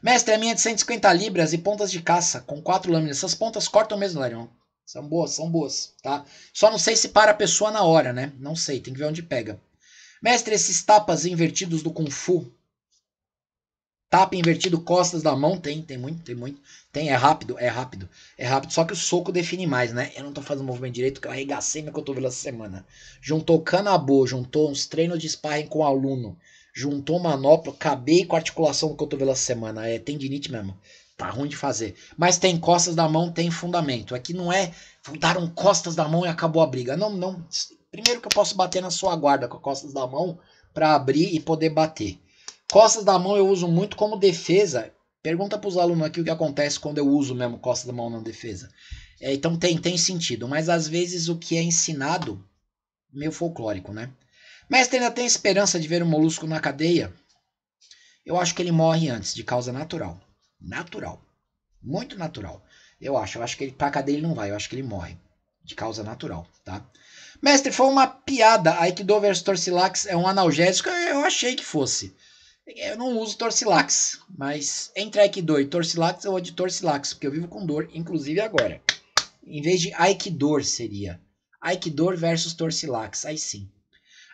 Mestre, a minha é de 150 libras e pontas de caça, com quatro lâminas. Essas pontas cortam mesmo, Larion. São boas, são boas, tá? Só não sei se para a pessoa na hora, né? Não sei, tem que ver onde pega. Mestre, esses tapas invertidos do Kung Fu. Tapa invertido, costas da mão, tem, tem muito, tem muito. Tem, é rápido, é rápido, é rápido. Só que o soco define mais, né? Eu não tô fazendo movimento direito, que eu arregacei meu cotovelo essa semana. Juntou canabô, juntou uns treinos de sparring com aluno, juntou manopla, acabei com a articulação do cotovelo essa semana. É tendinite mesmo. Tá ruim de fazer. Mas tem costas da mão, tem fundamento. Aqui não é daram costas da mão e acabou a briga. Não, não. Primeiro que eu posso bater na sua guarda com costas da mão para abrir e poder bater. Costas da mão eu uso muito como defesa. Pergunta para os alunos aqui o que acontece quando eu uso mesmo costas da mão na defesa. É, então tem, tem sentido, mas às vezes o que é ensinado meio folclórico, né? Mestre ainda tem esperança de ver o um molusco na cadeia? Eu acho que ele morre antes, de causa natural. Natural. Muito natural. Eu acho. Eu acho que ele pra cadeia ele não vai. Eu acho que ele morre. De causa natural, tá? Mestre, foi uma piada. Aikido versus Torcilax é um analgésico? Eu achei que fosse. Eu não uso Torcilax, mas entre Aikido e Torcilax, eu vou de Torcilax, porque eu vivo com dor, inclusive agora. Em vez de Aikido seria. Aikido versus Torcilax, aí sim.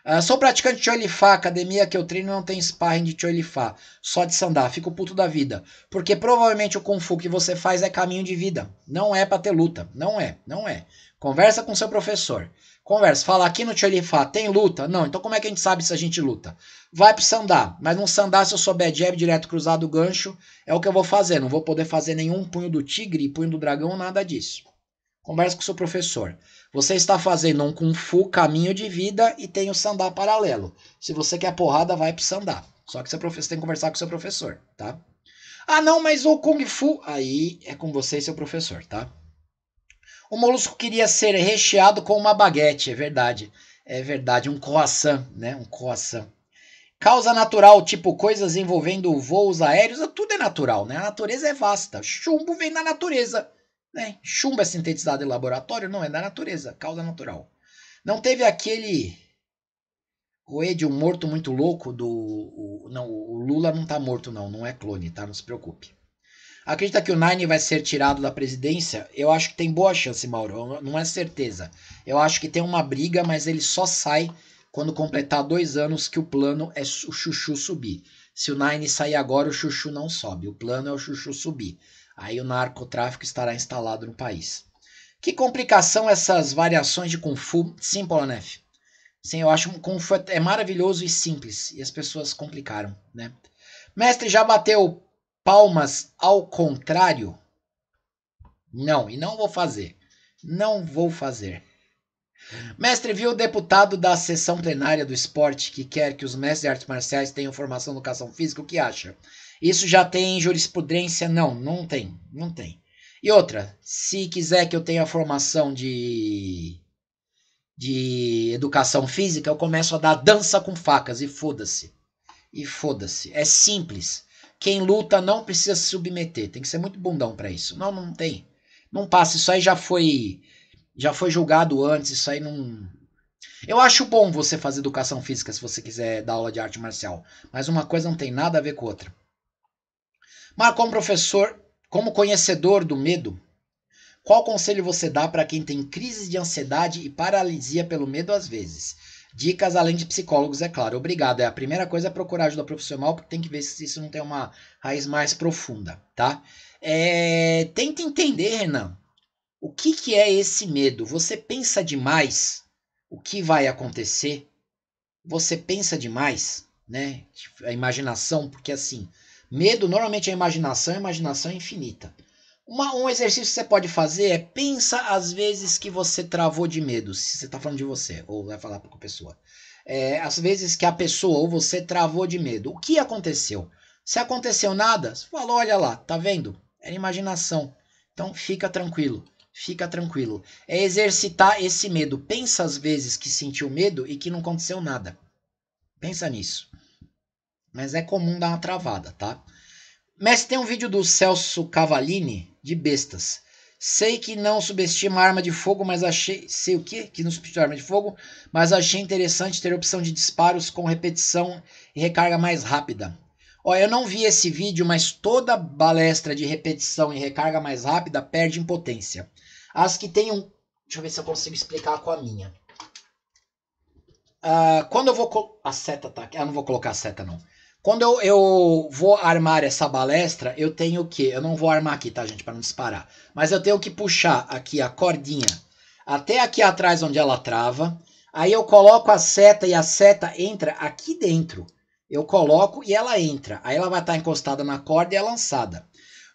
Uh, sou praticante de Choilifá, academia que eu treino não tem sparring de Choilifá, só de Sandá, fico puto da vida. Porque provavelmente o Kung Fu que você faz é caminho de vida, não é pra ter luta, não é, não é. Conversa com seu professor. Conversa, fala, aqui no Tcholifá tem luta? Não, então como é que a gente sabe se a gente luta? Vai pro Sandá, mas no Sandá, se eu souber jab direto, cruzado, gancho, é o que eu vou fazer. Não vou poder fazer nenhum punho do tigre, punho do dragão, nada disso. Conversa com o seu professor. Você está fazendo um Kung Fu caminho de vida e tem o Sandá paralelo. Se você quer porrada, vai pro Sandá. Só que você tem que conversar com o seu professor, tá? Ah, não, mas o Kung Fu. Aí é com você e seu professor, tá? O molusco queria ser recheado com uma baguete, é verdade. É verdade, um croissant, né? Um croissant. Causa natural, tipo coisas envolvendo voos aéreos, tudo é natural, né? A natureza é vasta. Chumbo vem da natureza, né? Chumbo é sintetizado em laboratório? Não, é da natureza, causa natural. Não teve aquele o Ed, o morto muito louco do. O, não, o Lula não tá morto, não. Não é clone, tá? Não se preocupe. Acredita que o Nine vai ser tirado da presidência? Eu acho que tem boa chance, Mauro. Não é certeza. Eu acho que tem uma briga, mas ele só sai quando completar dois anos que o plano é o Chuchu subir. Se o Nine sair agora, o Chuchu não sobe. O plano é o Chuchu subir. Aí o narcotráfico estará instalado no país. Que complicação essas variações de Kung Fu? Sim, Polonef. Sim, eu acho que Kung Fu é maravilhoso e simples. E as pessoas complicaram, né? Mestre, já bateu palmas ao contrário? Não, e não vou fazer. Não vou fazer. Mestre viu o deputado da sessão plenária do esporte que quer que os mestres de artes marciais tenham formação em educação física, o que acha? Isso já tem jurisprudência? Não, não tem, não tem. E outra, se quiser que eu tenha formação de de educação física, eu começo a dar dança com facas e foda-se. E foda-se. É simples quem luta não precisa se submeter. Tem que ser muito bundão para isso. Não, não tem. Não passa. Isso aí já foi já foi julgado antes. Isso aí não. Eu acho bom você fazer educação física se você quiser dar aula de arte marcial, mas uma coisa não tem nada a ver com outra. Mas como professor, como conhecedor do medo, qual conselho você dá para quem tem crise de ansiedade e paralisia pelo medo às vezes? Dicas além de psicólogos, é claro. Obrigado. É a primeira coisa é procurar ajuda profissional, porque tem que ver se isso não tem uma raiz mais profunda, tá? É, tenta entender, Renan. O que, que é esse medo? Você pensa demais o que vai acontecer? Você pensa demais, né? Tipo, a imaginação, porque assim, medo normalmente é imaginação, a imaginação é infinita. Uma, um exercício que você pode fazer é pensa às vezes que você travou de medo, se você está falando de você, ou vai falar para a pessoa. É, às vezes que a pessoa ou você travou de medo. O que aconteceu? Se aconteceu nada, você falou, olha lá, tá vendo? Era imaginação. Então fica tranquilo, fica tranquilo. É exercitar esse medo. Pensa às vezes que sentiu medo e que não aconteceu nada. Pensa nisso. Mas é comum dar uma travada, tá? Mestre, tem um vídeo do Celso Cavalini de bestas. Sei que não subestima arma de fogo, mas achei. Sei o quê? Que não subestima arma de fogo, mas achei interessante ter opção de disparos com repetição e recarga mais rápida. Ó, eu não vi esse vídeo, mas toda balestra de repetição e recarga mais rápida perde em potência. As que tem um. Deixa eu ver se eu consigo explicar com a minha. Uh, quando eu vou. A seta tá aqui. Eu ah, não vou colocar a seta, não. Quando eu, eu vou armar essa balestra, eu tenho que. Eu não vou armar aqui, tá, gente? Para não disparar. Mas eu tenho que puxar aqui a cordinha até aqui atrás onde ela trava. Aí eu coloco a seta e a seta entra aqui dentro. Eu coloco e ela entra. Aí ela vai estar tá encostada na corda e é lançada.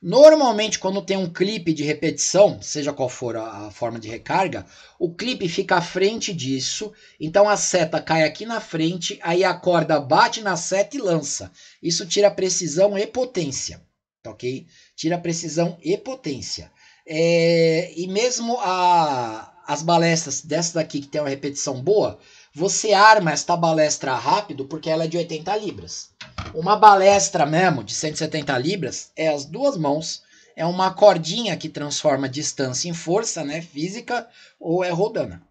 Normalmente, quando tem um clipe de repetição, seja qual for a, a forma de recarga, o clipe fica à frente disso, então a seta cai aqui na frente, aí a corda bate na seta e lança. Isso tira precisão e potência, tá ok? Tira precisão e potência. É, e mesmo a, as balestras dessa daqui que tem uma repetição boa, você arma esta balestra rápido porque ela é de 80 libras. Uma balestra mesmo de 170 libras é as duas mãos, é uma cordinha que transforma distância em força, né, física ou é rodana,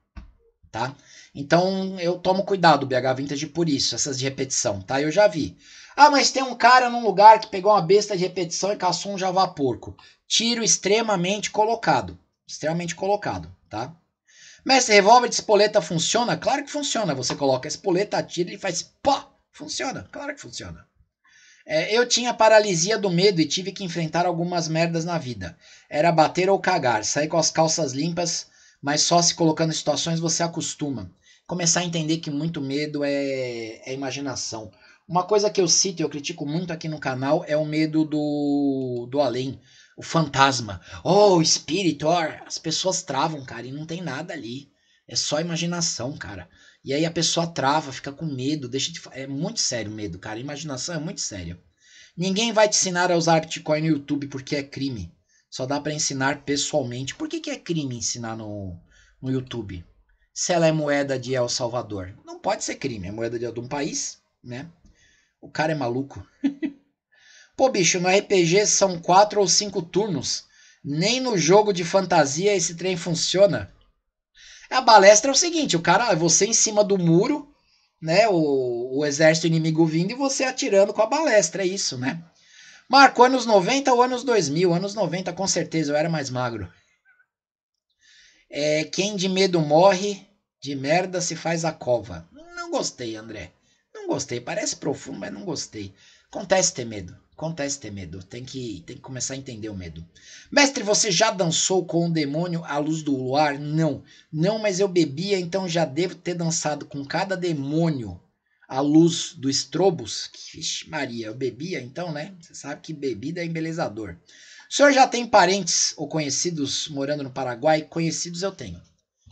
tá? Então eu tomo cuidado, BH Vintage, por isso, essas de repetição, tá? Eu já vi. Ah, mas tem um cara num lugar que pegou uma besta de repetição e caçou um javá porco. Tiro extremamente colocado. Extremamente colocado, tá? Mestre, revólver de espoleta funciona? Claro que funciona. Você coloca a espoleta, atira e faz pó. Funciona, claro que funciona. É, eu tinha paralisia do medo e tive que enfrentar algumas merdas na vida. Era bater ou cagar, sair com as calças limpas, mas só se colocando em situações você acostuma. Começar a entender que muito medo é, é imaginação. Uma coisa que eu cito e eu critico muito aqui no canal é o medo do, do além o fantasma. Oh, o espírito, oh, as pessoas travam, cara, e não tem nada ali. É só imaginação, cara. E aí a pessoa trava, fica com medo, deixa de é muito sério o medo, cara. Imaginação é muito sério. Ninguém vai te ensinar a usar Bitcoin no YouTube porque é crime. Só dá para ensinar pessoalmente. Por que, que é crime ensinar no, no YouTube? Se ela é moeda de El Salvador, não pode ser crime, é moeda de algum país, né? O cara é maluco. Pô, bicho, no RPG são quatro ou cinco turnos. Nem no jogo de fantasia esse trem funciona. A balestra é o seguinte: o cara, é você em cima do muro, né? O, o exército inimigo vindo e você atirando com a balestra, é isso, né? Marcou anos 90 ou anos 2000? Anos 90, com certeza, eu era mais magro. É, quem de medo morre, de merda se faz a cova. Não gostei, André. Não gostei. Parece profundo, mas não gostei. Acontece ter medo. Acontece ter medo, tem que, tem que começar a entender o medo. Mestre, você já dançou com o demônio à luz do luar? Não, não, mas eu bebia, então já devo ter dançado com cada demônio à luz do estrobos. vixe, Maria, eu bebia então, né? Você sabe que bebida é embelezador. O senhor já tem parentes ou conhecidos morando no Paraguai? Conhecidos eu tenho.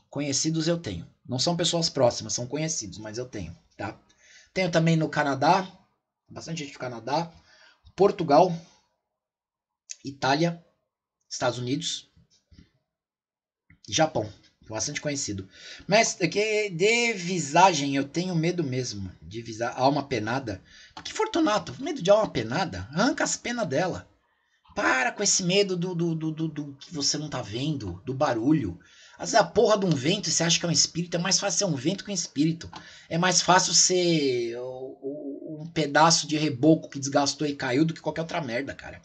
Conhecidos eu tenho. Não são pessoas próximas, são conhecidos, mas eu tenho, tá? Tenho também no Canadá, bastante gente do Canadá. Portugal, Itália, Estados Unidos, Japão. É bastante conhecido. Mas é que de visagem eu tenho medo mesmo. De visar alma penada. Que Fortunato, medo de alma penada? Arranca as penas dela. Para com esse medo do, do, do, do, do que você não tá vendo, do barulho. Às vezes a porra de um vento, você acha que é um espírito, é mais fácil ser um vento que um espírito. É mais fácil ser o um pedaço de reboco que desgastou e caiu do que qualquer outra merda, cara.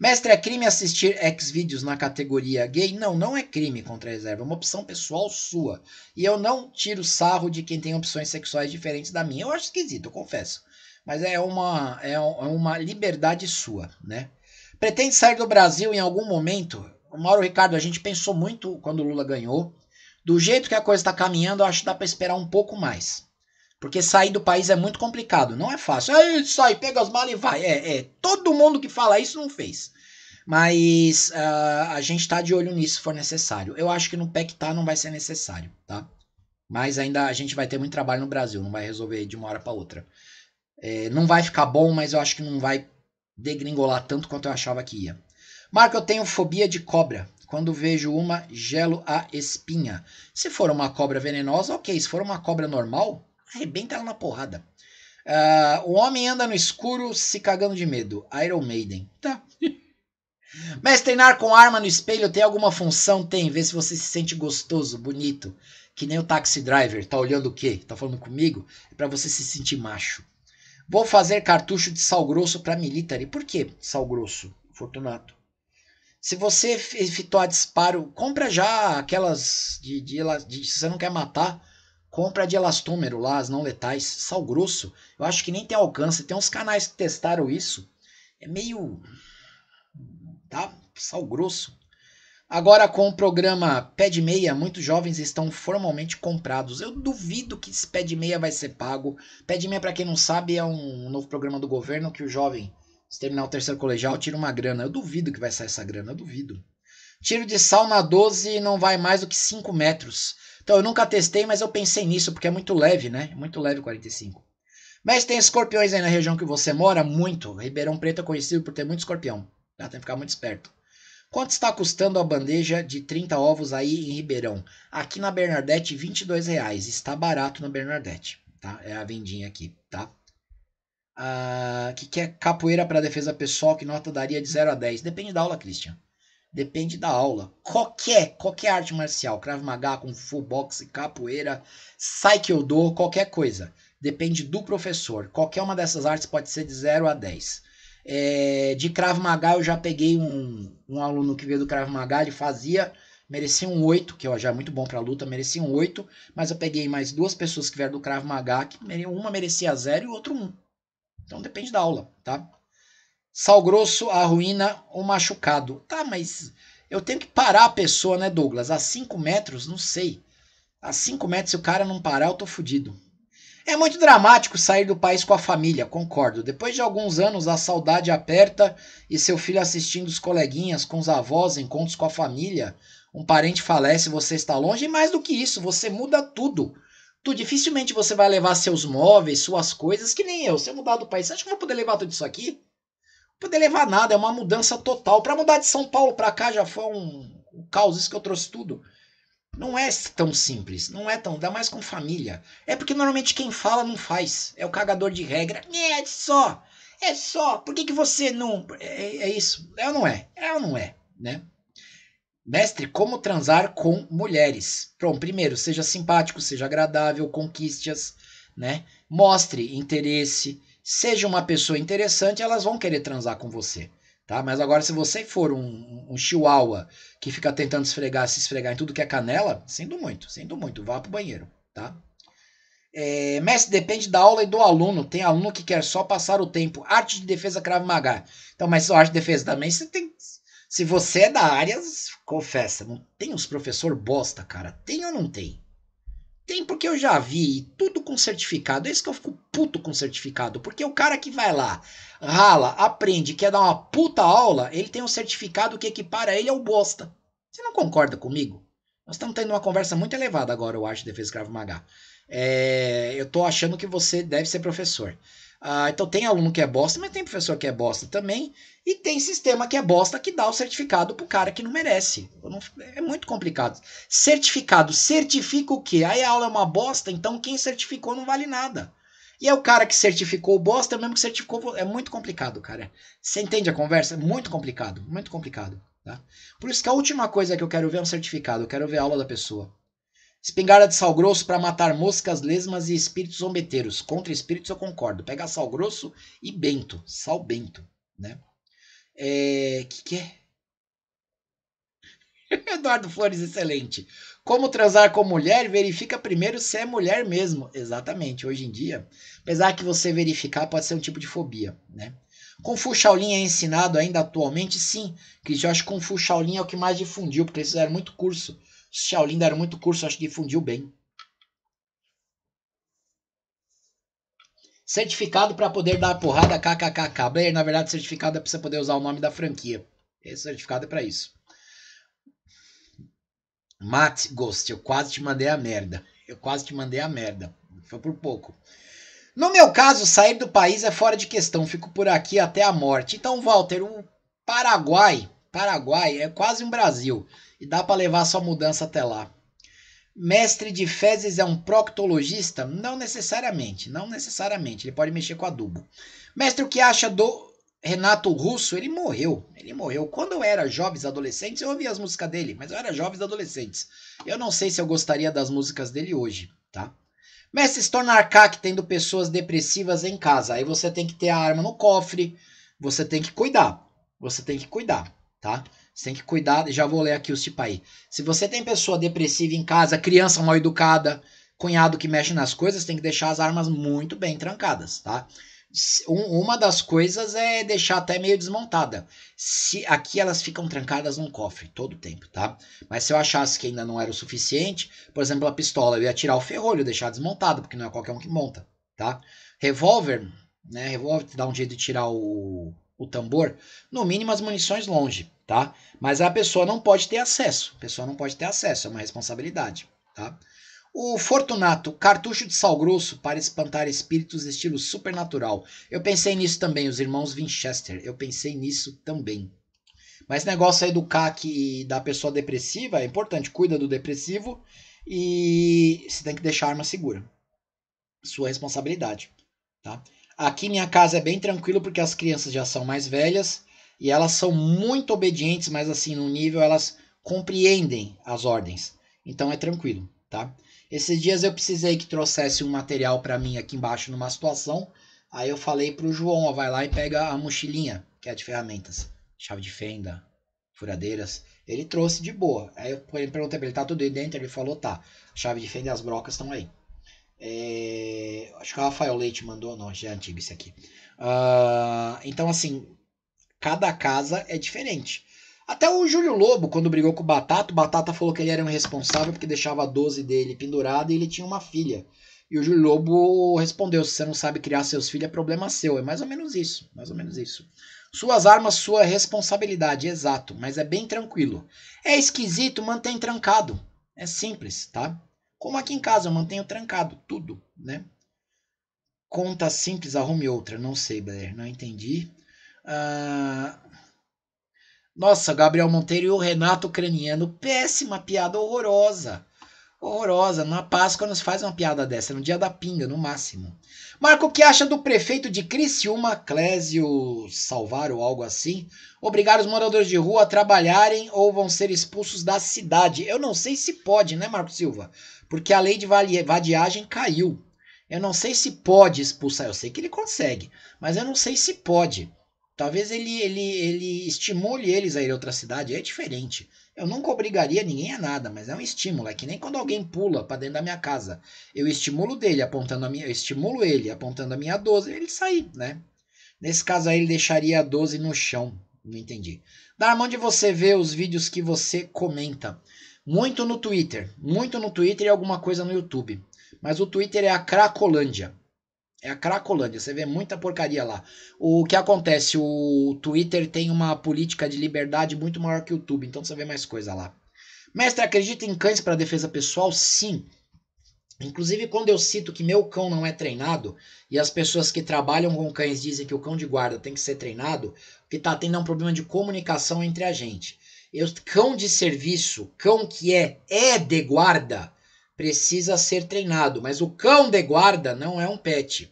Mestre, é crime assistir X-Vídeos na categoria gay? Não, não é crime contra a reserva, é uma opção pessoal sua. E eu não tiro sarro de quem tem opções sexuais diferentes da minha. Eu acho esquisito, eu confesso. Mas é uma, é, é uma liberdade sua, né? Pretende sair do Brasil em algum momento? Mauro Ricardo, a gente pensou muito quando o Lula ganhou. Do jeito que a coisa está caminhando, eu acho que dá para esperar um pouco mais. Porque sair do país é muito complicado, não é fácil. Aí sai, pega as malas e vai. É, é. Todo mundo que fala isso não fez. Mas uh, a gente tá de olho nisso se for necessário. Eu acho que no PEC tá não vai ser necessário, tá? Mas ainda a gente vai ter muito trabalho no Brasil, não vai resolver de uma hora para outra. É, não vai ficar bom, mas eu acho que não vai degringolar tanto quanto eu achava que ia. Marco, eu tenho fobia de cobra. Quando vejo uma, gelo a espinha. Se for uma cobra venenosa, ok. Se for uma cobra normal, Arrebenta ela na porrada. Uh, o homem anda no escuro se cagando de medo. Iron Maiden. Tá. Mas treinar com arma no espelho tem alguma função? Tem. Vê se você se sente gostoso, bonito. Que nem o taxi driver. Tá olhando o quê? Tá falando comigo? É pra você se sentir macho. Vou fazer cartucho de sal grosso pra military. Por que sal grosso, Fortunato? Se você efetuar disparo, compra já aquelas de, de, de, de se você não quer matar compra de elastômero lá, as não letais, sal grosso. Eu acho que nem tem alcance. Tem uns canais que testaram isso. É meio. Tá? Sal grosso. Agora, com o programa Pé de Meia, muitos jovens estão formalmente comprados. Eu duvido que esse Pé de Meia vai ser pago. Pé de Meia, para quem não sabe, é um novo programa do governo que o jovem, se terminar o terceiro colegial, tira uma grana. Eu duvido que vai sair essa grana, eu duvido. Tiro de sal na 12 não vai mais do que 5 metros. Então eu nunca testei, mas eu pensei nisso, porque é muito leve, né? É muito leve 45. Mas tem escorpiões aí na região que você mora? Muito. Ribeirão Preto é conhecido por ter muito escorpião. Já Tem que ficar muito esperto. Quanto está custando a bandeja de 30 ovos aí em Ribeirão? Aqui na Bernadette, 22 reais. Está barato na Bernardete, tá? É a vendinha aqui, tá? Uh, que, que é capoeira para defesa pessoal, que nota daria de 0 a 10? Depende da aula, Christian. Depende da aula. Qualquer, qualquer arte marcial, Krav Maga, Kung Fu, boxe, capoeira, dou, qualquer coisa. Depende do professor. Qualquer uma dessas artes pode ser de 0 a 10. É, de Krav Maga eu já peguei um, um aluno que veio do Krav Maga, ele fazia, merecia um 8, que já é muito bom para luta, merecia um 8, mas eu peguei mais duas pessoas que vieram do Krav Maga, que uma merecia 0 e o outro 1. Um. Então depende da aula, tá? Sal grosso ruína o machucado. Tá, mas eu tenho que parar a pessoa, né, Douglas? A 5 metros, não sei. A 5 metros, se o cara não parar, eu tô fudido. É muito dramático sair do país com a família, concordo. Depois de alguns anos, a saudade aperta e seu filho assistindo os coleguinhas, com os avós, encontros com a família. Um parente falece, você está longe, e mais do que isso, você muda tudo. Tu dificilmente você vai levar seus móveis, suas coisas, que nem eu. Se eu mudar do país, você acha que eu vou poder levar tudo isso aqui? poder levar nada, é uma mudança total. Para mudar de São Paulo para cá já foi um, um caos, isso que eu trouxe tudo. Não é tão simples, não é tão, dá mais com família. É porque normalmente quem fala não faz, é o cagador de regra. É, é só, é só, por que, que você não. É, é, é isso, é ou não é? É ou não é, né? Mestre, como transar com mulheres? Pronto, primeiro, seja simpático, seja agradável, conquiste-as, né? Mostre interesse, seja uma pessoa interessante, elas vão querer transar com você. Tá? Mas agora, se você for um, um chihuahua que fica tentando esfregar, se esfregar em tudo que é canela, sinto muito, sinto muito, vá pro banheiro, tá? É, mestre, depende da aula e do aluno. Tem aluno que quer só passar o tempo. Arte de defesa Krav Maga. Então, mas arte de defesa também, você tem... Se você é da área, confessa. Não tem uns professor bosta, cara. Tem ou não tem? Tem porque eu já vi tudo com certificado. É isso que eu fico puto com certificado. Porque o cara que vai lá, rala, aprende, quer dar uma puta aula, ele tem um certificado que equipara ele ao bosta. Você não concorda comigo? Nós estamos tendo uma conversa muito elevada agora, eu acho, Defesa Cravo Magá. É, eu tô achando que você deve ser professor. Ah, então tem aluno que é bosta, mas tem professor que é bosta também. E tem sistema que é bosta que dá o certificado pro cara que não merece. é muito complicado. Certificado, certifica o quê? Aí a aula é uma bosta, então quem certificou não vale nada. E é o cara que certificou o bosta, é o mesmo que certificou. É muito complicado, cara. Você entende a conversa? É muito complicado, muito complicado. Tá? Por isso que a última coisa que eu quero ver é um certificado, eu quero ver a aula da pessoa. Espingarda de sal grosso para matar moscas, lesmas e espíritos zombeteiros. Contra espíritos eu concordo. Pega sal grosso e bento. Sal bento, né? É... Que que é? Eduardo Flores, excelente. Como transar com mulher? Verifica primeiro se é mulher mesmo. Exatamente. Hoje em dia, apesar que você verificar pode ser um tipo de fobia, né? Kung Fu Shaolin é ensinado ainda atualmente? Sim, Cris. Eu acho que Kung Fu Shaolin é o que mais difundiu, porque eles fizeram muito curso Shaolin deram muito curso, acho que difundiu bem. Certificado para poder dar porrada kkkk. Blair, na verdade, certificado é para você poder usar o nome da franquia. Esse certificado é para isso. Matt Ghost, eu quase te mandei a merda. Eu quase te mandei a merda. Foi por pouco. No meu caso, sair do país é fora de questão. Fico por aqui até a morte. Então, Walter, o Paraguai, Paraguai é quase um Brasil e dá para levar sua mudança até lá. Mestre de fezes é um proctologista? Não necessariamente, não necessariamente. Ele pode mexer com adubo. Mestre, o que acha do Renato Russo? Ele morreu, ele morreu. Quando eu era jovens adolescentes, eu ouvia as músicas dele, mas eu era jovens adolescentes. Eu não sei se eu gostaria das músicas dele hoje, tá? Mestre, se tornar CAC tendo pessoas depressivas em casa. Aí você tem que ter a arma no cofre, você tem que cuidar, você tem que cuidar, tá? Você tem que cuidar, já vou ler aqui os tipos aí. Se você tem pessoa depressiva em casa, criança mal educada, cunhado que mexe nas coisas, tem que deixar as armas muito bem trancadas, tá? uma das coisas é deixar até meio desmontada. Se aqui elas ficam trancadas num cofre todo o tempo, tá? Mas se eu achasse que ainda não era o suficiente, por exemplo, a pistola, eu ia tirar o ferrolho, deixar desmontado, porque não é qualquer um que monta, tá? Revólver, né? Revólver dá um jeito de tirar o o tambor, no mínimo as munições longe, tá? Mas a pessoa não pode ter acesso. A pessoa não pode ter acesso, é uma responsabilidade, tá? O Fortunato, cartucho de sal grosso para espantar espíritos estilo supernatural. Eu pensei nisso também, os irmãos Winchester. Eu pensei nisso também. Mas negócio aí do CAC e da pessoa depressiva é importante. Cuida do depressivo e você tem que deixar a arma segura. Sua responsabilidade, tá? Aqui minha casa é bem tranquilo porque as crianças já são mais velhas e elas são muito obedientes, mas assim, no nível elas compreendem as ordens. Então é tranquilo, tá? Esses dias eu precisei que trouxesse um material para mim aqui embaixo numa situação. Aí eu falei pro João, ó, vai lá e pega a mochilinha, que é de ferramentas, chave de fenda, furadeiras. Ele trouxe de boa. Aí eu perguntei pra ele, tá tudo aí dentro? Ele falou, tá. Chave de fenda e as brocas estão aí. É, acho que o Rafael Leite mandou, não, já é antigo isso aqui. Uh, então, assim, cada casa é diferente. Até o Júlio Lobo, quando brigou com o Batata, o Batata falou que ele era um responsável porque deixava a 12 dele pendurada e ele tinha uma filha. E o Júlio Lobo respondeu: se você não sabe criar seus filhos, é problema seu. É mais ou menos isso. Mais ou menos isso. Suas armas, sua responsabilidade, exato, mas é bem tranquilo. É esquisito, mantém trancado. É simples, tá? Como aqui em casa eu mantenho trancado tudo, né? Conta simples, arrume outra. Não sei, Blair, não entendi. Ah... Nossa, Gabriel Monteiro e o Renato Ucraniano. Péssima piada horrorosa. Horrorosa. Na Páscoa nos faz uma piada dessa. No dia da pinga, no máximo. Marco, o que acha do prefeito de Criciúma, Clésio Salvar ou algo assim, obrigar os moradores de rua a trabalharem ou vão ser expulsos da cidade? Eu não sei se pode, né, Marco Silva? Porque a lei de vadiagem caiu. Eu não sei se pode expulsar, eu sei que ele consegue, mas eu não sei se pode. Talvez ele, ele, ele estimule eles a ir a outra cidade, é diferente. Eu nunca obrigaria ninguém a nada, mas é um estímulo. É que nem quando alguém pula para dentro da minha casa. Eu estimulo dele apontando a minha, estimulo ele apontando a minha 12, ele sair, né? Nesse caso aí ele deixaria a 12 no chão. Não entendi. Dar onde você vê os vídeos que você comenta. Muito no Twitter, muito no Twitter e alguma coisa no YouTube. Mas o Twitter é a Cracolândia. É a Cracolândia, você vê muita porcaria lá. O que acontece? O Twitter tem uma política de liberdade muito maior que o YouTube, então você vê mais coisa lá. Mestre, acredita em cães para defesa pessoal? Sim. Inclusive, quando eu cito que meu cão não é treinado e as pessoas que trabalham com cães dizem que o cão de guarda tem que ser treinado, que está tendo é um problema de comunicação entre a gente. Eu, cão de serviço, cão que é, é de guarda, precisa ser treinado, mas o cão de guarda não é um pet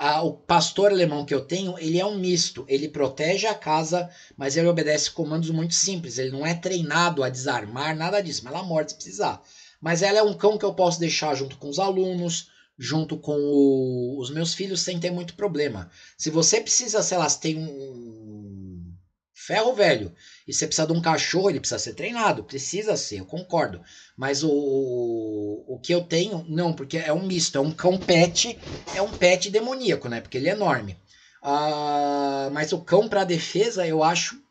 a, o pastor alemão que eu tenho, ele é um misto. Ele protege a casa, mas ele obedece comandos muito simples. Ele não é treinado a desarmar, nada disso. Mas ela morde se precisar. Mas ela é um cão que eu posso deixar junto com os alunos, junto com o, os meus filhos, sem ter muito problema. Se você precisa, sei lá, se tem um ferro velho e você precisa de um cachorro, ele precisa ser treinado, precisa ser, eu concordo. Mas o, o que eu tenho, não, porque é um misto, é um cão pet, é um pet demoníaco, né? Porque ele é enorme. Uh, mas o cão para defesa eu acho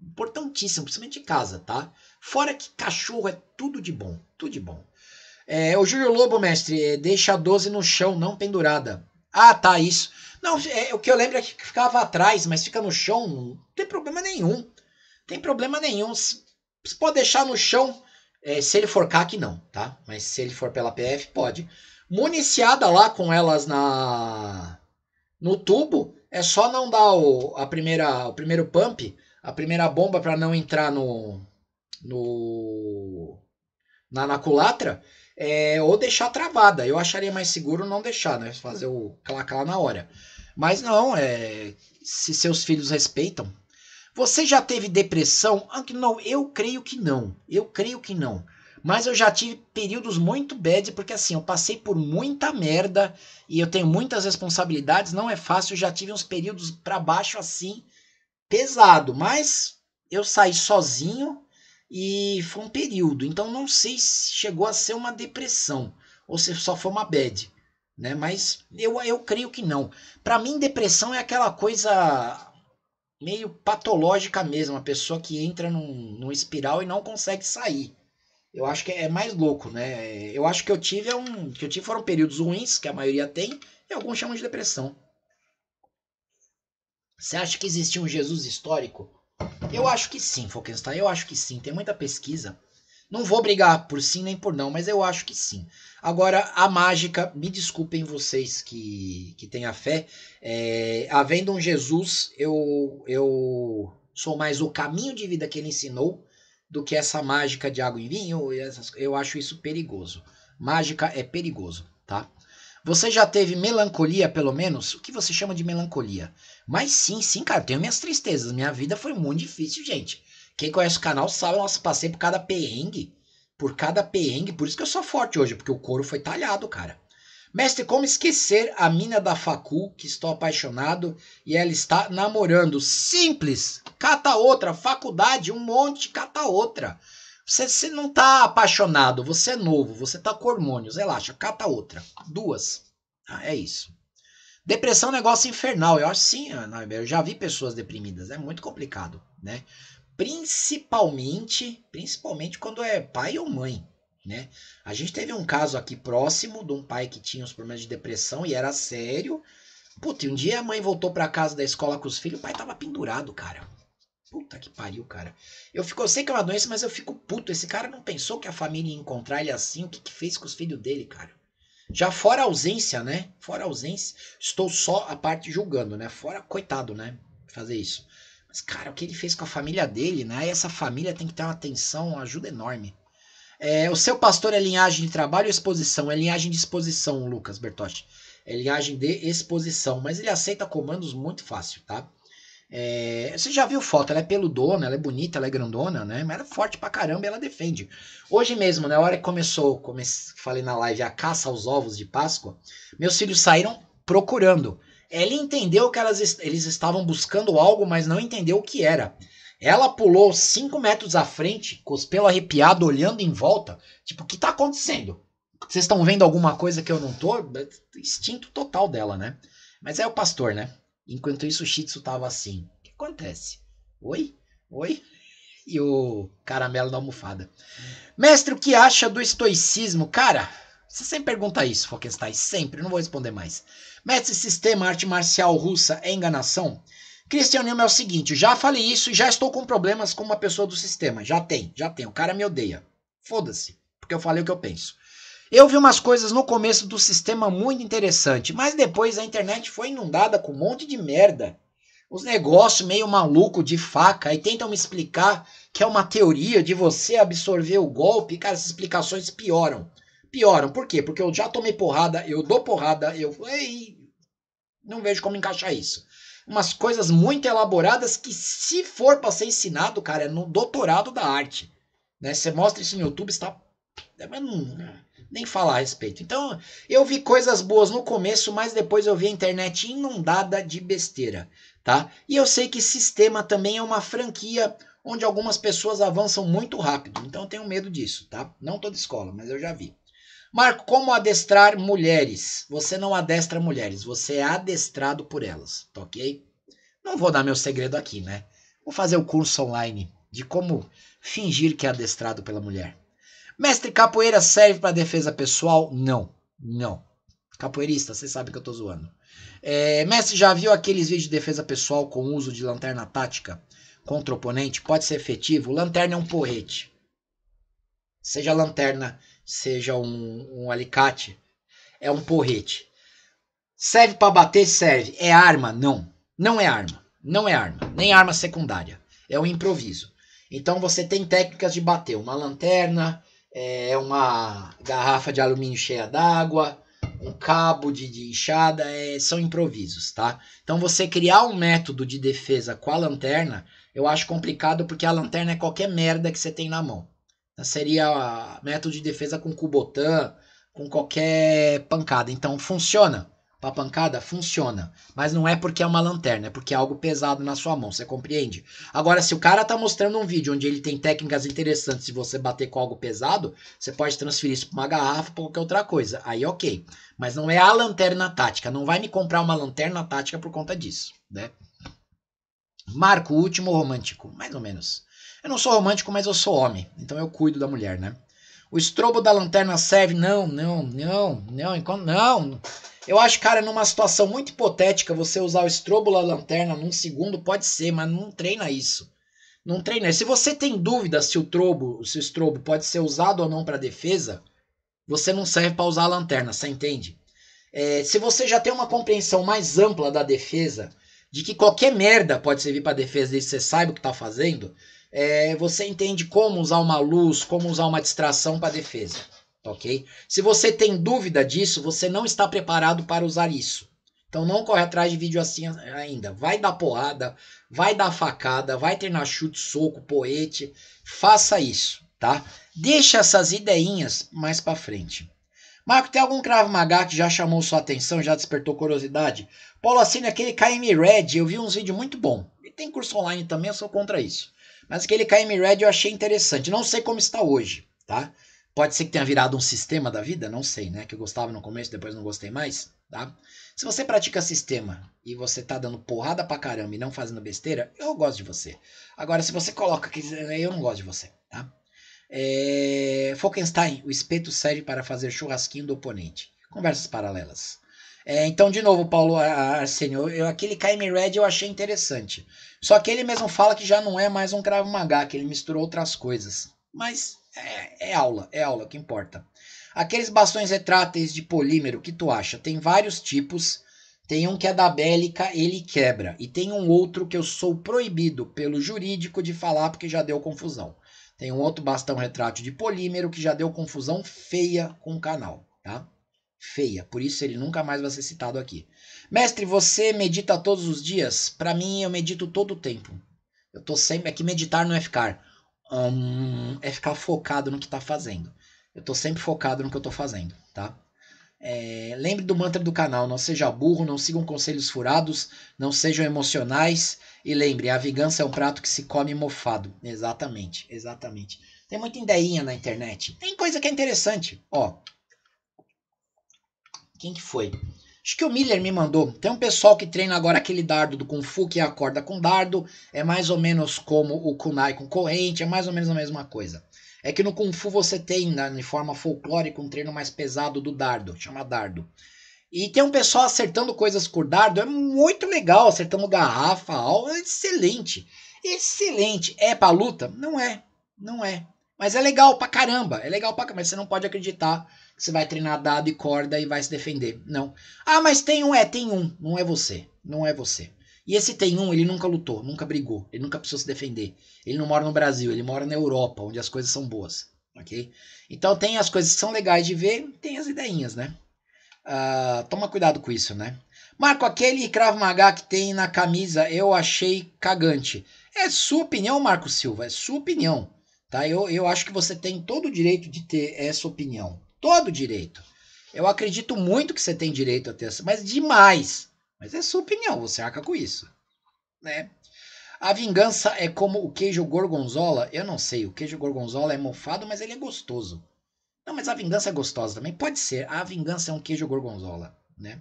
importantíssimo, principalmente de casa, tá? Fora que cachorro é tudo de bom, tudo de bom. É, o Júlio Lobo, mestre, é, deixa a 12 no chão, não pendurada. Ah, tá, isso. Não, é, o que eu lembro é que ficava atrás, mas fica no chão, não tem problema nenhum. Tem problema nenhum. Você pode deixar no chão, é, se ele for CAC, não, tá? Mas se ele for pela PF, pode. Municiada lá com elas na no tubo, é só não dar o, a primeira, o primeiro pump, a primeira bomba para não entrar no, no na, na culatra, é, ou deixar travada. Eu acharia mais seguro não deixar, né? Fazer o clac lá na hora. Mas não, é, se seus filhos respeitam, você já teve depressão? Ah, não, eu creio que não. Eu creio que não. Mas eu já tive períodos muito bad, porque assim, eu passei por muita merda e eu tenho muitas responsabilidades, não é fácil. Eu já tive uns períodos para baixo assim, pesado, mas eu saí sozinho e foi um período. Então não sei se chegou a ser uma depressão ou se só foi uma bad, né? Mas eu, eu creio que não. Para mim, depressão é aquela coisa meio patológica mesmo, a pessoa que entra num, num espiral e não consegue sair. Eu acho que é mais louco, né? Eu acho que eu tive é um, que eu tive foram períodos ruins que a maioria tem e alguns chamam de depressão. Você acha que existia um Jesus histórico? Eu acho que sim, Falkenstein. Eu acho que sim. Tem muita pesquisa não vou brigar por sim nem por não, mas eu acho que sim. Agora, a mágica, me desculpem vocês que, que têm a fé, é, havendo um Jesus, eu, eu sou mais o caminho de vida que ele ensinou do que essa mágica de água e vinho. eu acho isso perigoso. Mágica é perigoso, tá? Você já teve melancolia, pelo menos? O que você chama de melancolia? Mas sim, sim, cara, tenho minhas tristezas. Minha vida foi muito difícil, gente. Quem conhece o canal sabe, nossa, passei por cada perrengue. Por cada perrengue. Por isso que eu sou forte hoje, porque o couro foi talhado, cara. Mestre, como esquecer a mina da facu que estou apaixonado e ela está namorando? Simples. Cata outra. Faculdade, um monte, cata outra. Você, você não tá apaixonado, você é novo, você tá com hormônios. Relaxa, cata outra. Duas. Ah, é isso. Depressão é um negócio infernal. Eu acho sim, eu já vi pessoas deprimidas. É muito complicado, né? principalmente, principalmente quando é pai ou mãe, né? A gente teve um caso aqui próximo de um pai que tinha uns problemas de depressão e era sério. Puta, e um dia a mãe voltou para casa da escola com os filhos, o pai tava pendurado, cara. Puta que pariu, cara. Eu fico, eu sei que é uma doença, mas eu fico puto. Esse cara não pensou que a família ia encontrar ele assim, o que que fez com os filhos dele, cara? Já fora a ausência, né? Fora a ausência, estou só a parte julgando, né? Fora coitado, né? Fazer isso. Mas, cara, o que ele fez com a família dele, né? E essa família tem que ter uma atenção, uma ajuda enorme. É, o seu pastor é linhagem de trabalho ou exposição? É linhagem de exposição, Lucas Bertotti. É linhagem de exposição, mas ele aceita comandos muito fácil, tá? É, você já viu foto, ela é peludona, ela é bonita, ela é grandona, né? Mas ela é forte pra caramba e ela defende. Hoje mesmo, na né, hora que começou, comece, falei na live, a caça aos ovos de Páscoa, meus filhos saíram procurando. Ela entendeu que elas, eles estavam buscando algo, mas não entendeu o que era. Ela pulou 5 metros à frente, cospelo arrepiado, olhando em volta. Tipo, o que tá acontecendo? Vocês estão vendo alguma coisa que eu não tô? Instinto total dela, né? Mas é o pastor, né? Enquanto isso, o Shih tava assim. O que acontece? Oi? Oi? E o caramelo da almofada. Mestre, o que acha do estoicismo? Cara, você sempre pergunta isso, Falkenstein, sempre, não vou responder mais. Mestre Sistema Arte Marcial Russa é enganação? Christian Newman é o seguinte, já falei isso e já estou com problemas com uma pessoa do sistema. Já tem, já tem. O cara me odeia. Foda-se, porque eu falei o que eu penso. Eu vi umas coisas no começo do sistema muito interessante, mas depois a internet foi inundada com um monte de merda. Os negócios meio maluco de faca e tentam me explicar que é uma teoria de você absorver o golpe. Cara, as explicações pioram pioram. Por quê? Porque eu já tomei porrada, eu dou porrada, eu. Ei, não vejo como encaixar isso. Umas coisas muito elaboradas que, se for para ser ensinado, cara, é no doutorado da arte. Né? Você mostra isso no YouTube, está. Mas não, nem falar a respeito. Então, eu vi coisas boas no começo, mas depois eu vi a internet inundada de besteira, tá? E eu sei que sistema também é uma franquia onde algumas pessoas avançam muito rápido. Então, eu tenho medo disso, tá? Não toda escola, mas eu já vi. Marco, como adestrar mulheres? Você não adestra mulheres, você é adestrado por elas, tá ok? Não vou dar meu segredo aqui, né? Vou fazer o curso online de como fingir que é adestrado pela mulher. Mestre, capoeira serve para defesa pessoal? Não, não. Capoeirista, você sabe que eu tô zoando. É, mestre, já viu aqueles vídeos de defesa pessoal com uso de lanterna tática contra o oponente? Pode ser efetivo? Lanterna é um porrete. Seja lanterna seja um, um alicate, é um porrete. Serve para bater? Serve. É arma? Não. Não é arma. Não é arma. Nem arma secundária. É um improviso. Então você tem técnicas de bater. Uma lanterna, é uma garrafa de alumínio cheia d'água, um cabo de, de enxada, é, são improvisos, tá? Então você criar um método de defesa com a lanterna, eu acho complicado porque a lanterna é qualquer merda que você tem na mão. Então, seria método de defesa com Kubotan, com qualquer pancada. Então funciona. para pancada, funciona. Mas não é porque é uma lanterna, é porque é algo pesado na sua mão, você compreende? Agora, se o cara tá mostrando um vídeo onde ele tem técnicas interessantes e você bater com algo pesado, você pode transferir isso para uma garrafa, ou qualquer outra coisa. Aí, ok. Mas não é a lanterna tática. Não vai me comprar uma lanterna tática por conta disso, né? Marco, último romântico, mais ou menos. Eu não sou romântico, mas eu sou homem, então eu cuido da mulher, né? O estrobo da lanterna serve? Não, não, não, não, enquanto não. Eu acho, cara, numa situação muito hipotética, você usar o estrobo da lanterna num segundo pode ser, mas não treina isso. Não treina. Se você tem dúvida se o trobo, se o estrobo pode ser usado ou não para defesa, você não serve para usar a lanterna, você entende? É, se você já tem uma compreensão mais ampla da defesa, de que qualquer merda pode servir para defesa desde que você saiba o que tá fazendo, é, você entende como usar uma luz, como usar uma distração para defesa, ok? Se você tem dúvida disso, você não está preparado para usar isso. Então não corre atrás de vídeo assim ainda. Vai dar porrada, vai dar facada, vai treinar chute, soco, poete. Faça isso, tá? Deixa essas ideinhas mais para frente. Marco, tem algum Krav Maga que já chamou sua atenção, já despertou curiosidade? Paulo assina aquele KM Red, eu vi uns vídeos muito bom. E tem curso online também, eu sou contra isso. Mas aquele KM Red eu achei interessante. Não sei como está hoje, tá? Pode ser que tenha virado um sistema da vida, não sei, né? Que eu gostava no começo, depois não gostei mais, tá? Se você pratica sistema e você tá dando porrada pra caramba e não fazendo besteira, eu gosto de você. Agora, se você coloca que eh, eu não gosto de você, tá? É... Falkenstein, o espeto serve para fazer churrasquinho do oponente. Conversas paralelas. É, então, de novo, Paulo Arsenio, eu, aquele KM Red eu achei interessante. Só que ele mesmo fala que já não é mais um Krav Maga, que ele misturou outras coisas. Mas é, é aula, é aula, o que importa. Aqueles bastões retráteis de polímero, que tu acha? Tem vários tipos. Tem um que é da Bélica, ele quebra. E tem um outro que eu sou proibido pelo jurídico de falar porque já deu confusão. Tem um outro bastão retrátil de polímero que já deu confusão feia com o canal, tá? feia, por isso ele nunca mais vai ser citado aqui. Mestre, você medita todos os dias? Para mim, eu medito todo o tempo. Eu tô sempre aqui, meditar não é ficar. Hum, é ficar focado no que tá fazendo. Eu tô sempre focado no que eu tô fazendo, tá? É, lembre do mantra do canal: não seja burro, não sigam conselhos furados, não sejam emocionais. E lembre, a vingança é um prato que se come mofado. Exatamente, exatamente. Tem muita ideinha na internet. Tem coisa que é interessante. Ó, quem que foi? Acho que o Miller me mandou. Tem um pessoal que treina agora aquele dardo do Kung Fu, que acorda com dardo. É mais ou menos como o Kunai com corrente, é mais ou menos a mesma coisa. É que no Kung Fu você tem, né, forma folclórica, um treino mais pesado do dardo, chama dardo. E tem um pessoal acertando coisas com dardo, é muito legal, acertando garrafa, alvo, é excelente. Excelente. É pra luta? Não é, não é. Mas é legal pra caramba, é legal pra caramba, mas você não pode acreditar você vai treinar dado e corda e vai se defender. Não. Ah, mas tem um, é, tem um. Não é você. Não é você. E esse tem um, ele nunca lutou, nunca brigou, ele nunca precisou se defender. Ele não mora no Brasil, ele mora na Europa, onde as coisas são boas, ok? Então tem as coisas que são legais de ver, tem as ideinhas, né? Uh, toma cuidado com isso, né? Marco, aquele Krav Maga que tem na camisa, eu achei cagante. É sua opinião, Marco Silva, é sua opinião, tá? Eu, eu acho que você tem todo o direito de ter essa opinião, todo direito. Eu acredito muito que você tem direito a ter, mas demais. Mas é sua opinião, você arca com isso, né? A vingança é como o queijo gorgonzola. Eu não sei, o queijo gorgonzola é mofado, mas ele é gostoso. Não, mas a vingança é gostosa também. Pode ser. A vingança é um queijo gorgonzola, né?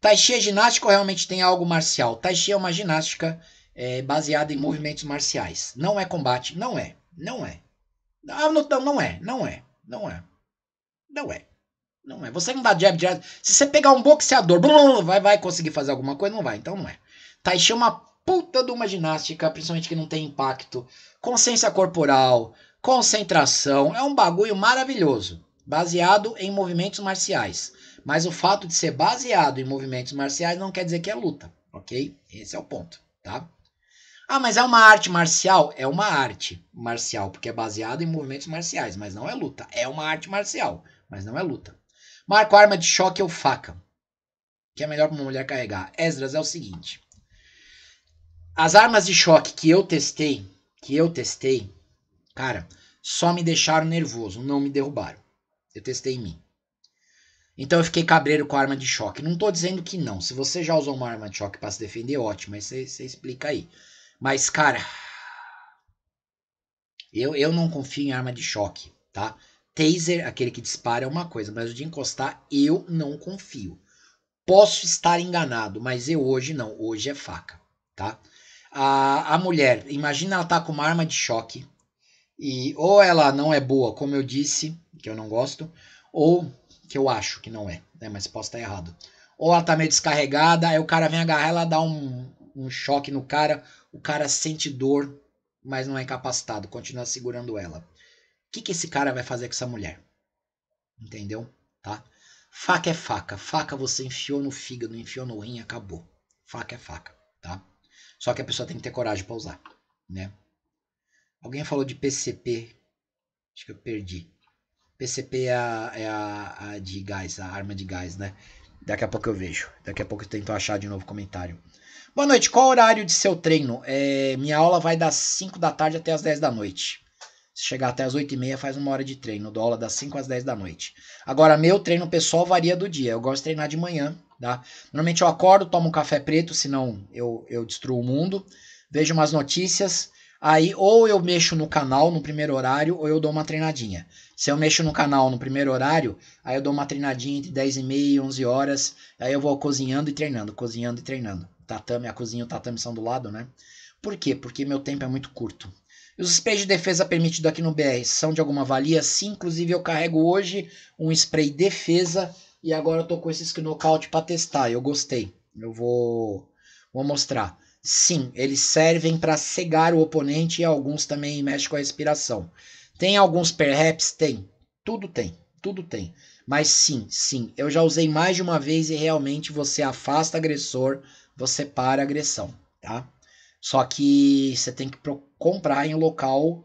Tai Chi é ginástica ou realmente tem algo marcial? Tai Chi é uma ginástica é, baseada em movimentos marciais. Não é combate. Não é. Não é. Ah, não, não é. Não é. Não é. Não é. Não é. Você não dá jab, direto. Se você pegar um boxeador, vai, vai conseguir fazer alguma coisa? Não vai. Então não é. Taichi tá, é uma puta de uma ginástica, principalmente que não tem impacto. Consciência corporal, concentração. É um bagulho maravilhoso. Baseado em movimentos marciais. Mas o fato de ser baseado em movimentos marciais não quer dizer que é luta, ok? Esse é o ponto, tá? Ah, mas é uma arte marcial? É uma arte marcial, porque é baseado em movimentos marciais, mas não é luta, é uma arte marcial mas não é luta. Marco arma de choque é ou faca, que é melhor para uma mulher carregar. Esdras é o seguinte: as armas de choque que eu testei, que eu testei, cara, só me deixaram nervoso, não me derrubaram. Eu testei em mim. Então eu fiquei cabreiro com a arma de choque. Não tô dizendo que não. Se você já usou uma arma de choque para se defender, ótimo. Aí você, explica aí. Mas, cara, eu, eu não confio em arma de choque, tá? Taser, aquele que dispara, é uma coisa, mas o de encostar eu não confio. Posso estar enganado, mas eu hoje não. Hoje é faca, tá? A, a mulher, imagina ela tá com uma arma de choque e ou ela não é boa, como eu disse, que eu não gosto, ou que eu acho que não é, né? Mas posso estar errado. Ou ela tá meio descarregada, aí o cara vem agarrar, ela dá um, um choque no cara, o cara sente dor, mas não é incapacitado, continua segurando ela que, que esse cara vai fazer com essa mulher? Entendeu? Tá? Faca é faca. Faca você enfiou no fígado, enfiou no rim, acabou. Faca é faca, tá? Só que a pessoa tem que ter coragem para usar, né? Alguém falou de PCP. Acho que eu perdi. PCP é, a, é a, a de gás, a arma de gás, né? Daqui a pouco eu vejo. Daqui a pouco eu tento achar de novo comentário. Boa noite, qual o horário de seu treino? É, minha aula vai das 5 da tarde até as 10 da noite. Se chegar até as 8 e meia, faz uma hora de treino. Dou aula das 5 às 10 da noite. Agora, meu treino pessoal varia do dia. Eu gosto de treinar de manhã, tá? Normalmente eu acordo, tomo um café preto, senão eu, eu destruo o mundo. Vejo umas notícias. Aí, ou eu mexo no canal no primeiro horário, ou eu dou uma treinadinha. Se eu mexo no canal no primeiro horário, aí eu dou uma treinadinha entre 10 e meia e 11 horas. Aí eu vou cozinhando e treinando, cozinhando e treinando. Tatame, a cozinha e o tatame são do lado, né? Por quê? Porque meu tempo é muito curto os sprays de defesa permitidos aqui no BR são de alguma valia? Sim, inclusive eu carrego hoje um spray defesa e agora eu tô com esses knockout para testar. Eu gostei. Eu vou vou mostrar. Sim, eles servem para cegar o oponente e alguns também mexem com a respiração. Tem alguns perhaps? Tem. Tudo tem. Tudo tem. Mas sim, sim, eu já usei mais de uma vez e realmente você afasta agressor, você para a agressão, tá? Só que você tem que comprar em um local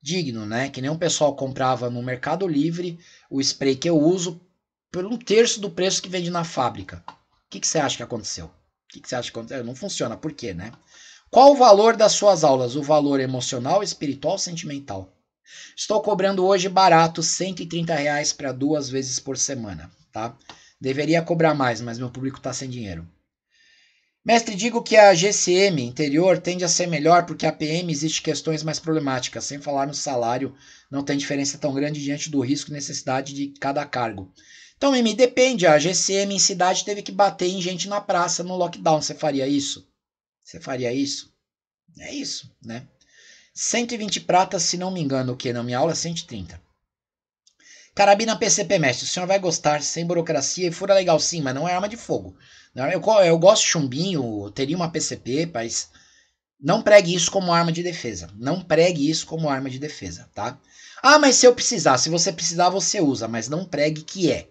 digno, né? Que nem um pessoal comprava no Mercado Livre o spray que eu uso por um terço do preço que vende na fábrica. O que, que você acha que aconteceu? O que, que você acha que aconteceu? Não funciona, por quê, né? Qual o valor das suas aulas? O valor emocional, espiritual, sentimental? Estou cobrando hoje barato, 130 reais para duas vezes por semana, tá? Deveria cobrar mais, mas meu público está sem dinheiro. Mestre, digo que a GCM interior tende a ser melhor porque a PM existe questões mais problemáticas, sem falar no salário, não tem diferença tão grande diante do risco e necessidade de cada cargo. Então, Mimi, depende, a GCM em cidade teve que bater em gente na praça no lockdown, você faria isso? Você faria isso? É isso, né? 120 pratas, se não me engano, o que na minha aula 130. Carabina PCP, mestre, o senhor vai gostar, sem burocracia e fura legal sim, mas não é arma de fogo. Eu, eu gosto de chumbinho, teria uma PCP, mas não pregue isso como arma de defesa. Não pregue isso como arma de defesa, tá? Ah, mas se eu precisar, se você precisar, você usa, mas não pregue que é.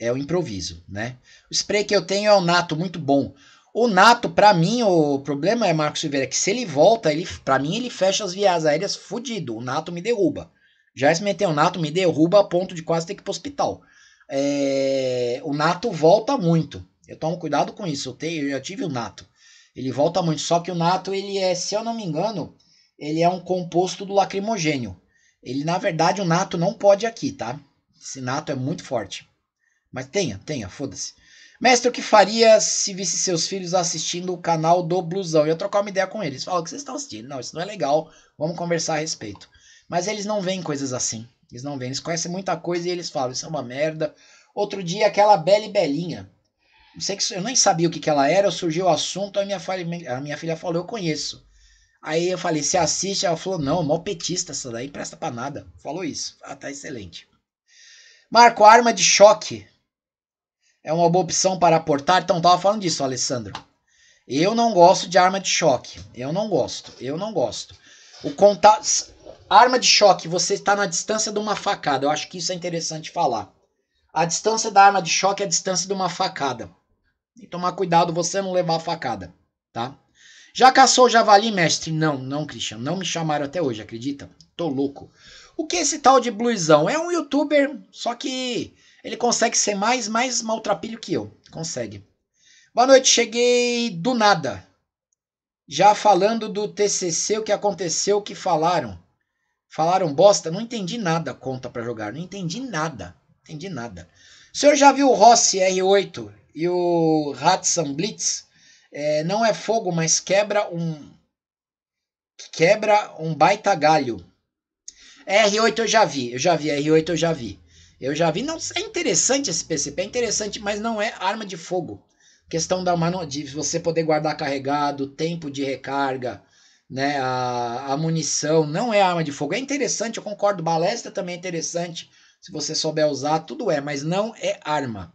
É o improviso, né? O spray que eu tenho é o Nato, muito bom. O Nato, para mim, o problema é, Marcos Silveira, é que se ele volta, ele, para mim, ele fecha as vias aéreas fudido. O Nato me derruba. Já experimentei o Nato, me derruba a ponto de quase ter que ir pro hospital. É... O Nato volta muito. Eu tomo cuidado com isso. Eu, tenho, eu já tive o nato. Ele volta muito. Só que o nato, ele é, se eu não me engano, ele é um composto do lacrimogênio. Ele, na verdade, o nato não pode aqui, tá? Esse nato é muito forte. Mas tenha, tenha, foda-se. Mestre, o que faria se visse seus filhos assistindo o canal do Blusão? Eu ia trocar uma ideia com eles. Fala, o que vocês estão assistindo? Não, isso não é legal. Vamos conversar a respeito. Mas eles não veem coisas assim. Eles não veem. Eles conhecem muita coisa e eles falam, isso é uma merda. Outro dia, aquela e Belinha que eu nem sabia o que, que ela era, surgiu o assunto, a minha, filha, a minha filha falou, eu conheço. Aí eu falei, você assiste? Ela falou, não, mó petista essa daí, presta pra nada. Falou isso. Ah, tá excelente. Marco, arma de choque. É uma boa opção para aportar. Então, tava falando disso, Alessandro. Eu não gosto de arma de choque. Eu não gosto. Eu não gosto. O contato. Arma de choque, você está na distância de uma facada. Eu acho que isso é interessante falar. A distância da arma de choque é a distância de uma facada. E tomar cuidado você não levar a facada, tá? Já caçou javali, mestre? Não, não, Christian. Não me chamaram até hoje, acredita? Tô louco. O que é esse tal de bluesão? É um youtuber, só que ele consegue ser mais, mais maltrapilho que eu. Consegue. Boa noite, cheguei do nada. Já falando do TCC, o que aconteceu, o que falaram. Falaram bosta, não entendi nada conta para jogar, não entendi nada, entendi nada. O senhor já viu o Rossi R8 e o Blitz é, não é fogo, mas quebra um quebra um baita galho. R8 eu já vi, eu já vi, R8 eu já vi. Eu já vi, não, é interessante esse PCP, é interessante, mas não é arma de fogo. Questão da mano, de você poder guardar carregado, tempo de recarga, né, a, a munição, não é arma de fogo. É interessante, eu concordo, balestra também é interessante, se você souber usar, tudo é, mas não é arma.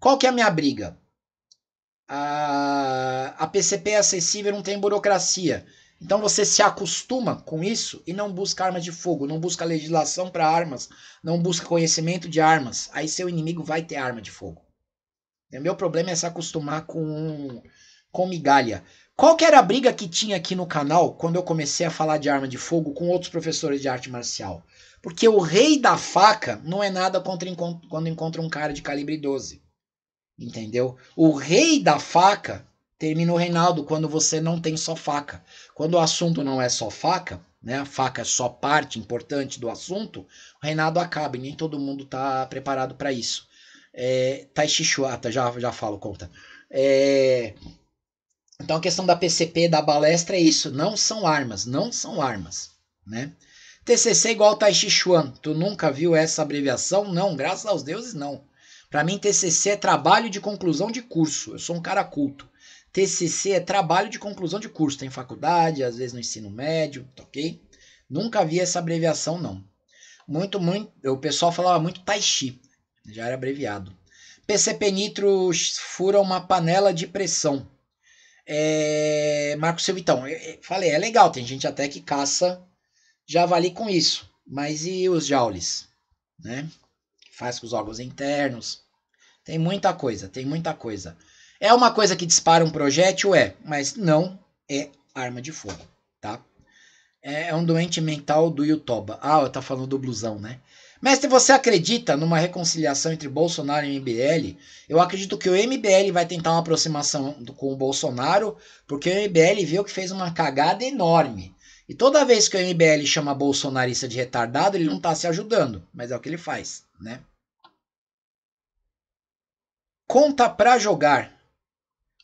Qual que é a minha briga? A, a PCP é acessível, não tem burocracia. Então você se acostuma com isso e não busca armas de fogo, não busca legislação para armas, não busca conhecimento de armas. Aí seu inimigo vai ter arma de fogo. O é, meu problema é se acostumar com, com migalha. Qual que era a briga que tinha aqui no canal quando eu comecei a falar de arma de fogo com outros professores de arte marcial? Porque o rei da faca não é nada contra, quando encontra um cara de calibre 12 entendeu? O rei da faca termina o Reinaldo quando você não tem só faca. Quando o assunto não é só faca, né? A faca é só parte importante do assunto, o Reinaldo acaba e nem todo mundo está preparado para isso. É, tai Chichuata, já, já falo, conta. É, então a questão da PCP, da balestra é isso, não são armas, não são armas, né? TCC é igual Tai Chi Chuan, tu nunca viu essa abreviação? Não, graças aos deuses não. Para mim, TCC é trabalho de conclusão de curso. Eu sou um cara culto. TCC é trabalho de conclusão de curso. Tem faculdade, às vezes no ensino médio, tá ok? Nunca vi essa abreviação, não. Muito, muito. O pessoal falava muito Taishi. Já era abreviado. PCP Nitro fura uma panela de pressão. É, Marco Silvitão, é, é, falei, é legal, tem gente até que caça javali com isso. Mas e os jaules? Né? faz com os órgãos internos. Tem muita coisa, tem muita coisa. É uma coisa que dispara um projétil? É, mas não é arma de fogo, tá? É, é um doente mental do Yutoba. Ah, tá falando do blusão, né? Mestre, você acredita numa reconciliação entre Bolsonaro e MBL? Eu acredito que o MBL vai tentar uma aproximação com o Bolsonaro, porque o MBL viu que fez uma cagada enorme. E toda vez que o MBL chama bolsonarista de retardado, ele não tá se ajudando, mas é o que ele faz, né? Conta pra jogar.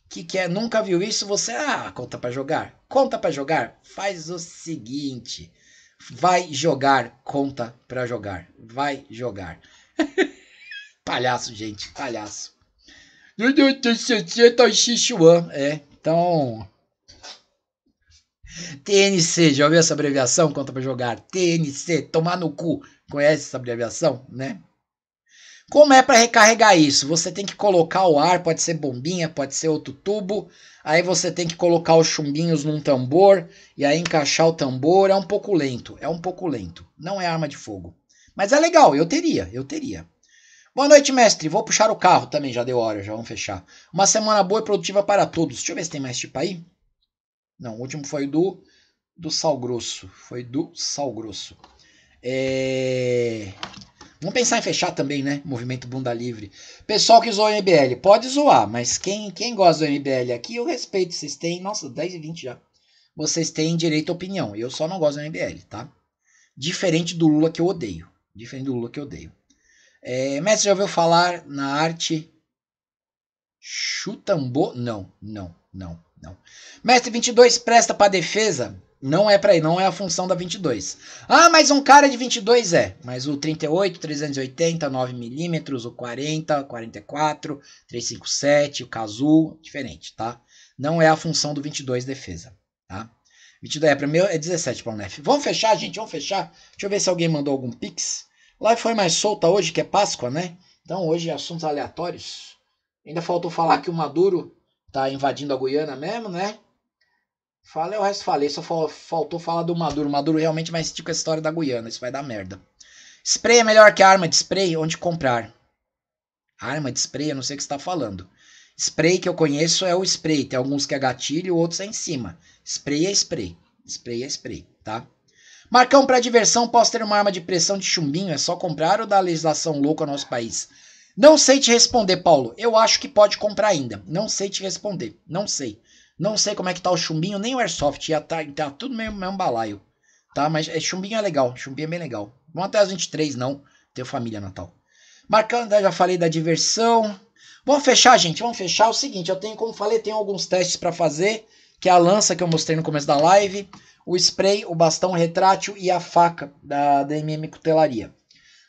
O que, que é? Nunca viu isso? Você, ah, conta pra jogar. Conta pra jogar. Faz o seguinte. Vai jogar, conta pra jogar. Vai jogar. palhaço, gente, palhaço. Tá xixuan, é. Então. TNC, já ouviu essa abreviação? Conta pra jogar. TNC, tomar no cu. Conhece essa abreviação, né? Como é para recarregar isso? Você tem que colocar o ar, pode ser bombinha, pode ser outro tubo. Aí você tem que colocar os chumbinhos num tambor e aí encaixar o tambor. É um pouco lento, é um pouco lento. Não é arma de fogo. Mas é legal, eu teria, eu teria. Boa noite, mestre. Vou puxar o carro também, já deu hora, já vamos fechar. Uma semana boa e produtiva para todos. Deixa eu ver se tem mais tipo aí. Não, o último foi do do Sal Grosso. Foi do Sal Grosso. É... Vamos pensar em fechar também, né? Movimento Bunda Livre. Pessoal que zoa o MBL, pode zoar, mas quem, quem gosta do MBL aqui, eu respeito. Vocês têm, nossa, 10 e 20 já. Vocês têm direito à opinião. Eu só não gosto do MBL, tá? Diferente do Lula que eu odeio. Diferente do Lula que eu odeio. É, mestre, já ouviu falar na arte chutambô? Não, não, não, não. Mestre 22 presta para defesa? Não é para ele, não é a função da 22. Ah, mas um cara de 22 é. Mas o 38, 380, 9mm, o 40, 44, 357, o Cazu, diferente, tá? Não é a função do 22 defesa, tá? 22 é para mim é 17 para o NEF. Vamos fechar, gente, vamos fechar. Deixa eu ver se alguém mandou algum pix. Lá foi mais solta hoje, que é Páscoa, né? Então hoje assuntos aleatórios. Ainda faltou falar que o Maduro tá invadindo a Guiana mesmo, né? Fala o resto, falei. Só faltou falar do Maduro. Maduro realmente vai insistir com a história da Guiana. Isso vai dar merda. Spray é melhor que arma de spray? Onde comprar? Arma de spray? Eu não sei o que você tá falando. Spray que eu conheço é o spray. Tem alguns que é gatilho, outros é em cima. Spray é spray. Spray é spray, tá? Marcão, para diversão, posso ter uma arma de pressão de chumbinho? É só comprar ou da legislação louca ao nosso país? Não sei te responder, Paulo. Eu acho que pode comprar ainda. Não sei te responder. Não sei. Não sei como é que tá o chumbinho, nem o airsoft. Já tá, tá tudo mesmo, mesmo balaio. Tá? Mas é, chumbinho é legal. Chumbinho é bem legal. Não até as 23, não. Tenho família Natal. Marcando, né, já falei da diversão. Vamos fechar, gente. Vamos fechar. É o seguinte, eu tenho, como falei, tenho alguns testes para fazer. Que é a lança que eu mostrei no começo da live. O spray, o bastão retrátil e a faca da MM Cutelaria.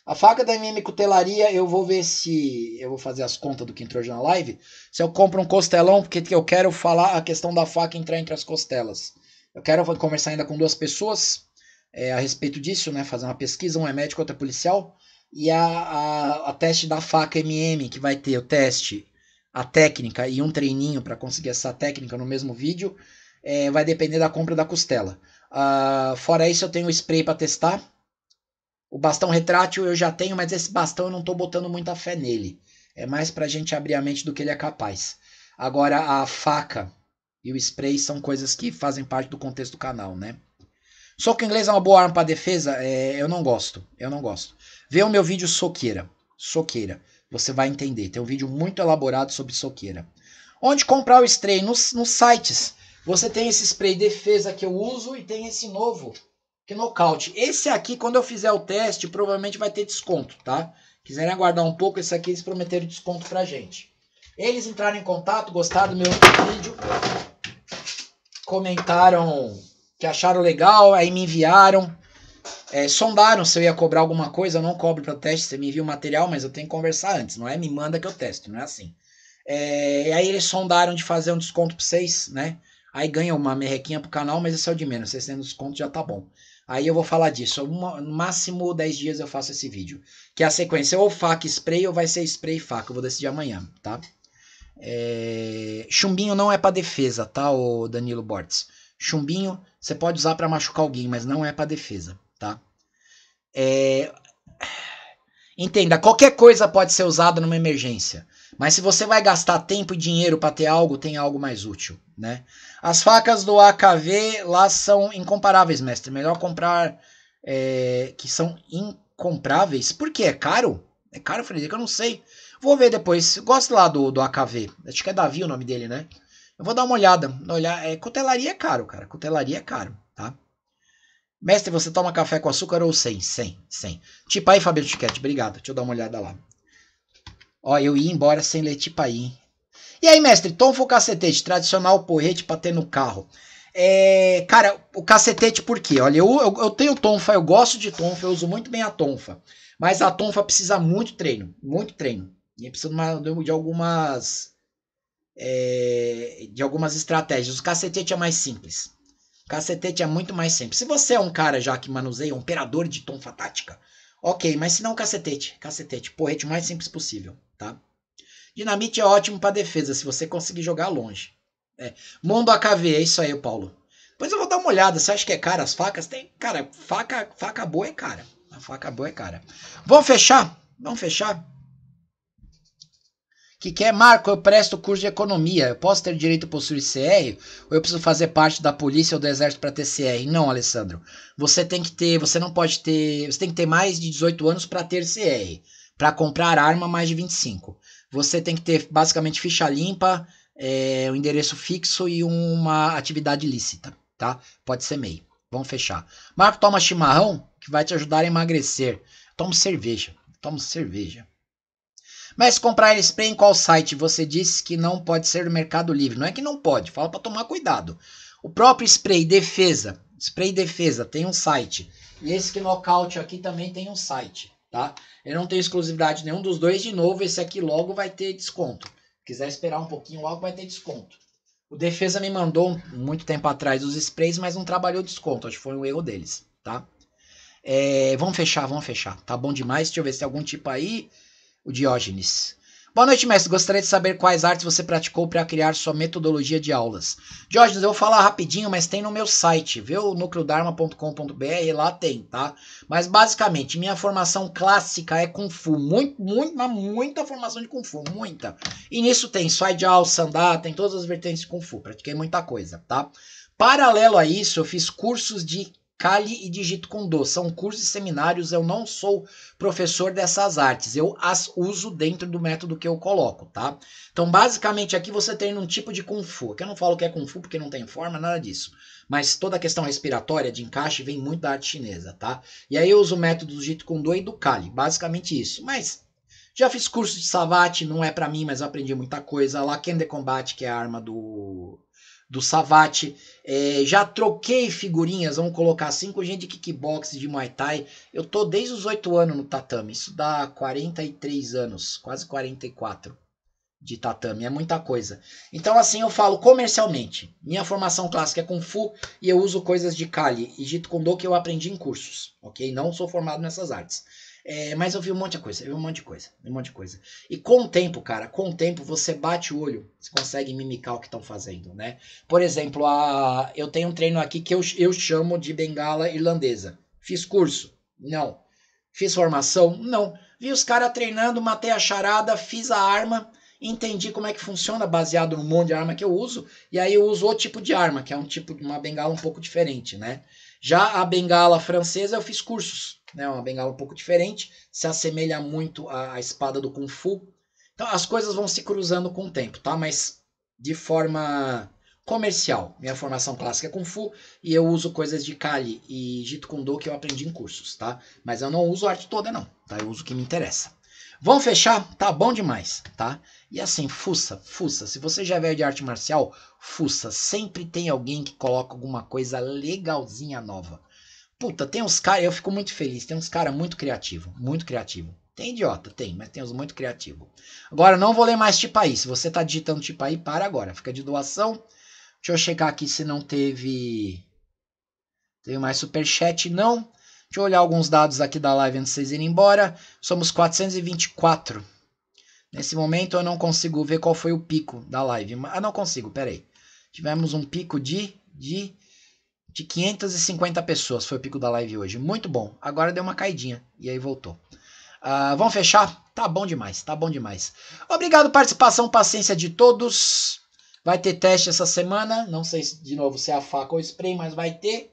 A faca da MM Cutelaria, eu vou ver se. Eu vou fazer as contas do que entrou hoje na live. Se eu compro um costelão, porque eu quero falar a questão da faca entrar entre as costelas. Eu quero conversar ainda com duas pessoas é, a respeito disso, né? Fazer uma pesquisa, um é médico, outro é policial. E a, a, a teste da faca MM, que vai ter o teste, a técnica e um treininho para conseguir essa técnica no mesmo vídeo, é, vai depender da compra da costela. Uh, fora isso, eu tenho spray para testar o bastão retrátil eu já tenho, mas esse bastão eu não estou botando muita fé nele. É mais para a gente abrir a mente do que ele é capaz. Agora, a faca e o spray são coisas que fazem parte do contexto do canal, né? Soco inglês é uma boa arma para defesa? É, eu não gosto, eu não gosto. Vê o meu vídeo soqueira, soqueira. Você vai entender. Tem um vídeo muito elaborado sobre soqueira. Onde comprar o spray? Nos, nos sites. Você tem esse spray defesa que eu uso e tem esse novo que nocaute. Esse aqui, quando eu fizer o teste, provavelmente vai ter desconto, tá? Quiserem aguardar um pouco, esse aqui eles prometeram desconto pra gente. Eles entraram em contato, gostaram do meu vídeo, comentaram que acharam legal, aí me enviaram, é, sondaram se eu ia cobrar alguma coisa, eu não cobro para teste, você me envia o material, mas eu tenho que conversar antes, não é me manda que eu testo, não é assim. É, e aí eles sondaram de fazer um desconto pra vocês, né? Aí ganha uma merrequinha pro canal, mas isso é o de menos, vocês tendo desconto já tá bom. Aí eu vou falar disso. Uma, no máximo 10 dias eu faço esse vídeo. Que é a sequência ou faca spray ou vai ser spray faca. Eu vou decidir amanhã, tá? É... Chumbinho não é para defesa, tá, o Danilo Bortes. Chumbinho você pode usar para machucar alguém, mas não é para defesa, tá? É... Entenda, qualquer coisa pode ser usada numa emergência. Mas se você vai gastar tempo e dinheiro para ter algo, tem algo mais útil, né? As facas do AKV lá são incomparáveis, mestre. Melhor comprar é, que são incompráveis. Por quê? É caro? É caro, Frederico? Eu não sei. Vou ver depois. Gosto lá do, do AKV. Acho que é Davi o nome dele, né? Eu vou dar uma olhada. Olhar, é, cutelaria é caro, cara. Cutelaria é caro, tá? Mestre, você toma café com açúcar ou sem? Sem, sem. Tipo aí, Fabio Tiquete, obrigado. Deixa eu dar uma olhada lá. Ó, eu ia embora sem Letipaí. E aí, mestre, Tom ou o cacetete, tradicional porrete pra ter no carro. É, cara, o cacetete por quê? Olha, eu, eu, eu, tenho tonfa, eu gosto de tonfa, eu uso muito bem a tonfa. Mas a tonfa precisa muito treino, muito treino. E precisa de, uma, de algumas... É, de algumas estratégias. O cacetete é mais simples. O cacetete é muito mais simples. Se você é um cara já que manuseia, um operador de tonfa tática, ok, mas se não, cacetete. Cacetete, porrete o mais simples possível tá? Dinamite é ótimo para defesa, se você conseguir jogar longe. É. Mundo AKV, é isso aí, Paulo. Depois eu vou dar uma olhada, você acha que é cara as facas? Tem, cara, faca, faca boa é cara. A faca boa é cara. Vamos fechar? Vamos fechar? Que quer, Marco, eu presto curso de economia. Eu posso ter direito a possuir CR? Ou eu preciso fazer parte da polícia ou do exército para ter CR? Não, Alessandro. Você tem que ter, você não pode ter, você tem que ter mais de 18 anos para ter CR. Para comprar arma, mais de 25. Você tem que ter basicamente ficha limpa, é, um endereço fixo e uma atividade lícita, tá? Pode ser MEI. Vamos fechar. Marco toma chimarrão, que vai te ajudar a emagrecer. Toma cerveja. Toma cerveja. Mas comprar spray em qual site? Você disse que não pode ser no Mercado Livre. Não é que não pode, fala para tomar cuidado. O próprio spray defesa, spray defesa tem um site. E esse que é nocaute aqui também tem um site tá? Eu não tenho exclusividade nenhum dos dois. De novo, esse aqui logo vai ter desconto. Se quiser esperar um pouquinho, logo vai ter desconto. O Defesa me mandou muito tempo atrás os sprays, mas não trabalhou desconto. Acho que foi um erro deles, tá? É, vamos fechar, vamos fechar. Tá bom demais. Deixa eu ver se tem algum tipo aí. O Diógenes. Boa noite, mestre. Gostaria de saber quais artes você praticou para criar sua metodologia de aulas. Jorge, eu vou falar rapidinho, mas tem no meu site, viu? nucleodarma.com.br, lá tem, tá? Mas basicamente, minha formação clássica é Kung Fu. Muito, muito, muita formação de Kung Fu, muita. E nisso tem Jiao, Sandá, tem todas as vertentes de Kung Fu. Pratiquei muita coisa, tá? Paralelo a isso, eu fiz cursos de Cali e digito com do. São cursos e seminários. Eu não sou professor dessas artes. Eu as uso dentro do método que eu coloco, tá? Então, basicamente, aqui você tem um tipo de Kung Fu. Aqui eu não falo que é Kung Fu porque não tem forma, nada disso. Mas toda a questão respiratória de encaixe vem muito da arte chinesa, tá? E aí eu uso o método do Jit Kune Do e do Kali. Basicamente isso. Mas já fiz curso de Savate, não é para mim, mas aprendi muita coisa. Lá, Kende Combat, que é a arma do do Savate. É, já troquei figurinhas, vamos colocar assim, com gente de kickbox, de muay thai. Eu tô desde os 8 anos no tatame, isso dá 43 anos, quase 44 de tatame, é muita coisa. Então, assim, eu falo comercialmente. Minha formação clássica é Kung Fu e eu uso coisas de Kali e Jit Kundo que eu aprendi em cursos, ok? Não sou formado nessas artes. É, mas eu vi um monte de coisa, eu vi um monte de coisa, um monte de coisa. E com o tempo, cara, com o tempo você bate o olho, você consegue mimicar o que estão fazendo, né? Por exemplo, a, eu tenho um treino aqui que eu, eu chamo de bengala irlandesa. Fiz curso? Não. Fiz formação? Não. Vi os caras treinando, matei a charada, fiz a arma, entendi como é que funciona baseado no monte de arma que eu uso, e aí eu uso outro tipo de arma, que é um tipo de uma bengala um pouco diferente, né? Já a bengala francesa eu fiz cursos né, uma bengala um pouco diferente, se assemelha muito à espada do Kung Fu. Então as coisas vão se cruzando com o tempo, tá? Mas de forma comercial. Minha formação clássica é Kung Fu e eu uso coisas de Kali e Jito Kundo que eu aprendi em cursos, tá? Mas eu não uso arte toda não, tá? Eu uso o que me interessa. vão fechar? Tá bom demais, tá? E assim, fuça, fuça. Se você já é veio de arte marcial, fuça. Sempre tem alguém que coloca alguma coisa legalzinha nova. Puta, tem uns caras, eu fico muito feliz, tem uns caras muito criativo, muito criativo. Tem idiota, tem, mas tem uns muito criativo. Agora, não vou ler mais Tipaí. Se você tá digitando Tipaí, para agora. Fica de doação. Deixa eu checar aqui se não teve... Teve mais superchat, não. Deixa eu olhar alguns dados aqui da live antes de vocês irem embora. Somos 424. Nesse momento eu não consigo ver qual foi o pico da live. Ah, não consigo, peraí. Tivemos um pico de... de de 550 pessoas. Foi o pico da live hoje. Muito bom. Agora deu uma caidinha e aí voltou. Uh, vamos fechar? Tá bom demais, tá bom demais. Obrigado, participação, paciência de todos. Vai ter teste essa semana. Não sei se, de novo se é a faca ou spray, mas vai ter.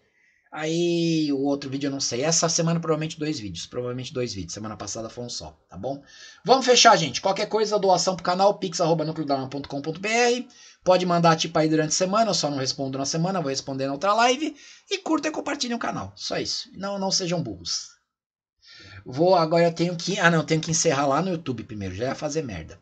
Aí o outro vídeo eu não sei. Essa semana provavelmente dois vídeos. Provavelmente dois vídeos. Semana passada foi um só, tá bom? Vamos fechar, gente. Qualquer coisa, doação pro canal, pix.nucleodarma.com.br. Pode mandar tipo aí durante a semana, eu só não respondo na semana, vou responder na outra live. E curta e compartilhe o canal. Só isso. Não, não sejam burros. Vou agora eu tenho que, ah não, tenho que encerrar lá no YouTube primeiro, já ia fazer merda.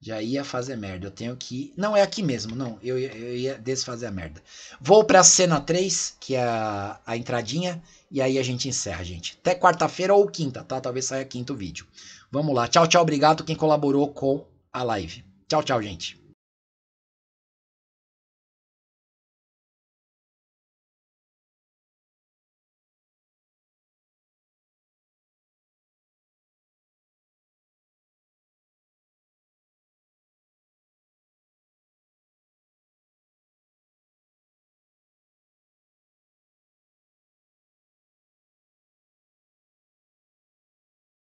Já ia fazer merda. Eu tenho que. Não, é aqui mesmo, não. Eu, eu ia desfazer a merda. Vou pra cena 3, que é a, a entradinha. E aí a gente encerra, gente. Até quarta-feira ou quinta, tá? Talvez saia quinto vídeo. Vamos lá. Tchau, tchau. Obrigado quem colaborou com a live. Tchau, tchau, gente.